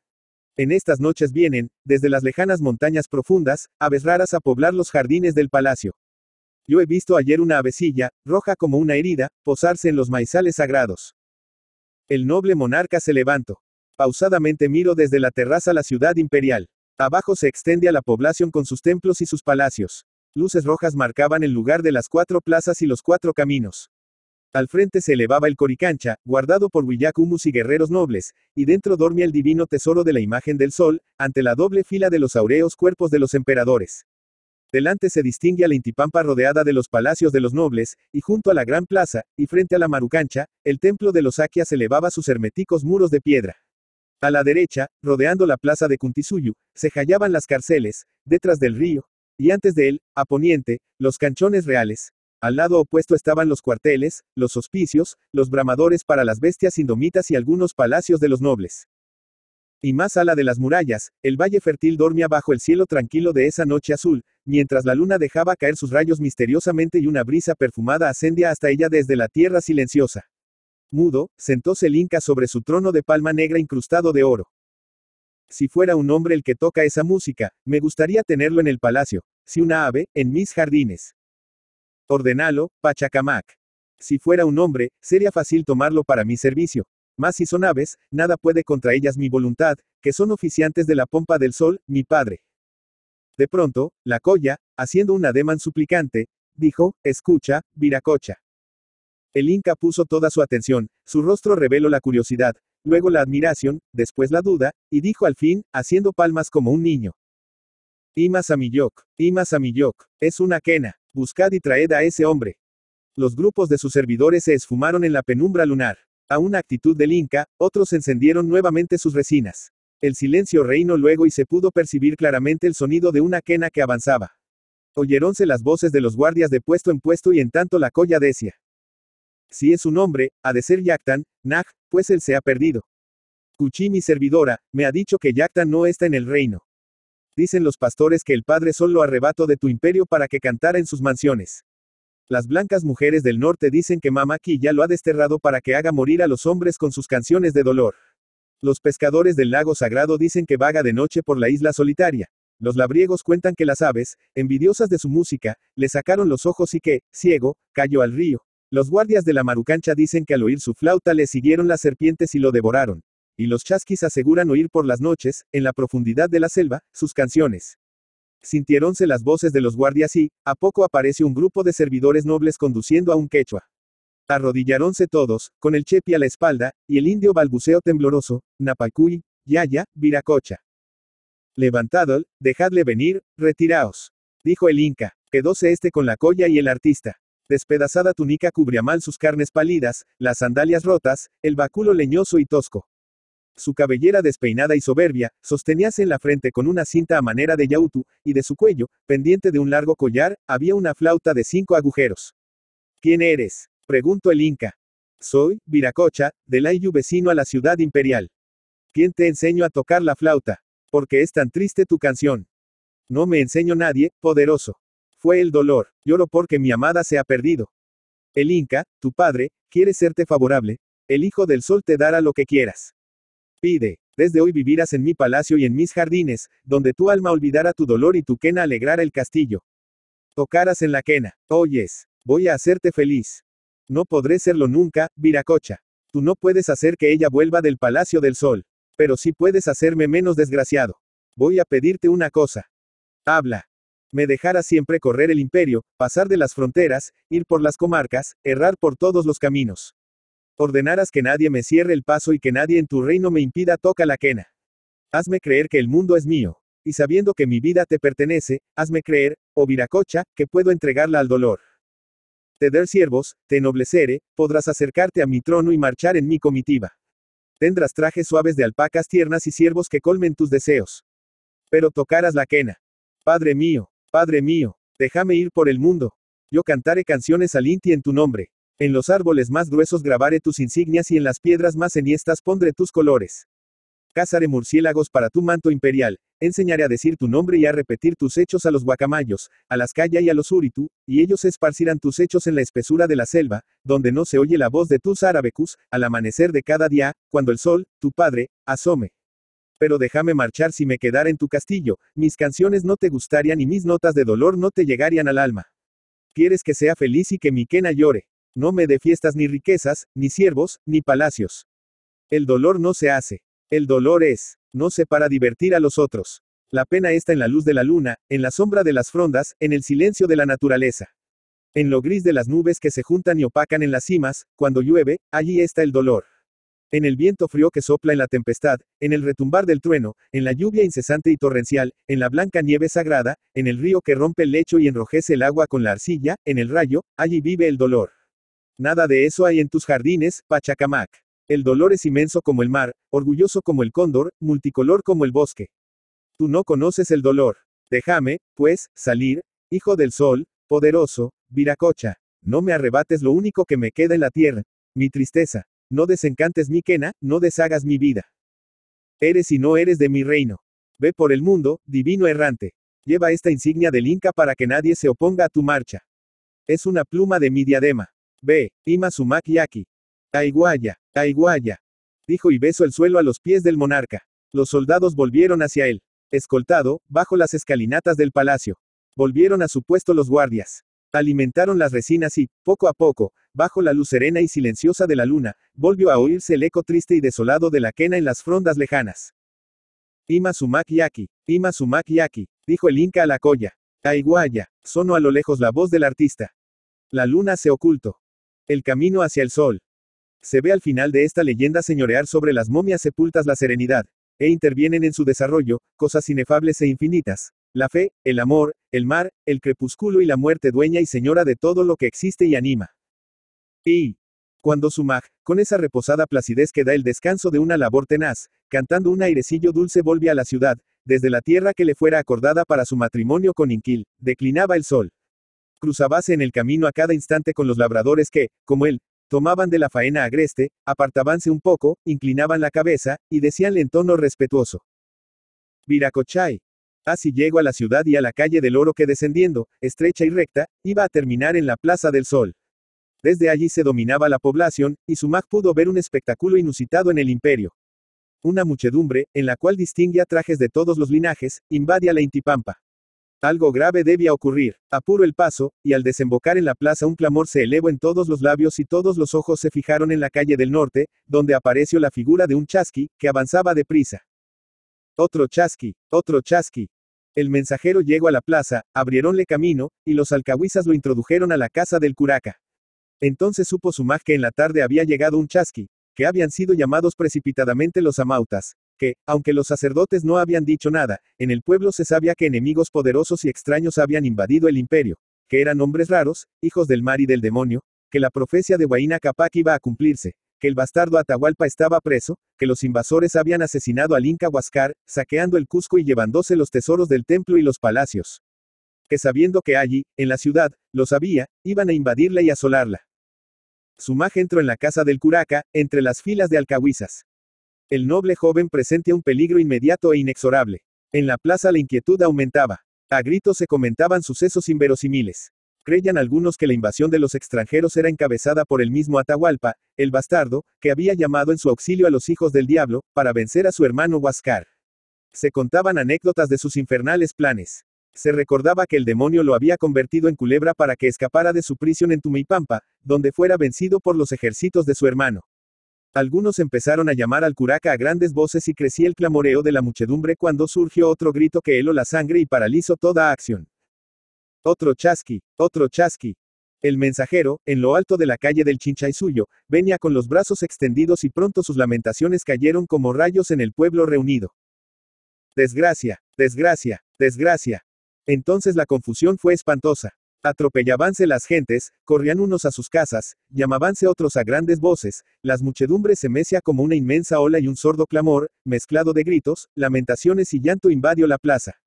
En estas noches vienen, desde las lejanas montañas profundas, aves raras a poblar los jardines del palacio. Yo he visto ayer una avecilla, roja como una herida, posarse en los maizales sagrados. El noble monarca se levantó. Pausadamente miro desde la terraza la ciudad imperial. Abajo se a la población con sus templos y sus palacios. Luces rojas marcaban el lugar de las cuatro plazas y los cuatro caminos. Al frente se elevaba el coricancha, guardado por Willacumus y guerreros nobles, y dentro dormía el divino tesoro de la imagen del sol, ante la doble fila de los aureos cuerpos de los emperadores. Delante se distingue a la Intipampa rodeada de los palacios de los nobles, y junto a la gran plaza, y frente a la Marucancha, el templo de los Aquias elevaba sus herméticos muros de piedra. A la derecha, rodeando la plaza de Cuntisuyu, se hallaban las carceles, detrás del río, y antes de él, a poniente, los canchones reales. Al lado opuesto estaban los cuarteles, los hospicios, los bramadores para las bestias indomitas y algunos palacios de los nobles. Y más a la de las murallas, el valle fértil dormía bajo el cielo tranquilo de esa noche azul, mientras la luna dejaba caer sus rayos misteriosamente y una brisa perfumada ascendía hasta ella desde la tierra silenciosa. Mudo, sentóse el Inca sobre su trono de palma negra incrustado de oro. Si fuera un hombre el que toca esa música, me gustaría tenerlo en el palacio, si una ave, en mis jardines. Ordenalo, Pachacamac. Si fuera un hombre, sería fácil tomarlo para mi servicio. Mas si son aves, nada puede contra ellas mi voluntad, que son oficiantes de la pompa del sol, mi padre. De pronto, la colla, haciendo un ademán suplicante, dijo, escucha, Viracocha. El Inca puso toda su atención, su rostro reveló la curiosidad, luego la admiración, después la duda, y dijo al fin, haciendo palmas como un niño. Ima Imas mi Samillok, es una quena, buscad y traed a ese hombre. Los grupos de sus servidores se esfumaron en la penumbra lunar. A una actitud del Inca, otros encendieron nuevamente sus resinas. El silencio reinó luego y se pudo percibir claramente el sonido de una quena que avanzaba. Oyéronse las voces de los guardias de puesto en puesto y en tanto la colla decía. Si es un hombre, ha de ser Yactan, Nag, pues él se ha perdido. Cuchi, mi servidora, me ha dicho que Yactan no está en el reino. Dicen los pastores que el Padre solo lo arrebató de tu imperio para que cantara en sus mansiones. Las blancas mujeres del norte dicen que Mamaki ya lo ha desterrado para que haga morir a los hombres con sus canciones de dolor. Los pescadores del lago sagrado dicen que vaga de noche por la isla solitaria. Los labriegos cuentan que las aves, envidiosas de su música, le sacaron los ojos y que, ciego, cayó al río. Los guardias de la marucancha dicen que al oír su flauta le siguieron las serpientes y lo devoraron. Y los chasquis aseguran oír por las noches, en la profundidad de la selva, sus canciones. Sintiéronse las voces de los guardias y, a poco aparece un grupo de servidores nobles conduciendo a un quechua. Arrodillaronse todos, con el chepi a la espalda, y el indio balbuceo tembloroso, Napacuy, Yaya, Viracocha. Levantadol, dejadle venir, retiraos. Dijo el Inca. Quedóse este con la colla y el artista. Despedazada túnica cubría mal sus carnes pálidas, las sandalias rotas, el báculo leñoso y tosco. Su cabellera despeinada y soberbia, sosteníase en la frente con una cinta a manera de yautu, y de su cuello, pendiente de un largo collar, había una flauta de cinco agujeros. ¿Quién eres? preguntó el inca. Soy, Viracocha, del Ayu vecino a la ciudad imperial. ¿Quién te enseño a tocar la flauta? Porque es tan triste tu canción. No me enseño nadie, poderoso. Fue el dolor. Lloro porque mi amada se ha perdido. El Inca, tu padre, quiere serte favorable. El Hijo del Sol te dará lo que quieras. Pide. Desde hoy vivirás en mi palacio y en mis jardines, donde tu alma olvidará tu dolor y tu quena alegrará el castillo. Tocarás en la quena. Oyes. Voy a hacerte feliz. No podré serlo nunca, Viracocha. Tú no puedes hacer que ella vuelva del Palacio del Sol. Pero sí puedes hacerme menos desgraciado. Voy a pedirte una cosa. Habla me dejarás siempre correr el imperio, pasar de las fronteras, ir por las comarcas, errar por todos los caminos. Ordenarás que nadie me cierre el paso y que nadie en tu reino me impida toca la quena. Hazme creer que el mundo es mío, y sabiendo que mi vida te pertenece, hazme creer, oh viracocha, que puedo entregarla al dolor. Te der siervos, te enobleceré, podrás acercarte a mi trono y marchar en mi comitiva. Tendrás trajes suaves de alpacas tiernas y siervos que colmen tus deseos. Pero tocarás la quena. Padre mío, Padre mío, déjame ir por el mundo. Yo cantaré canciones al Inti en tu nombre. En los árboles más gruesos grabaré tus insignias y en las piedras más enhiestas pondré tus colores. Cazaré murciélagos para tu manto imperial, enseñaré a decir tu nombre y a repetir tus hechos a los guacamayos, a las calla y a los uritu, y ellos esparcirán tus hechos en la espesura de la selva, donde no se oye la voz de tus árabecus, al amanecer de cada día, cuando el sol, tu padre, asome pero déjame marchar si me quedara en tu castillo, mis canciones no te gustarían y mis notas de dolor no te llegarían al alma. Quieres que sea feliz y que mi quena llore. No me dé fiestas ni riquezas, ni siervos, ni palacios. El dolor no se hace. El dolor es, no se para divertir a los otros. La pena está en la luz de la luna, en la sombra de las frondas, en el silencio de la naturaleza. En lo gris de las nubes que se juntan y opacan en las cimas, cuando llueve, allí está el dolor. En el viento frío que sopla en la tempestad, en el retumbar del trueno, en la lluvia incesante y torrencial, en la blanca nieve sagrada, en el río que rompe el lecho y enrojece el agua con la arcilla, en el rayo, allí vive el dolor. Nada de eso hay en tus jardines, Pachacamac. El dolor es inmenso como el mar, orgulloso como el cóndor, multicolor como el bosque. Tú no conoces el dolor. Déjame, pues, salir, hijo del sol, poderoso, viracocha. No me arrebates lo único que me queda en la tierra, mi tristeza. No desencantes mi quena, no deshagas mi vida. Eres y no eres de mi reino. Ve por el mundo, divino errante. Lleva esta insignia del Inca para que nadie se oponga a tu marcha. Es una pluma de mi diadema. Ve, Ima Sumak Yaki. Aiguaya, Aiguaya. Dijo y besó el suelo a los pies del monarca. Los soldados volvieron hacia él. Escoltado, bajo las escalinatas del palacio. Volvieron a su puesto los guardias. Alimentaron las resinas y, poco a poco, bajo la luz serena y silenciosa de la luna, volvió a oírse el eco triste y desolado de la quena en las frondas lejanas. Ima sumak yaki, Ima sumak yaki, dijo el inca a la colla. Aiguaya, sonó a lo lejos la voz del artista. La luna se ocultó. El camino hacia el sol. Se ve al final de esta leyenda señorear sobre las momias sepultas la serenidad, e intervienen en su desarrollo, cosas inefables e infinitas, la fe, el amor, el mar, el crepúsculo y la muerte dueña y señora de todo lo que existe y anima. Y, cuando su mag, con esa reposada placidez que da el descanso de una labor tenaz, cantando un airecillo dulce vuelve a la ciudad, desde la tierra que le fuera acordada para su matrimonio con Inquil, declinaba el sol. Cruzabase en el camino a cada instante con los labradores que, como él, tomaban de la faena agreste, apartabanse un poco, inclinaban la cabeza, y decíanle en tono respetuoso. Viracochay. Así llegó a la ciudad y a la calle del oro que descendiendo, estrecha y recta, iba a terminar en la Plaza del Sol. Desde allí se dominaba la población, y Sumag pudo ver un espectáculo inusitado en el imperio. Una muchedumbre, en la cual distingue a trajes de todos los linajes, invade la Intipampa. Algo grave debía ocurrir. Apuro el paso, y al desembocar en la plaza un clamor se elevó en todos los labios y todos los ojos se fijaron en la calle del norte, donde apareció la figura de un chasqui, que avanzaba deprisa. Otro chasqui, otro chasqui, el mensajero llegó a la plaza, abriéronle camino, y los alcahuizas lo introdujeron a la casa del curaca. Entonces supo Sumaj que en la tarde había llegado un chasqui, que habían sido llamados precipitadamente los amautas, que, aunque los sacerdotes no habían dicho nada, en el pueblo se sabía que enemigos poderosos y extraños habían invadido el imperio, que eran hombres raros, hijos del mar y del demonio, que la profecía de Huayna Capac iba a cumplirse, que el bastardo Atahualpa estaba preso, que los invasores habían asesinado al Inca Huascar, saqueando el Cusco y llevándose los tesoros del templo y los palacios. Que sabiendo que allí, en la ciudad, lo sabía, iban a invadirla y asolarla. Sumaj entró en la casa del curaca, entre las filas de alcahuizas. El noble joven presentía un peligro inmediato e inexorable. En la plaza la inquietud aumentaba. A gritos se comentaban sucesos inverosímiles. Creían algunos que la invasión de los extranjeros era encabezada por el mismo Atahualpa, el bastardo, que había llamado en su auxilio a los hijos del diablo, para vencer a su hermano Huascar. Se contaban anécdotas de sus infernales planes. Se recordaba que el demonio lo había convertido en culebra para que escapara de su prisión en Tumipampa, donde fuera vencido por los ejércitos de su hermano. Algunos empezaron a llamar al curaca a grandes voces y crecía el clamoreo de la muchedumbre cuando surgió otro grito que heló la sangre y paralizó toda acción. Otro chasqui, otro chasqui. El mensajero, en lo alto de la calle del Chinchaysuyo, venía con los brazos extendidos y pronto sus lamentaciones cayeron como rayos en el pueblo reunido. Desgracia, desgracia, desgracia. Entonces la confusión fue espantosa. Atropellábanse las gentes, corrían unos a sus casas, llamabanse otros a grandes voces, las muchedumbres se mecia como una inmensa ola y un sordo clamor, mezclado de gritos, lamentaciones y llanto invadió la plaza.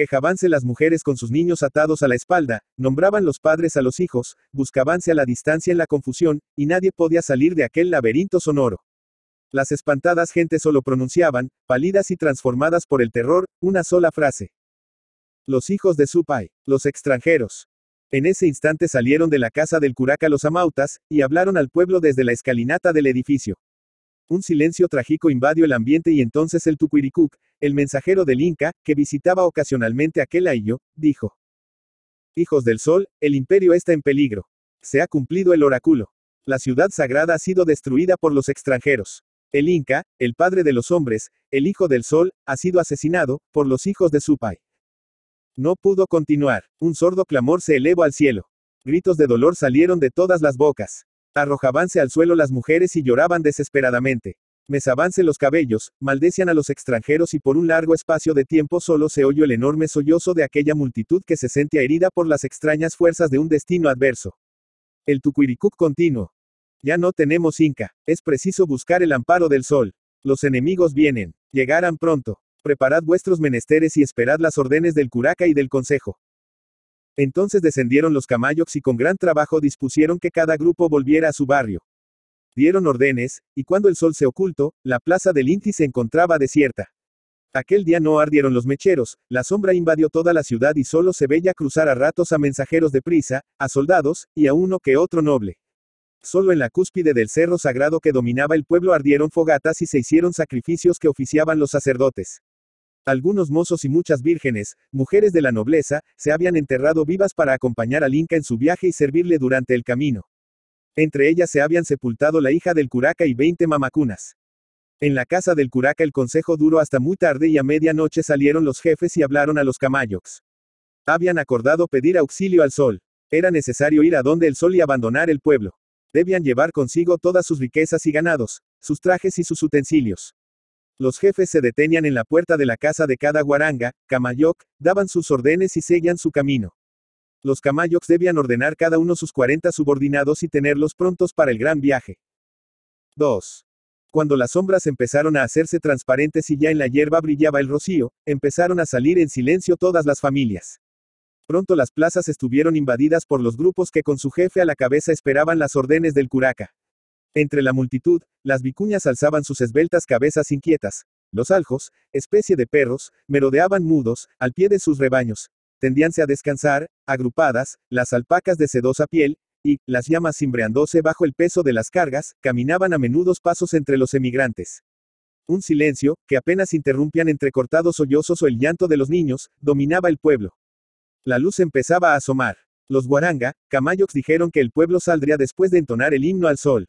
Quejabanse las mujeres con sus niños atados a la espalda, nombraban los padres a los hijos, buscabanse a la distancia en la confusión, y nadie podía salir de aquel laberinto sonoro. Las espantadas gentes solo pronunciaban, pálidas y transformadas por el terror, una sola frase. Los hijos de Supai, los extranjeros. En ese instante salieron de la casa del curaca los amautas, y hablaron al pueblo desde la escalinata del edificio. Un silencio trágico invadió el ambiente y entonces el Tucuiricuc, el mensajero del Inca, que visitaba ocasionalmente aquel ayo, dijo. Hijos del Sol, el imperio está en peligro. Se ha cumplido el oráculo. La ciudad sagrada ha sido destruida por los extranjeros. El Inca, el padre de los hombres, el hijo del sol, ha sido asesinado, por los hijos de Supai. No pudo continuar. Un sordo clamor se elevó al cielo. Gritos de dolor salieron de todas las bocas. Arrojabanse al suelo las mujeres y lloraban desesperadamente. Mesabanse los cabellos, maldecían a los extranjeros y por un largo espacio de tiempo solo se oyó el enorme sollozo de aquella multitud que se sentía herida por las extrañas fuerzas de un destino adverso. El tucuiricuc continuó. Ya no tenemos Inca, es preciso buscar el amparo del sol. Los enemigos vienen, llegarán pronto. Preparad vuestros menesteres y esperad las órdenes del curaca y del consejo. Entonces descendieron los camayos y con gran trabajo dispusieron que cada grupo volviera a su barrio. Dieron órdenes, y cuando el sol se ocultó, la plaza del Inti se encontraba desierta. Aquel día no ardieron los mecheros, la sombra invadió toda la ciudad y solo se veía cruzar a ratos a mensajeros de prisa, a soldados, y a uno que otro noble. Solo en la cúspide del cerro sagrado que dominaba el pueblo ardieron fogatas y se hicieron sacrificios que oficiaban los sacerdotes. Algunos mozos y muchas vírgenes, mujeres de la nobleza, se habían enterrado vivas para acompañar al Inca en su viaje y servirle durante el camino. Entre ellas se habían sepultado la hija del curaca y veinte mamacunas. En la casa del curaca el consejo duró hasta muy tarde y a medianoche salieron los jefes y hablaron a los camayocs. Habían acordado pedir auxilio al sol. Era necesario ir a donde el sol y abandonar el pueblo. Debían llevar consigo todas sus riquezas y ganados, sus trajes y sus utensilios. Los jefes se detenían en la puerta de la casa de cada guaranga, camayoc, daban sus órdenes y seguían su camino. Los camayocs debían ordenar cada uno sus 40 subordinados y tenerlos prontos para el gran viaje. 2. Cuando las sombras empezaron a hacerse transparentes y ya en la hierba brillaba el rocío, empezaron a salir en silencio todas las familias. Pronto las plazas estuvieron invadidas por los grupos que con su jefe a la cabeza esperaban las órdenes del curaca. Entre la multitud, las vicuñas alzaban sus esbeltas cabezas inquietas. Los aljos, especie de perros, merodeaban mudos, al pie de sus rebaños. Tendíanse a descansar, agrupadas, las alpacas de sedosa piel, y, las llamas cimbreándose bajo el peso de las cargas, caminaban a menudos pasos entre los emigrantes. Un silencio, que apenas interrumpían entrecortados sollozos o el llanto de los niños, dominaba el pueblo. La luz empezaba a asomar. Los guaranga, camayox dijeron que el pueblo saldría después de entonar el himno al sol.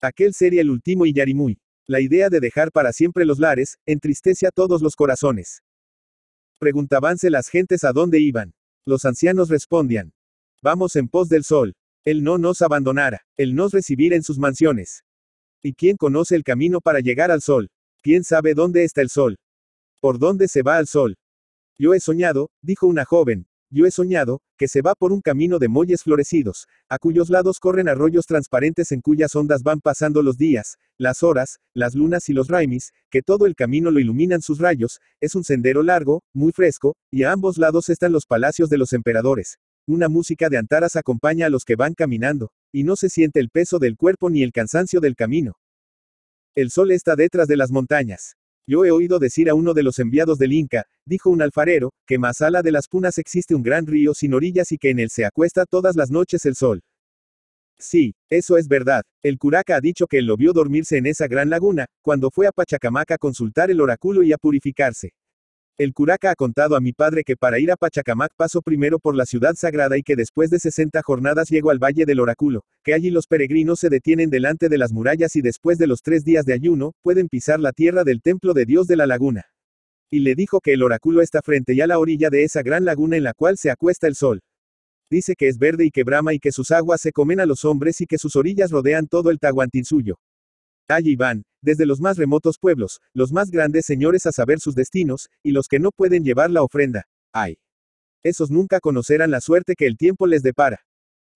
Aquel sería el último yarimuy La idea de dejar para siempre los lares, entristece a todos los corazones. Preguntábanse las gentes a dónde iban. Los ancianos respondían. Vamos en pos del sol. Él no nos abandonará. Él nos recibirá en sus mansiones. ¿Y quién conoce el camino para llegar al sol? ¿Quién sabe dónde está el sol? ¿Por dónde se va al sol? Yo he soñado, dijo una joven, yo he soñado, que se va por un camino de molles florecidos, a cuyos lados corren arroyos transparentes en cuyas ondas van pasando los días, las horas, las lunas y los raimis, que todo el camino lo iluminan sus rayos, es un sendero largo, muy fresco, y a ambos lados están los palacios de los emperadores. Una música de antaras acompaña a los que van caminando, y no se siente el peso del cuerpo ni el cansancio del camino. El sol está detrás de las montañas. Yo he oído decir a uno de los enviados del Inca, dijo un alfarero, que más la de las punas existe un gran río sin orillas y que en él se acuesta todas las noches el sol. Sí, eso es verdad. El curaca ha dicho que él lo vio dormirse en esa gran laguna, cuando fue a Pachacamaca a consultar el oráculo y a purificarse. El curaca ha contado a mi padre que para ir a Pachacamac paso primero por la ciudad sagrada y que después de 60 jornadas llego al Valle del Oráculo, que allí los peregrinos se detienen delante de las murallas y después de los tres días de ayuno, pueden pisar la tierra del templo de Dios de la laguna. Y le dijo que el oráculo está frente y a la orilla de esa gran laguna en la cual se acuesta el sol. Dice que es verde y que brama y que sus aguas se comen a los hombres y que sus orillas rodean todo el Tahuantinsuyo. Allí van, desde los más remotos pueblos, los más grandes señores a saber sus destinos, y los que no pueden llevar la ofrenda. ¡Ay! Esos nunca conocerán la suerte que el tiempo les depara.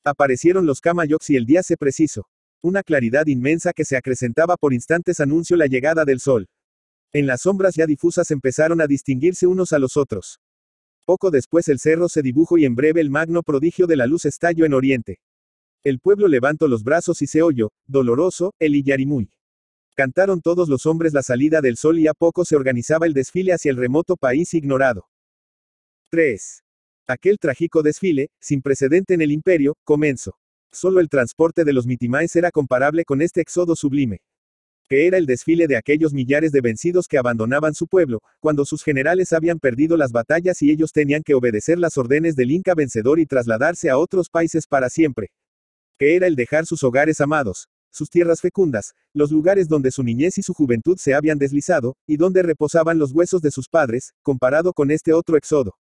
Aparecieron los camayocs y el día se precisó. Una claridad inmensa que se acrecentaba por instantes anunció la llegada del sol. En las sombras ya difusas empezaron a distinguirse unos a los otros. Poco después el cerro se dibujó y en breve el magno prodigio de la luz estalló en oriente. El pueblo levantó los brazos y se oyó, doloroso, el Iyarimuy. Cantaron todos los hombres la salida del sol y a poco se organizaba el desfile hacia el remoto país ignorado. 3. Aquel trágico desfile, sin precedente en el imperio, comenzó. Solo el transporte de los mitimaes era comparable con este exodo sublime. Que era el desfile de aquellos millares de vencidos que abandonaban su pueblo, cuando sus generales habían perdido las batallas y ellos tenían que obedecer las órdenes del Inca vencedor y trasladarse a otros países para siempre que era el dejar sus hogares amados, sus tierras fecundas, los lugares donde su niñez y su juventud se habían deslizado, y donde reposaban los huesos de sus padres, comparado con este otro exodo.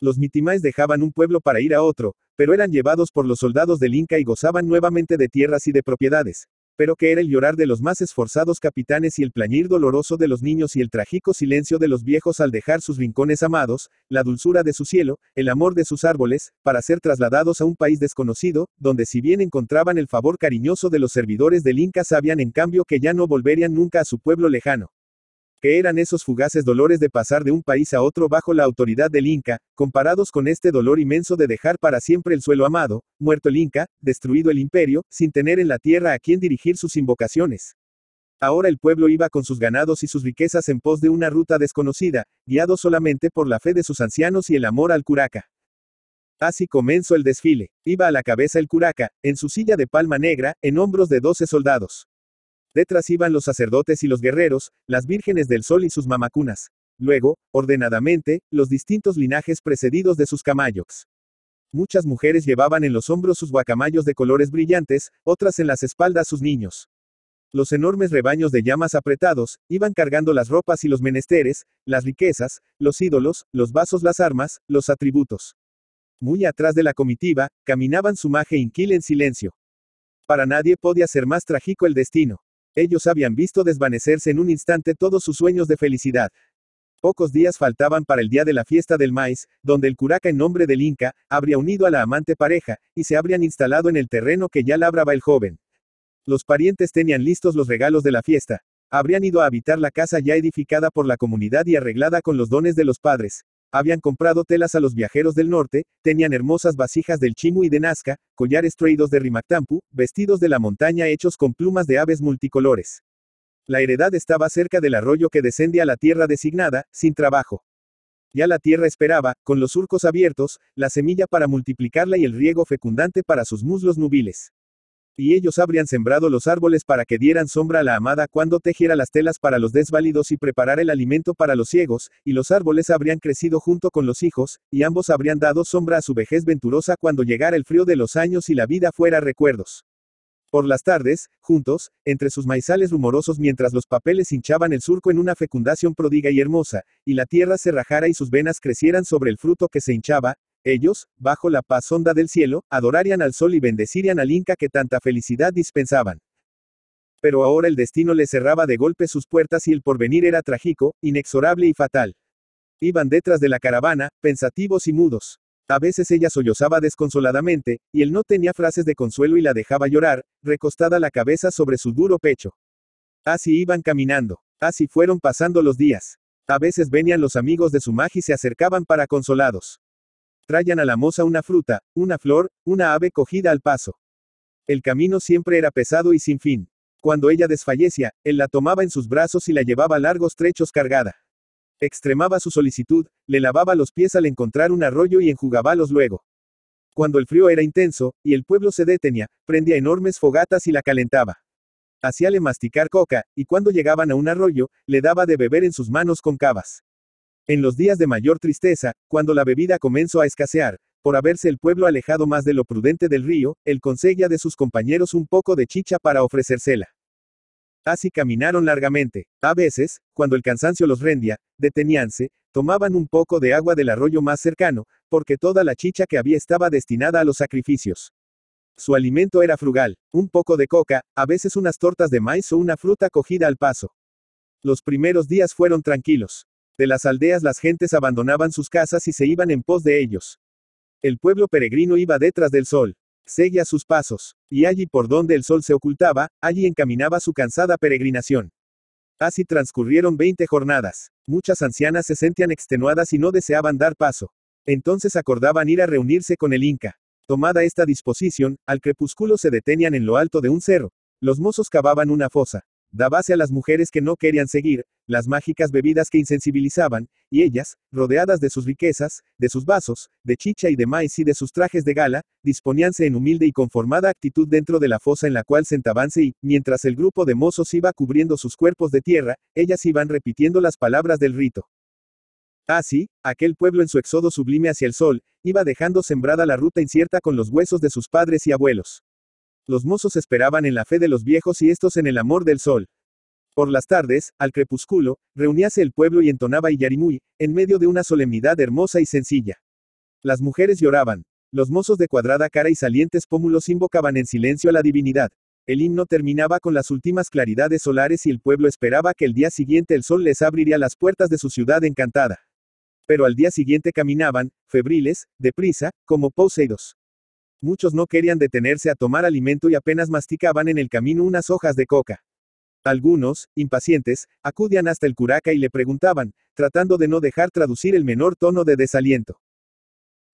Los mitimaes dejaban un pueblo para ir a otro, pero eran llevados por los soldados del Inca y gozaban nuevamente de tierras y de propiedades pero que era el llorar de los más esforzados capitanes y el plañir doloroso de los niños y el trágico silencio de los viejos al dejar sus rincones amados, la dulzura de su cielo, el amor de sus árboles, para ser trasladados a un país desconocido, donde si bien encontraban el favor cariñoso de los servidores del Inca sabían en cambio que ya no volverían nunca a su pueblo lejano que eran esos fugaces dolores de pasar de un país a otro bajo la autoridad del Inca, comparados con este dolor inmenso de dejar para siempre el suelo amado, muerto el Inca, destruido el imperio, sin tener en la tierra a quien dirigir sus invocaciones. Ahora el pueblo iba con sus ganados y sus riquezas en pos de una ruta desconocida, guiado solamente por la fe de sus ancianos y el amor al curaca. Así comenzó el desfile. Iba a la cabeza el curaca, en su silla de palma negra, en hombros de doce soldados. Detrás iban los sacerdotes y los guerreros, las vírgenes del sol y sus mamacunas. Luego, ordenadamente, los distintos linajes precedidos de sus camayos. Muchas mujeres llevaban en los hombros sus guacamayos de colores brillantes, otras en las espaldas sus niños. Los enormes rebaños de llamas apretados, iban cargando las ropas y los menesteres, las riquezas, los ídolos, los vasos, las armas, los atributos. Muy atrás de la comitiva, caminaban su Sumaje Inquil en silencio. Para nadie podía ser más trágico el destino. Ellos habían visto desvanecerse en un instante todos sus sueños de felicidad. Pocos días faltaban para el día de la fiesta del maíz, donde el curaca en nombre del Inca, habría unido a la amante pareja, y se habrían instalado en el terreno que ya labraba el joven. Los parientes tenían listos los regalos de la fiesta. Habrían ido a habitar la casa ya edificada por la comunidad y arreglada con los dones de los padres. Habían comprado telas a los viajeros del norte, tenían hermosas vasijas del Chimu y de Nazca, collares traídos de Rimactampu, vestidos de la montaña hechos con plumas de aves multicolores. La heredad estaba cerca del arroyo que descende a la tierra designada, sin trabajo. Ya la tierra esperaba, con los surcos abiertos, la semilla para multiplicarla y el riego fecundante para sus muslos nubiles. Y ellos habrían sembrado los árboles para que dieran sombra a la amada cuando tejiera las telas para los desvalidos y preparara el alimento para los ciegos, y los árboles habrían crecido junto con los hijos, y ambos habrían dado sombra a su vejez venturosa cuando llegara el frío de los años y la vida fuera recuerdos. Por las tardes, juntos, entre sus maizales rumorosos mientras los papeles hinchaban el surco en una fecundación prodiga y hermosa, y la tierra se rajara y sus venas crecieran sobre el fruto que se hinchaba, ellos, bajo la paz honda del cielo, adorarían al sol y bendecirían al Inca que tanta felicidad dispensaban. Pero ahora el destino le cerraba de golpe sus puertas y el porvenir era trágico, inexorable y fatal. Iban detrás de la caravana, pensativos y mudos. A veces ella sollozaba desconsoladamente, y él no tenía frases de consuelo y la dejaba llorar, recostada la cabeza sobre su duro pecho. Así iban caminando. Así fueron pasando los días. A veces venían los amigos de su su y se acercaban para consolados traían a la moza una fruta, una flor, una ave cogida al paso. El camino siempre era pesado y sin fin. Cuando ella desfallecía, él la tomaba en sus brazos y la llevaba largos trechos cargada. Extremaba su solicitud, le lavaba los pies al encontrar un arroyo y enjugábalos luego. Cuando el frío era intenso, y el pueblo se detenía, prendía enormes fogatas y la calentaba. Hacíale masticar coca, y cuando llegaban a un arroyo, le daba de beber en sus manos con cavas. En los días de mayor tristeza, cuando la bebida comenzó a escasear, por haberse el pueblo alejado más de lo prudente del río, él conseguía de sus compañeros un poco de chicha para ofrecérsela. Así caminaron largamente. A veces, cuando el cansancio los rendía, deteníanse, tomaban un poco de agua del arroyo más cercano, porque toda la chicha que había estaba destinada a los sacrificios. Su alimento era frugal, un poco de coca, a veces unas tortas de maíz o una fruta cogida al paso. Los primeros días fueron tranquilos de las aldeas las gentes abandonaban sus casas y se iban en pos de ellos. El pueblo peregrino iba detrás del sol. Seguía sus pasos. Y allí por donde el sol se ocultaba, allí encaminaba su cansada peregrinación. Así transcurrieron veinte jornadas. Muchas ancianas se sentían extenuadas y no deseaban dar paso. Entonces acordaban ir a reunirse con el Inca. Tomada esta disposición, al crepúsculo se detenían en lo alto de un cerro. Los mozos cavaban una fosa da base a las mujeres que no querían seguir, las mágicas bebidas que insensibilizaban, y ellas, rodeadas de sus riquezas, de sus vasos, de chicha y de maíz y de sus trajes de gala, disponíanse en humilde y conformada actitud dentro de la fosa en la cual sentabanse y, mientras el grupo de mozos iba cubriendo sus cuerpos de tierra, ellas iban repitiendo las palabras del rito. Así, aquel pueblo en su exodo sublime hacia el sol, iba dejando sembrada la ruta incierta con los huesos de sus padres y abuelos. Los mozos esperaban en la fe de los viejos y estos en el amor del sol. Por las tardes, al crepúsculo, reuníase el pueblo y entonaba Iyarimuy, en medio de una solemnidad hermosa y sencilla. Las mujeres lloraban. Los mozos de cuadrada cara y salientes pómulos invocaban en silencio a la divinidad. El himno terminaba con las últimas claridades solares y el pueblo esperaba que el día siguiente el sol les abriría las puertas de su ciudad encantada. Pero al día siguiente caminaban, febriles, deprisa, como poseidos. Muchos no querían detenerse a tomar alimento y apenas masticaban en el camino unas hojas de coca. Algunos, impacientes, acudían hasta el curaca y le preguntaban, tratando de no dejar traducir el menor tono de desaliento.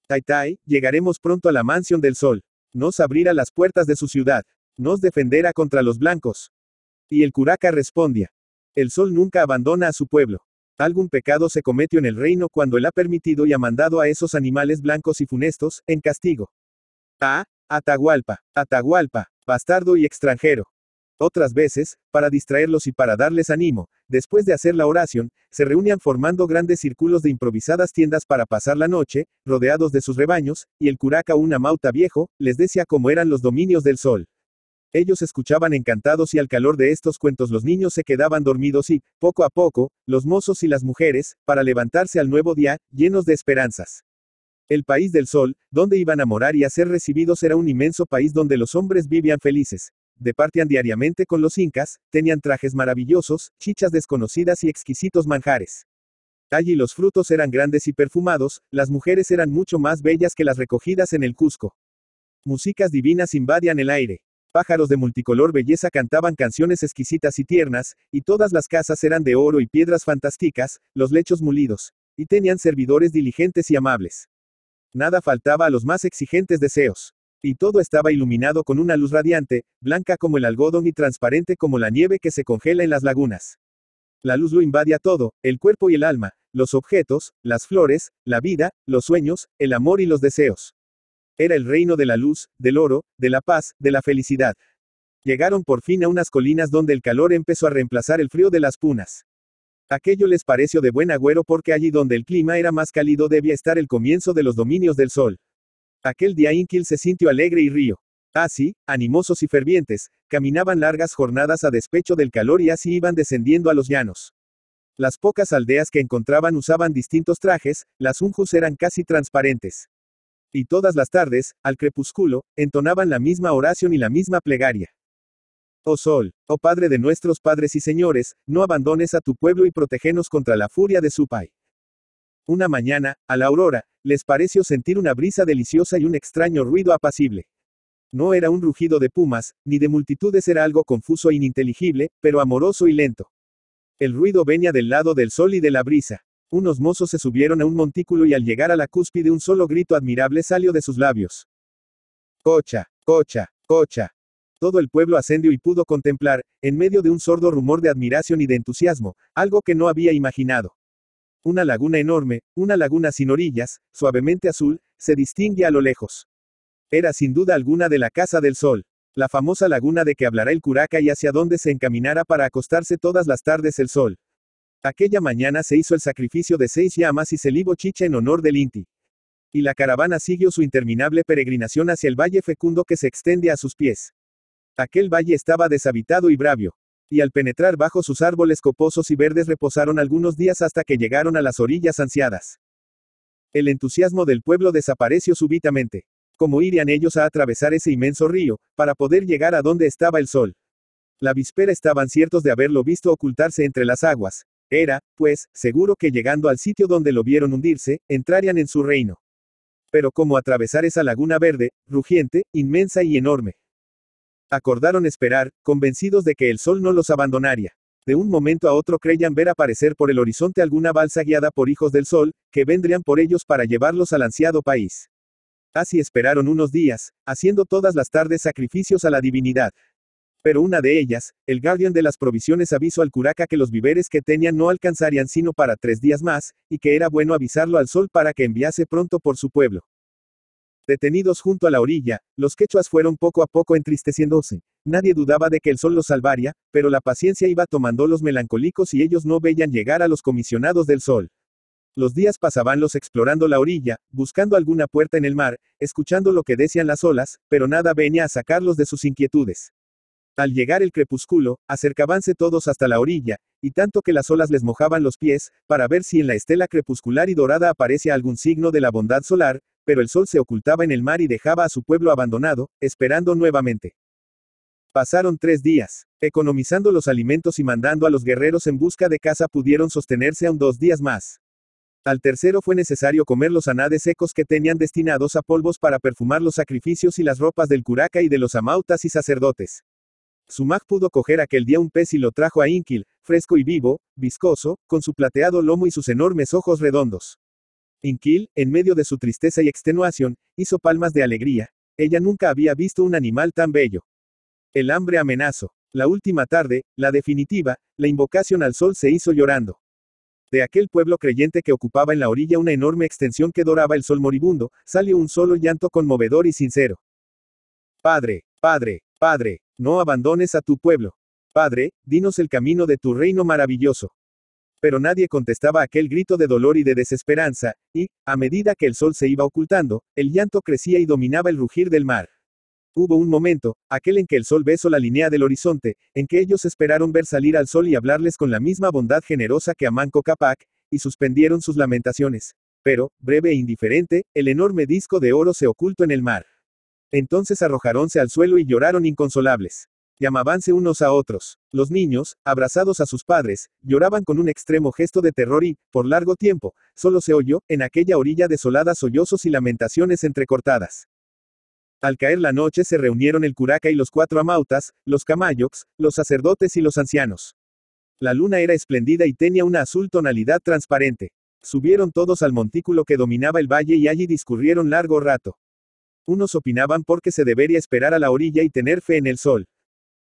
Taitai, llegaremos pronto a la mansión del sol. Nos abrirá las puertas de su ciudad. Nos defenderá contra los blancos. Y el curaca respondía. El sol nunca abandona a su pueblo. Algún pecado se cometió en el reino cuando él ha permitido y ha mandado a esos animales blancos y funestos, en castigo. A. Atahualpa, Atahualpa, bastardo y extranjero. Otras veces, para distraerlos y para darles ánimo, después de hacer la oración, se reunían formando grandes círculos de improvisadas tiendas para pasar la noche, rodeados de sus rebaños, y el curaca una Mauta viejo, les decía cómo eran los dominios del sol. Ellos escuchaban encantados y al calor de estos cuentos los niños se quedaban dormidos y, poco a poco, los mozos y las mujeres, para levantarse al nuevo día, llenos de esperanzas. El país del sol, donde iban a morar y a ser recibidos, era un inmenso país donde los hombres vivían felices. Departían diariamente con los incas, tenían trajes maravillosos, chichas desconocidas y exquisitos manjares. Allí los frutos eran grandes y perfumados, las mujeres eran mucho más bellas que las recogidas en el Cusco. Músicas divinas invadían el aire. Pájaros de multicolor belleza cantaban canciones exquisitas y tiernas, y todas las casas eran de oro y piedras fantásticas, los lechos mulidos. Y tenían servidores diligentes y amables. Nada faltaba a los más exigentes deseos. Y todo estaba iluminado con una luz radiante, blanca como el algodón y transparente como la nieve que se congela en las lagunas. La luz lo invadía todo, el cuerpo y el alma, los objetos, las flores, la vida, los sueños, el amor y los deseos. Era el reino de la luz, del oro, de la paz, de la felicidad. Llegaron por fin a unas colinas donde el calor empezó a reemplazar el frío de las punas. Aquello les pareció de buen agüero porque allí donde el clima era más cálido debía estar el comienzo de los dominios del sol. Aquel día Inquil se sintió alegre y río. Así, animosos y fervientes, caminaban largas jornadas a despecho del calor y así iban descendiendo a los llanos. Las pocas aldeas que encontraban usaban distintos trajes, las unjus eran casi transparentes. Y todas las tardes, al crepúsculo, entonaban la misma oración y la misma plegaria. Oh Sol, oh Padre de nuestros padres y señores, no abandones a tu pueblo y protégenos contra la furia de su pai. Una mañana, a la aurora, les pareció sentir una brisa deliciosa y un extraño ruido apacible. No era un rugido de pumas, ni de multitudes, era algo confuso e ininteligible, pero amoroso y lento. El ruido venía del lado del sol y de la brisa. Unos mozos se subieron a un montículo y al llegar a la cúspide un solo grito admirable salió de sus labios. Cocha, cocha, cocha todo el pueblo ascendió y pudo contemplar, en medio de un sordo rumor de admiración y de entusiasmo, algo que no había imaginado. Una laguna enorme, una laguna sin orillas, suavemente azul, se distingue a lo lejos. Era sin duda alguna de la Casa del Sol, la famosa laguna de que hablará el curaca y hacia donde se encaminara para acostarse todas las tardes el sol. Aquella mañana se hizo el sacrificio de seis llamas y se livo chicha en honor del Inti. Y la caravana siguió su interminable peregrinación hacia el valle fecundo que se extiende a sus pies. Aquel valle estaba deshabitado y bravio. Y al penetrar bajo sus árboles coposos y verdes reposaron algunos días hasta que llegaron a las orillas ansiadas. El entusiasmo del pueblo desapareció súbitamente. ¿Cómo irían ellos a atravesar ese inmenso río, para poder llegar a donde estaba el sol? La víspera estaban ciertos de haberlo visto ocultarse entre las aguas. Era, pues, seguro que llegando al sitio donde lo vieron hundirse, entrarían en su reino. Pero cómo atravesar esa laguna verde, rugiente, inmensa y enorme. Acordaron esperar, convencidos de que el sol no los abandonaría. De un momento a otro creían ver aparecer por el horizonte alguna balsa guiada por hijos del sol, que vendrían por ellos para llevarlos al ansiado país. Así esperaron unos días, haciendo todas las tardes sacrificios a la divinidad. Pero una de ellas, el guardián de las provisiones avisó al curaca que los víveres que tenían no alcanzarían sino para tres días más, y que era bueno avisarlo al sol para que enviase pronto por su pueblo. Detenidos junto a la orilla, los quechuas fueron poco a poco entristeciéndose. Nadie dudaba de que el sol los salvaría, pero la paciencia iba tomando los melancólicos y ellos no veían llegar a los comisionados del sol. Los días pasaban los explorando la orilla, buscando alguna puerta en el mar, escuchando lo que decían las olas, pero nada venía a sacarlos de sus inquietudes. Al llegar el crepúsculo, acercábanse todos hasta la orilla, y tanto que las olas les mojaban los pies, para ver si en la estela crepuscular y dorada aparecía algún signo de la bondad solar, pero el sol se ocultaba en el mar y dejaba a su pueblo abandonado, esperando nuevamente. Pasaron tres días. Economizando los alimentos y mandando a los guerreros en busca de caza pudieron sostenerse aún dos días más. Al tercero fue necesario comer los anades secos que tenían destinados a polvos para perfumar los sacrificios y las ropas del curaca y de los amautas y sacerdotes. Sumag pudo coger aquel día un pez y lo trajo a Inquil, fresco y vivo, viscoso, con su plateado lomo y sus enormes ojos redondos. Inquil, en medio de su tristeza y extenuación, hizo palmas de alegría. Ella nunca había visto un animal tan bello. El hambre amenazó. La última tarde, la definitiva, la invocación al sol se hizo llorando. De aquel pueblo creyente que ocupaba en la orilla una enorme extensión que doraba el sol moribundo, salió un solo llanto conmovedor y sincero. Padre, Padre, Padre, no abandones a tu pueblo. Padre, dinos el camino de tu reino maravilloso pero nadie contestaba aquel grito de dolor y de desesperanza, y, a medida que el sol se iba ocultando, el llanto crecía y dominaba el rugir del mar. Hubo un momento, aquel en que el sol besó la línea del horizonte, en que ellos esperaron ver salir al sol y hablarles con la misma bondad generosa que a Manco Capac, y suspendieron sus lamentaciones. Pero, breve e indiferente, el enorme disco de oro se ocultó en el mar. Entonces arrojaronse al suelo y lloraron inconsolables. Llamábanse unos a otros. Los niños, abrazados a sus padres, lloraban con un extremo gesto de terror y, por largo tiempo, solo se oyó, en aquella orilla desolada, sollozos y lamentaciones entrecortadas. Al caer la noche se reunieron el curaca y los cuatro amautas, los camayocs, los sacerdotes y los ancianos. La luna era espléndida y tenía una azul tonalidad transparente. Subieron todos al montículo que dominaba el valle y allí discurrieron largo rato. Unos opinaban porque se debería esperar a la orilla y tener fe en el sol.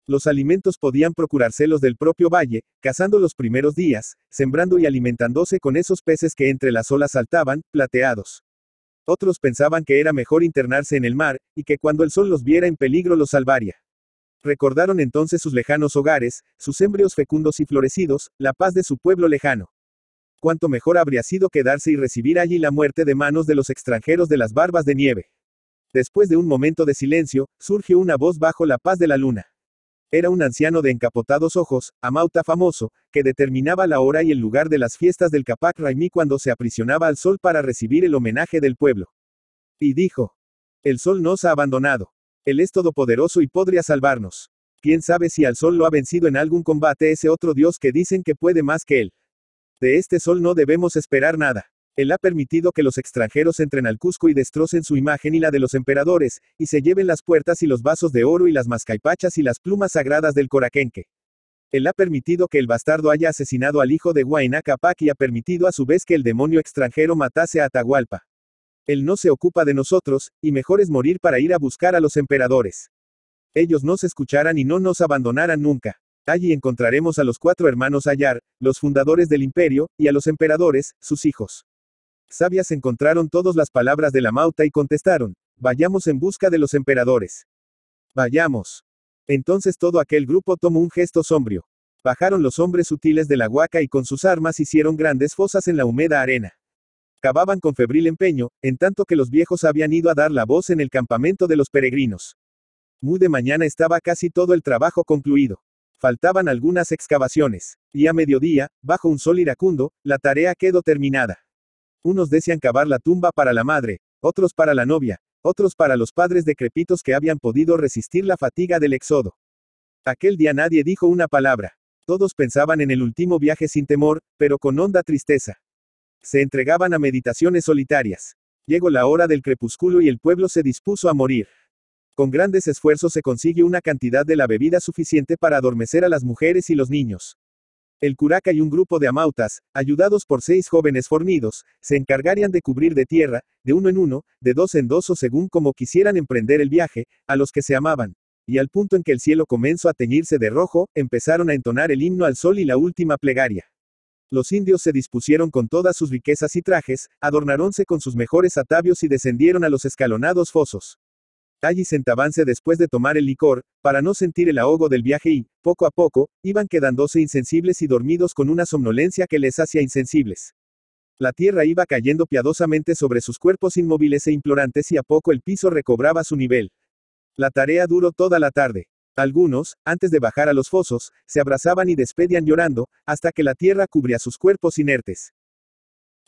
Los alimentos podían los del propio valle, cazando los primeros días, sembrando y alimentándose con esos peces que entre las olas saltaban, plateados. Otros pensaban que era mejor internarse en el mar, y que cuando el sol los viera en peligro los salvaría. Recordaron entonces sus lejanos hogares, sus embrios fecundos y florecidos, la paz de su pueblo lejano. Cuánto mejor habría sido quedarse y recibir allí la muerte de manos de los extranjeros de las barbas de nieve. Después de un momento de silencio, surgió una voz bajo la paz de la luna. Era un anciano de encapotados ojos, amauta famoso, que determinaba la hora y el lugar de las fiestas del Capac Raimi cuando se aprisionaba al sol para recibir el homenaje del pueblo. Y dijo, el sol nos ha abandonado. Él es todopoderoso y podría salvarnos. Quién sabe si al sol lo ha vencido en algún combate ese otro dios que dicen que puede más que él. De este sol no debemos esperar nada. Él ha permitido que los extranjeros entren al Cusco y destrocen su imagen y la de los emperadores, y se lleven las puertas y los vasos de oro y las mascaipachas y las plumas sagradas del Coraquenque. Él ha permitido que el bastardo haya asesinado al hijo de Huayna Capac y ha permitido a su vez que el demonio extranjero matase a Atahualpa. Él no se ocupa de nosotros, y mejor es morir para ir a buscar a los emperadores. Ellos nos escucharán y no nos abandonarán nunca. Allí encontraremos a los cuatro hermanos Ayar, los fundadores del imperio, y a los emperadores, sus hijos sabias encontraron todas las palabras de la Mauta y contestaron, vayamos en busca de los emperadores. Vayamos. Entonces todo aquel grupo tomó un gesto sombrio. Bajaron los hombres sutiles de la huaca y con sus armas hicieron grandes fosas en la húmeda arena. Cavaban con febril empeño, en tanto que los viejos habían ido a dar la voz en el campamento de los peregrinos. Muy de mañana estaba casi todo el trabajo concluido. Faltaban algunas excavaciones, y a mediodía, bajo un sol iracundo, la tarea quedó terminada. Unos desean cavar la tumba para la madre, otros para la novia, otros para los padres decrepitos que habían podido resistir la fatiga del exodo. Aquel día nadie dijo una palabra. Todos pensaban en el último viaje sin temor, pero con honda tristeza. Se entregaban a meditaciones solitarias. Llegó la hora del crepúsculo y el pueblo se dispuso a morir. Con grandes esfuerzos se consigue una cantidad de la bebida suficiente para adormecer a las mujeres y los niños. El curaca y un grupo de amautas, ayudados por seis jóvenes fornidos, se encargarían de cubrir de tierra, de uno en uno, de dos en dos o según como quisieran emprender el viaje, a los que se amaban. Y al punto en que el cielo comenzó a teñirse de rojo, empezaron a entonar el himno al sol y la última plegaria. Los indios se dispusieron con todas sus riquezas y trajes, adornáronse con sus mejores atavios y descendieron a los escalonados fosos. Allí sentabanse después de tomar el licor, para no sentir el ahogo del viaje y, poco a poco, iban quedándose insensibles y dormidos con una somnolencia que les hacía insensibles. La tierra iba cayendo piadosamente sobre sus cuerpos inmóviles e implorantes y a poco el piso recobraba su nivel. La tarea duró toda la tarde. Algunos, antes de bajar a los fosos, se abrazaban y despedían llorando, hasta que la tierra cubría sus cuerpos inertes.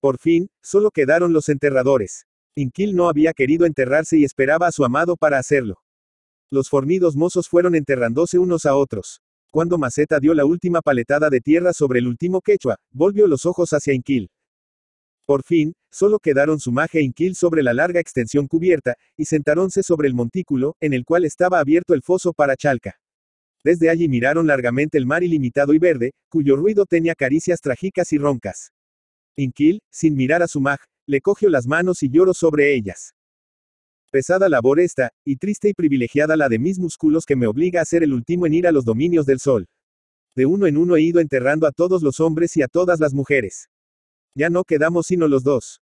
Por fin, solo quedaron los enterradores. Inquil no había querido enterrarse y esperaba a su amado para hacerlo. Los fornidos mozos fueron enterrándose unos a otros. Cuando Maceta dio la última paletada de tierra sobre el último quechua, volvió los ojos hacia Inquil. Por fin, solo quedaron Sumaje e Inquil sobre la larga extensión cubierta, y sentáronse sobre el montículo, en el cual estaba abierto el foso para Chalca. Desde allí miraron largamente el mar ilimitado y verde, cuyo ruido tenía caricias trágicas y roncas. Inquil, sin mirar a su maje, le cogió las manos y lloro sobre ellas. Pesada labor esta, y triste y privilegiada la de mis músculos que me obliga a ser el último en ir a los dominios del sol. De uno en uno he ido enterrando a todos los hombres y a todas las mujeres. Ya no quedamos sino los dos.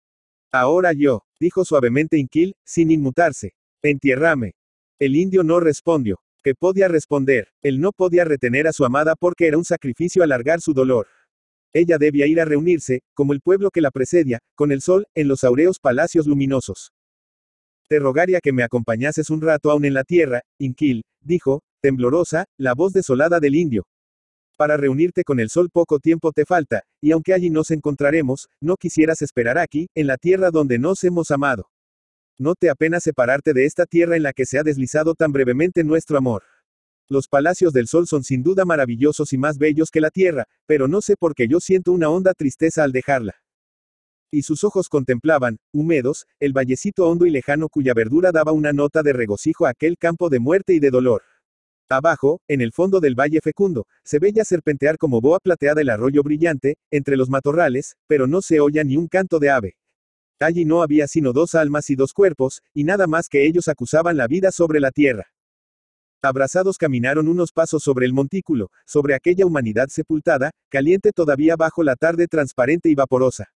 Ahora yo, dijo suavemente Inquil, sin inmutarse. Entiérrame. El indio no respondió. ¿Qué podía responder, él no podía retener a su amada porque era un sacrificio alargar su dolor. Ella debía ir a reunirse, como el pueblo que la precedía, con el sol, en los aureos palacios luminosos. Te rogaría que me acompañases un rato aún en la tierra, Inquil, dijo, temblorosa, la voz desolada del indio. Para reunirte con el sol poco tiempo te falta, y aunque allí nos encontraremos, no quisieras esperar aquí, en la tierra donde nos hemos amado. No te apenas separarte de esta tierra en la que se ha deslizado tan brevemente nuestro amor. Los palacios del sol son sin duda maravillosos y más bellos que la tierra, pero no sé por qué yo siento una honda tristeza al dejarla. Y sus ojos contemplaban, húmedos, el vallecito hondo y lejano cuya verdura daba una nota de regocijo a aquel campo de muerte y de dolor. Abajo, en el fondo del valle fecundo, se veía serpentear como boa plateada el arroyo brillante, entre los matorrales, pero no se oía ni un canto de ave. Allí no había sino dos almas y dos cuerpos, y nada más que ellos acusaban la vida sobre la tierra. Abrazados caminaron unos pasos sobre el montículo, sobre aquella humanidad sepultada, caliente todavía bajo la tarde transparente y vaporosa.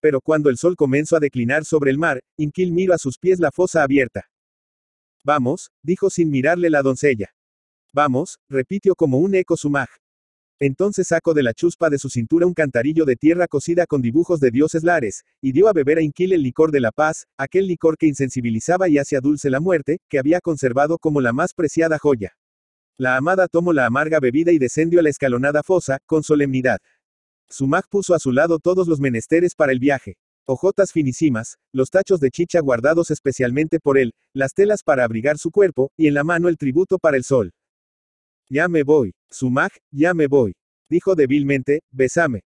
Pero cuando el sol comenzó a declinar sobre el mar, Inquil miró a sus pies la fosa abierta. Vamos, dijo sin mirarle la doncella. Vamos, repitió como un eco Sumaj. Entonces sacó de la chuspa de su cintura un cantarillo de tierra cocida con dibujos de dioses lares, y dio a beber a Inquil el licor de la paz, aquel licor que insensibilizaba y hacía dulce la muerte, que había conservado como la más preciada joya. La amada tomó la amarga bebida y descendió a la escalonada fosa, con solemnidad. Sumag puso a su lado todos los menesteres para el viaje. Ojotas finísimas, los tachos de chicha guardados especialmente por él, las telas para abrigar su cuerpo, y en la mano el tributo para el sol. Ya me voy, Sumaj, ya me voy. Dijo débilmente, besame.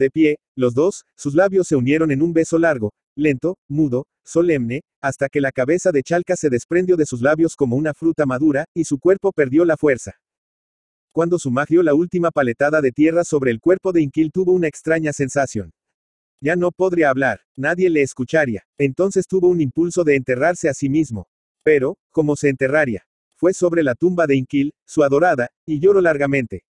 De pie, los dos, sus labios se unieron en un beso largo, lento, mudo, solemne, hasta que la cabeza de Chalca se desprendió de sus labios como una fruta madura, y su cuerpo perdió la fuerza. Cuando Sumaj dio la última paletada de tierra sobre el cuerpo de Inquil tuvo una extraña sensación. Ya no podría hablar, nadie le escucharía, entonces tuvo un impulso de enterrarse a sí mismo. Pero, ¿cómo se enterraría? fue sobre la tumba de Inquil, su adorada, y lloró largamente.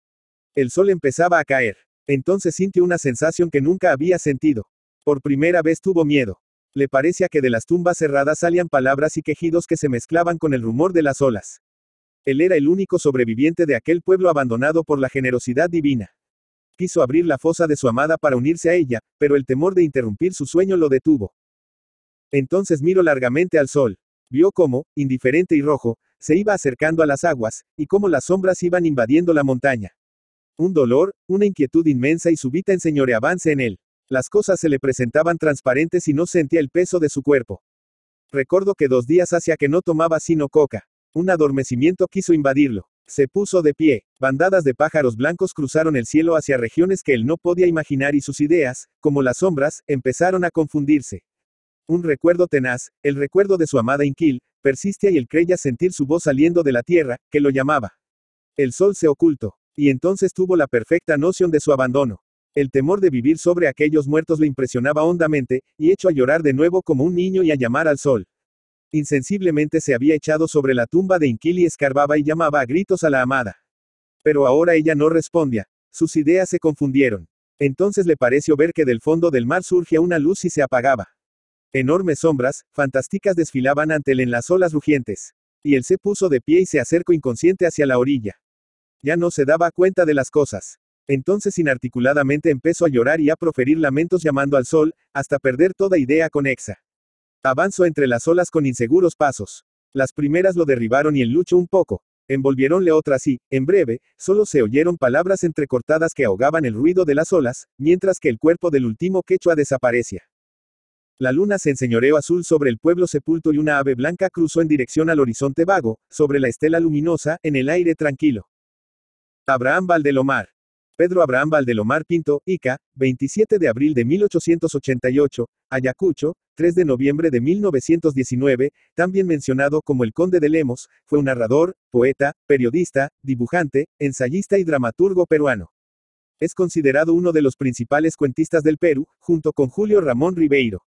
El sol empezaba a caer. Entonces sintió una sensación que nunca había sentido. Por primera vez tuvo miedo. Le parecía que de las tumbas cerradas salían palabras y quejidos que se mezclaban con el rumor de las olas. Él era el único sobreviviente de aquel pueblo abandonado por la generosidad divina. Quiso abrir la fosa de su amada para unirse a ella, pero el temor de interrumpir su sueño lo detuvo. Entonces miró largamente al sol. Vio cómo, indiferente y rojo, se iba acercando a las aguas, y cómo las sombras iban invadiendo la montaña. Un dolor, una inquietud inmensa y súbita enseñoreabanse en él. Las cosas se le presentaban transparentes y no sentía el peso de su cuerpo. Recuerdo que dos días hacia que no tomaba sino coca. Un adormecimiento quiso invadirlo. Se puso de pie. Bandadas de pájaros blancos cruzaron el cielo hacia regiones que él no podía imaginar y sus ideas, como las sombras, empezaron a confundirse. Un recuerdo tenaz, el recuerdo de su amada Inquil, Persiste y él creía sentir su voz saliendo de la tierra, que lo llamaba. El sol se ocultó, y entonces tuvo la perfecta noción de su abandono. El temor de vivir sobre aquellos muertos le impresionaba hondamente, y hecho a llorar de nuevo como un niño y a llamar al sol. Insensiblemente se había echado sobre la tumba de Inquil y escarbaba y llamaba a gritos a la amada. Pero ahora ella no respondía, sus ideas se confundieron. Entonces le pareció ver que del fondo del mar surge una luz y se apagaba. Enormes sombras, fantásticas desfilaban ante él en las olas rugientes. Y él se puso de pie y se acercó inconsciente hacia la orilla. Ya no se daba cuenta de las cosas. Entonces inarticuladamente empezó a llorar y a proferir lamentos llamando al sol, hasta perder toda idea conexa. Avanzó entre las olas con inseguros pasos. Las primeras lo derribaron y el luchó un poco. Envolviéronle otras y, en breve, solo se oyeron palabras entrecortadas que ahogaban el ruido de las olas, mientras que el cuerpo del último quechua desaparecía. La luna se enseñoreó azul sobre el pueblo sepulto y una ave blanca cruzó en dirección al horizonte vago, sobre la estela luminosa, en el aire tranquilo. Abraham Valdelomar. Pedro Abraham Valdelomar Pinto, Ica, 27 de abril de 1888, Ayacucho, 3 de noviembre de 1919, también mencionado como el Conde de Lemos, fue un narrador, poeta, periodista, dibujante, ensayista y dramaturgo peruano. Es considerado uno de los principales cuentistas del Perú, junto con Julio Ramón Ribeiro.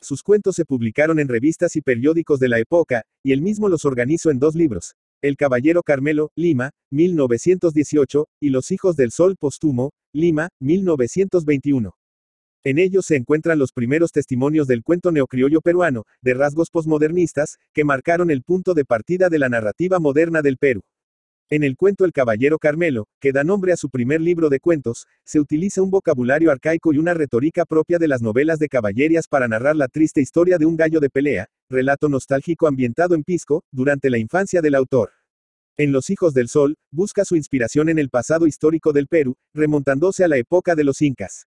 Sus cuentos se publicaron en revistas y periódicos de la época, y él mismo los organizó en dos libros. El Caballero Carmelo, Lima, 1918, y Los Hijos del Sol Postumo, Lima, 1921. En ellos se encuentran los primeros testimonios del cuento neocriollo peruano, de rasgos posmodernistas, que marcaron el punto de partida de la narrativa moderna del Perú. En el cuento El Caballero Carmelo, que da nombre a su primer libro de cuentos, se utiliza un vocabulario arcaico y una retórica propia de las novelas de caballerías para narrar la triste historia de un gallo de pelea, relato nostálgico ambientado en Pisco, durante la infancia del autor. En Los Hijos del Sol, busca su inspiración en el pasado histórico del Perú, remontándose a la época de los incas.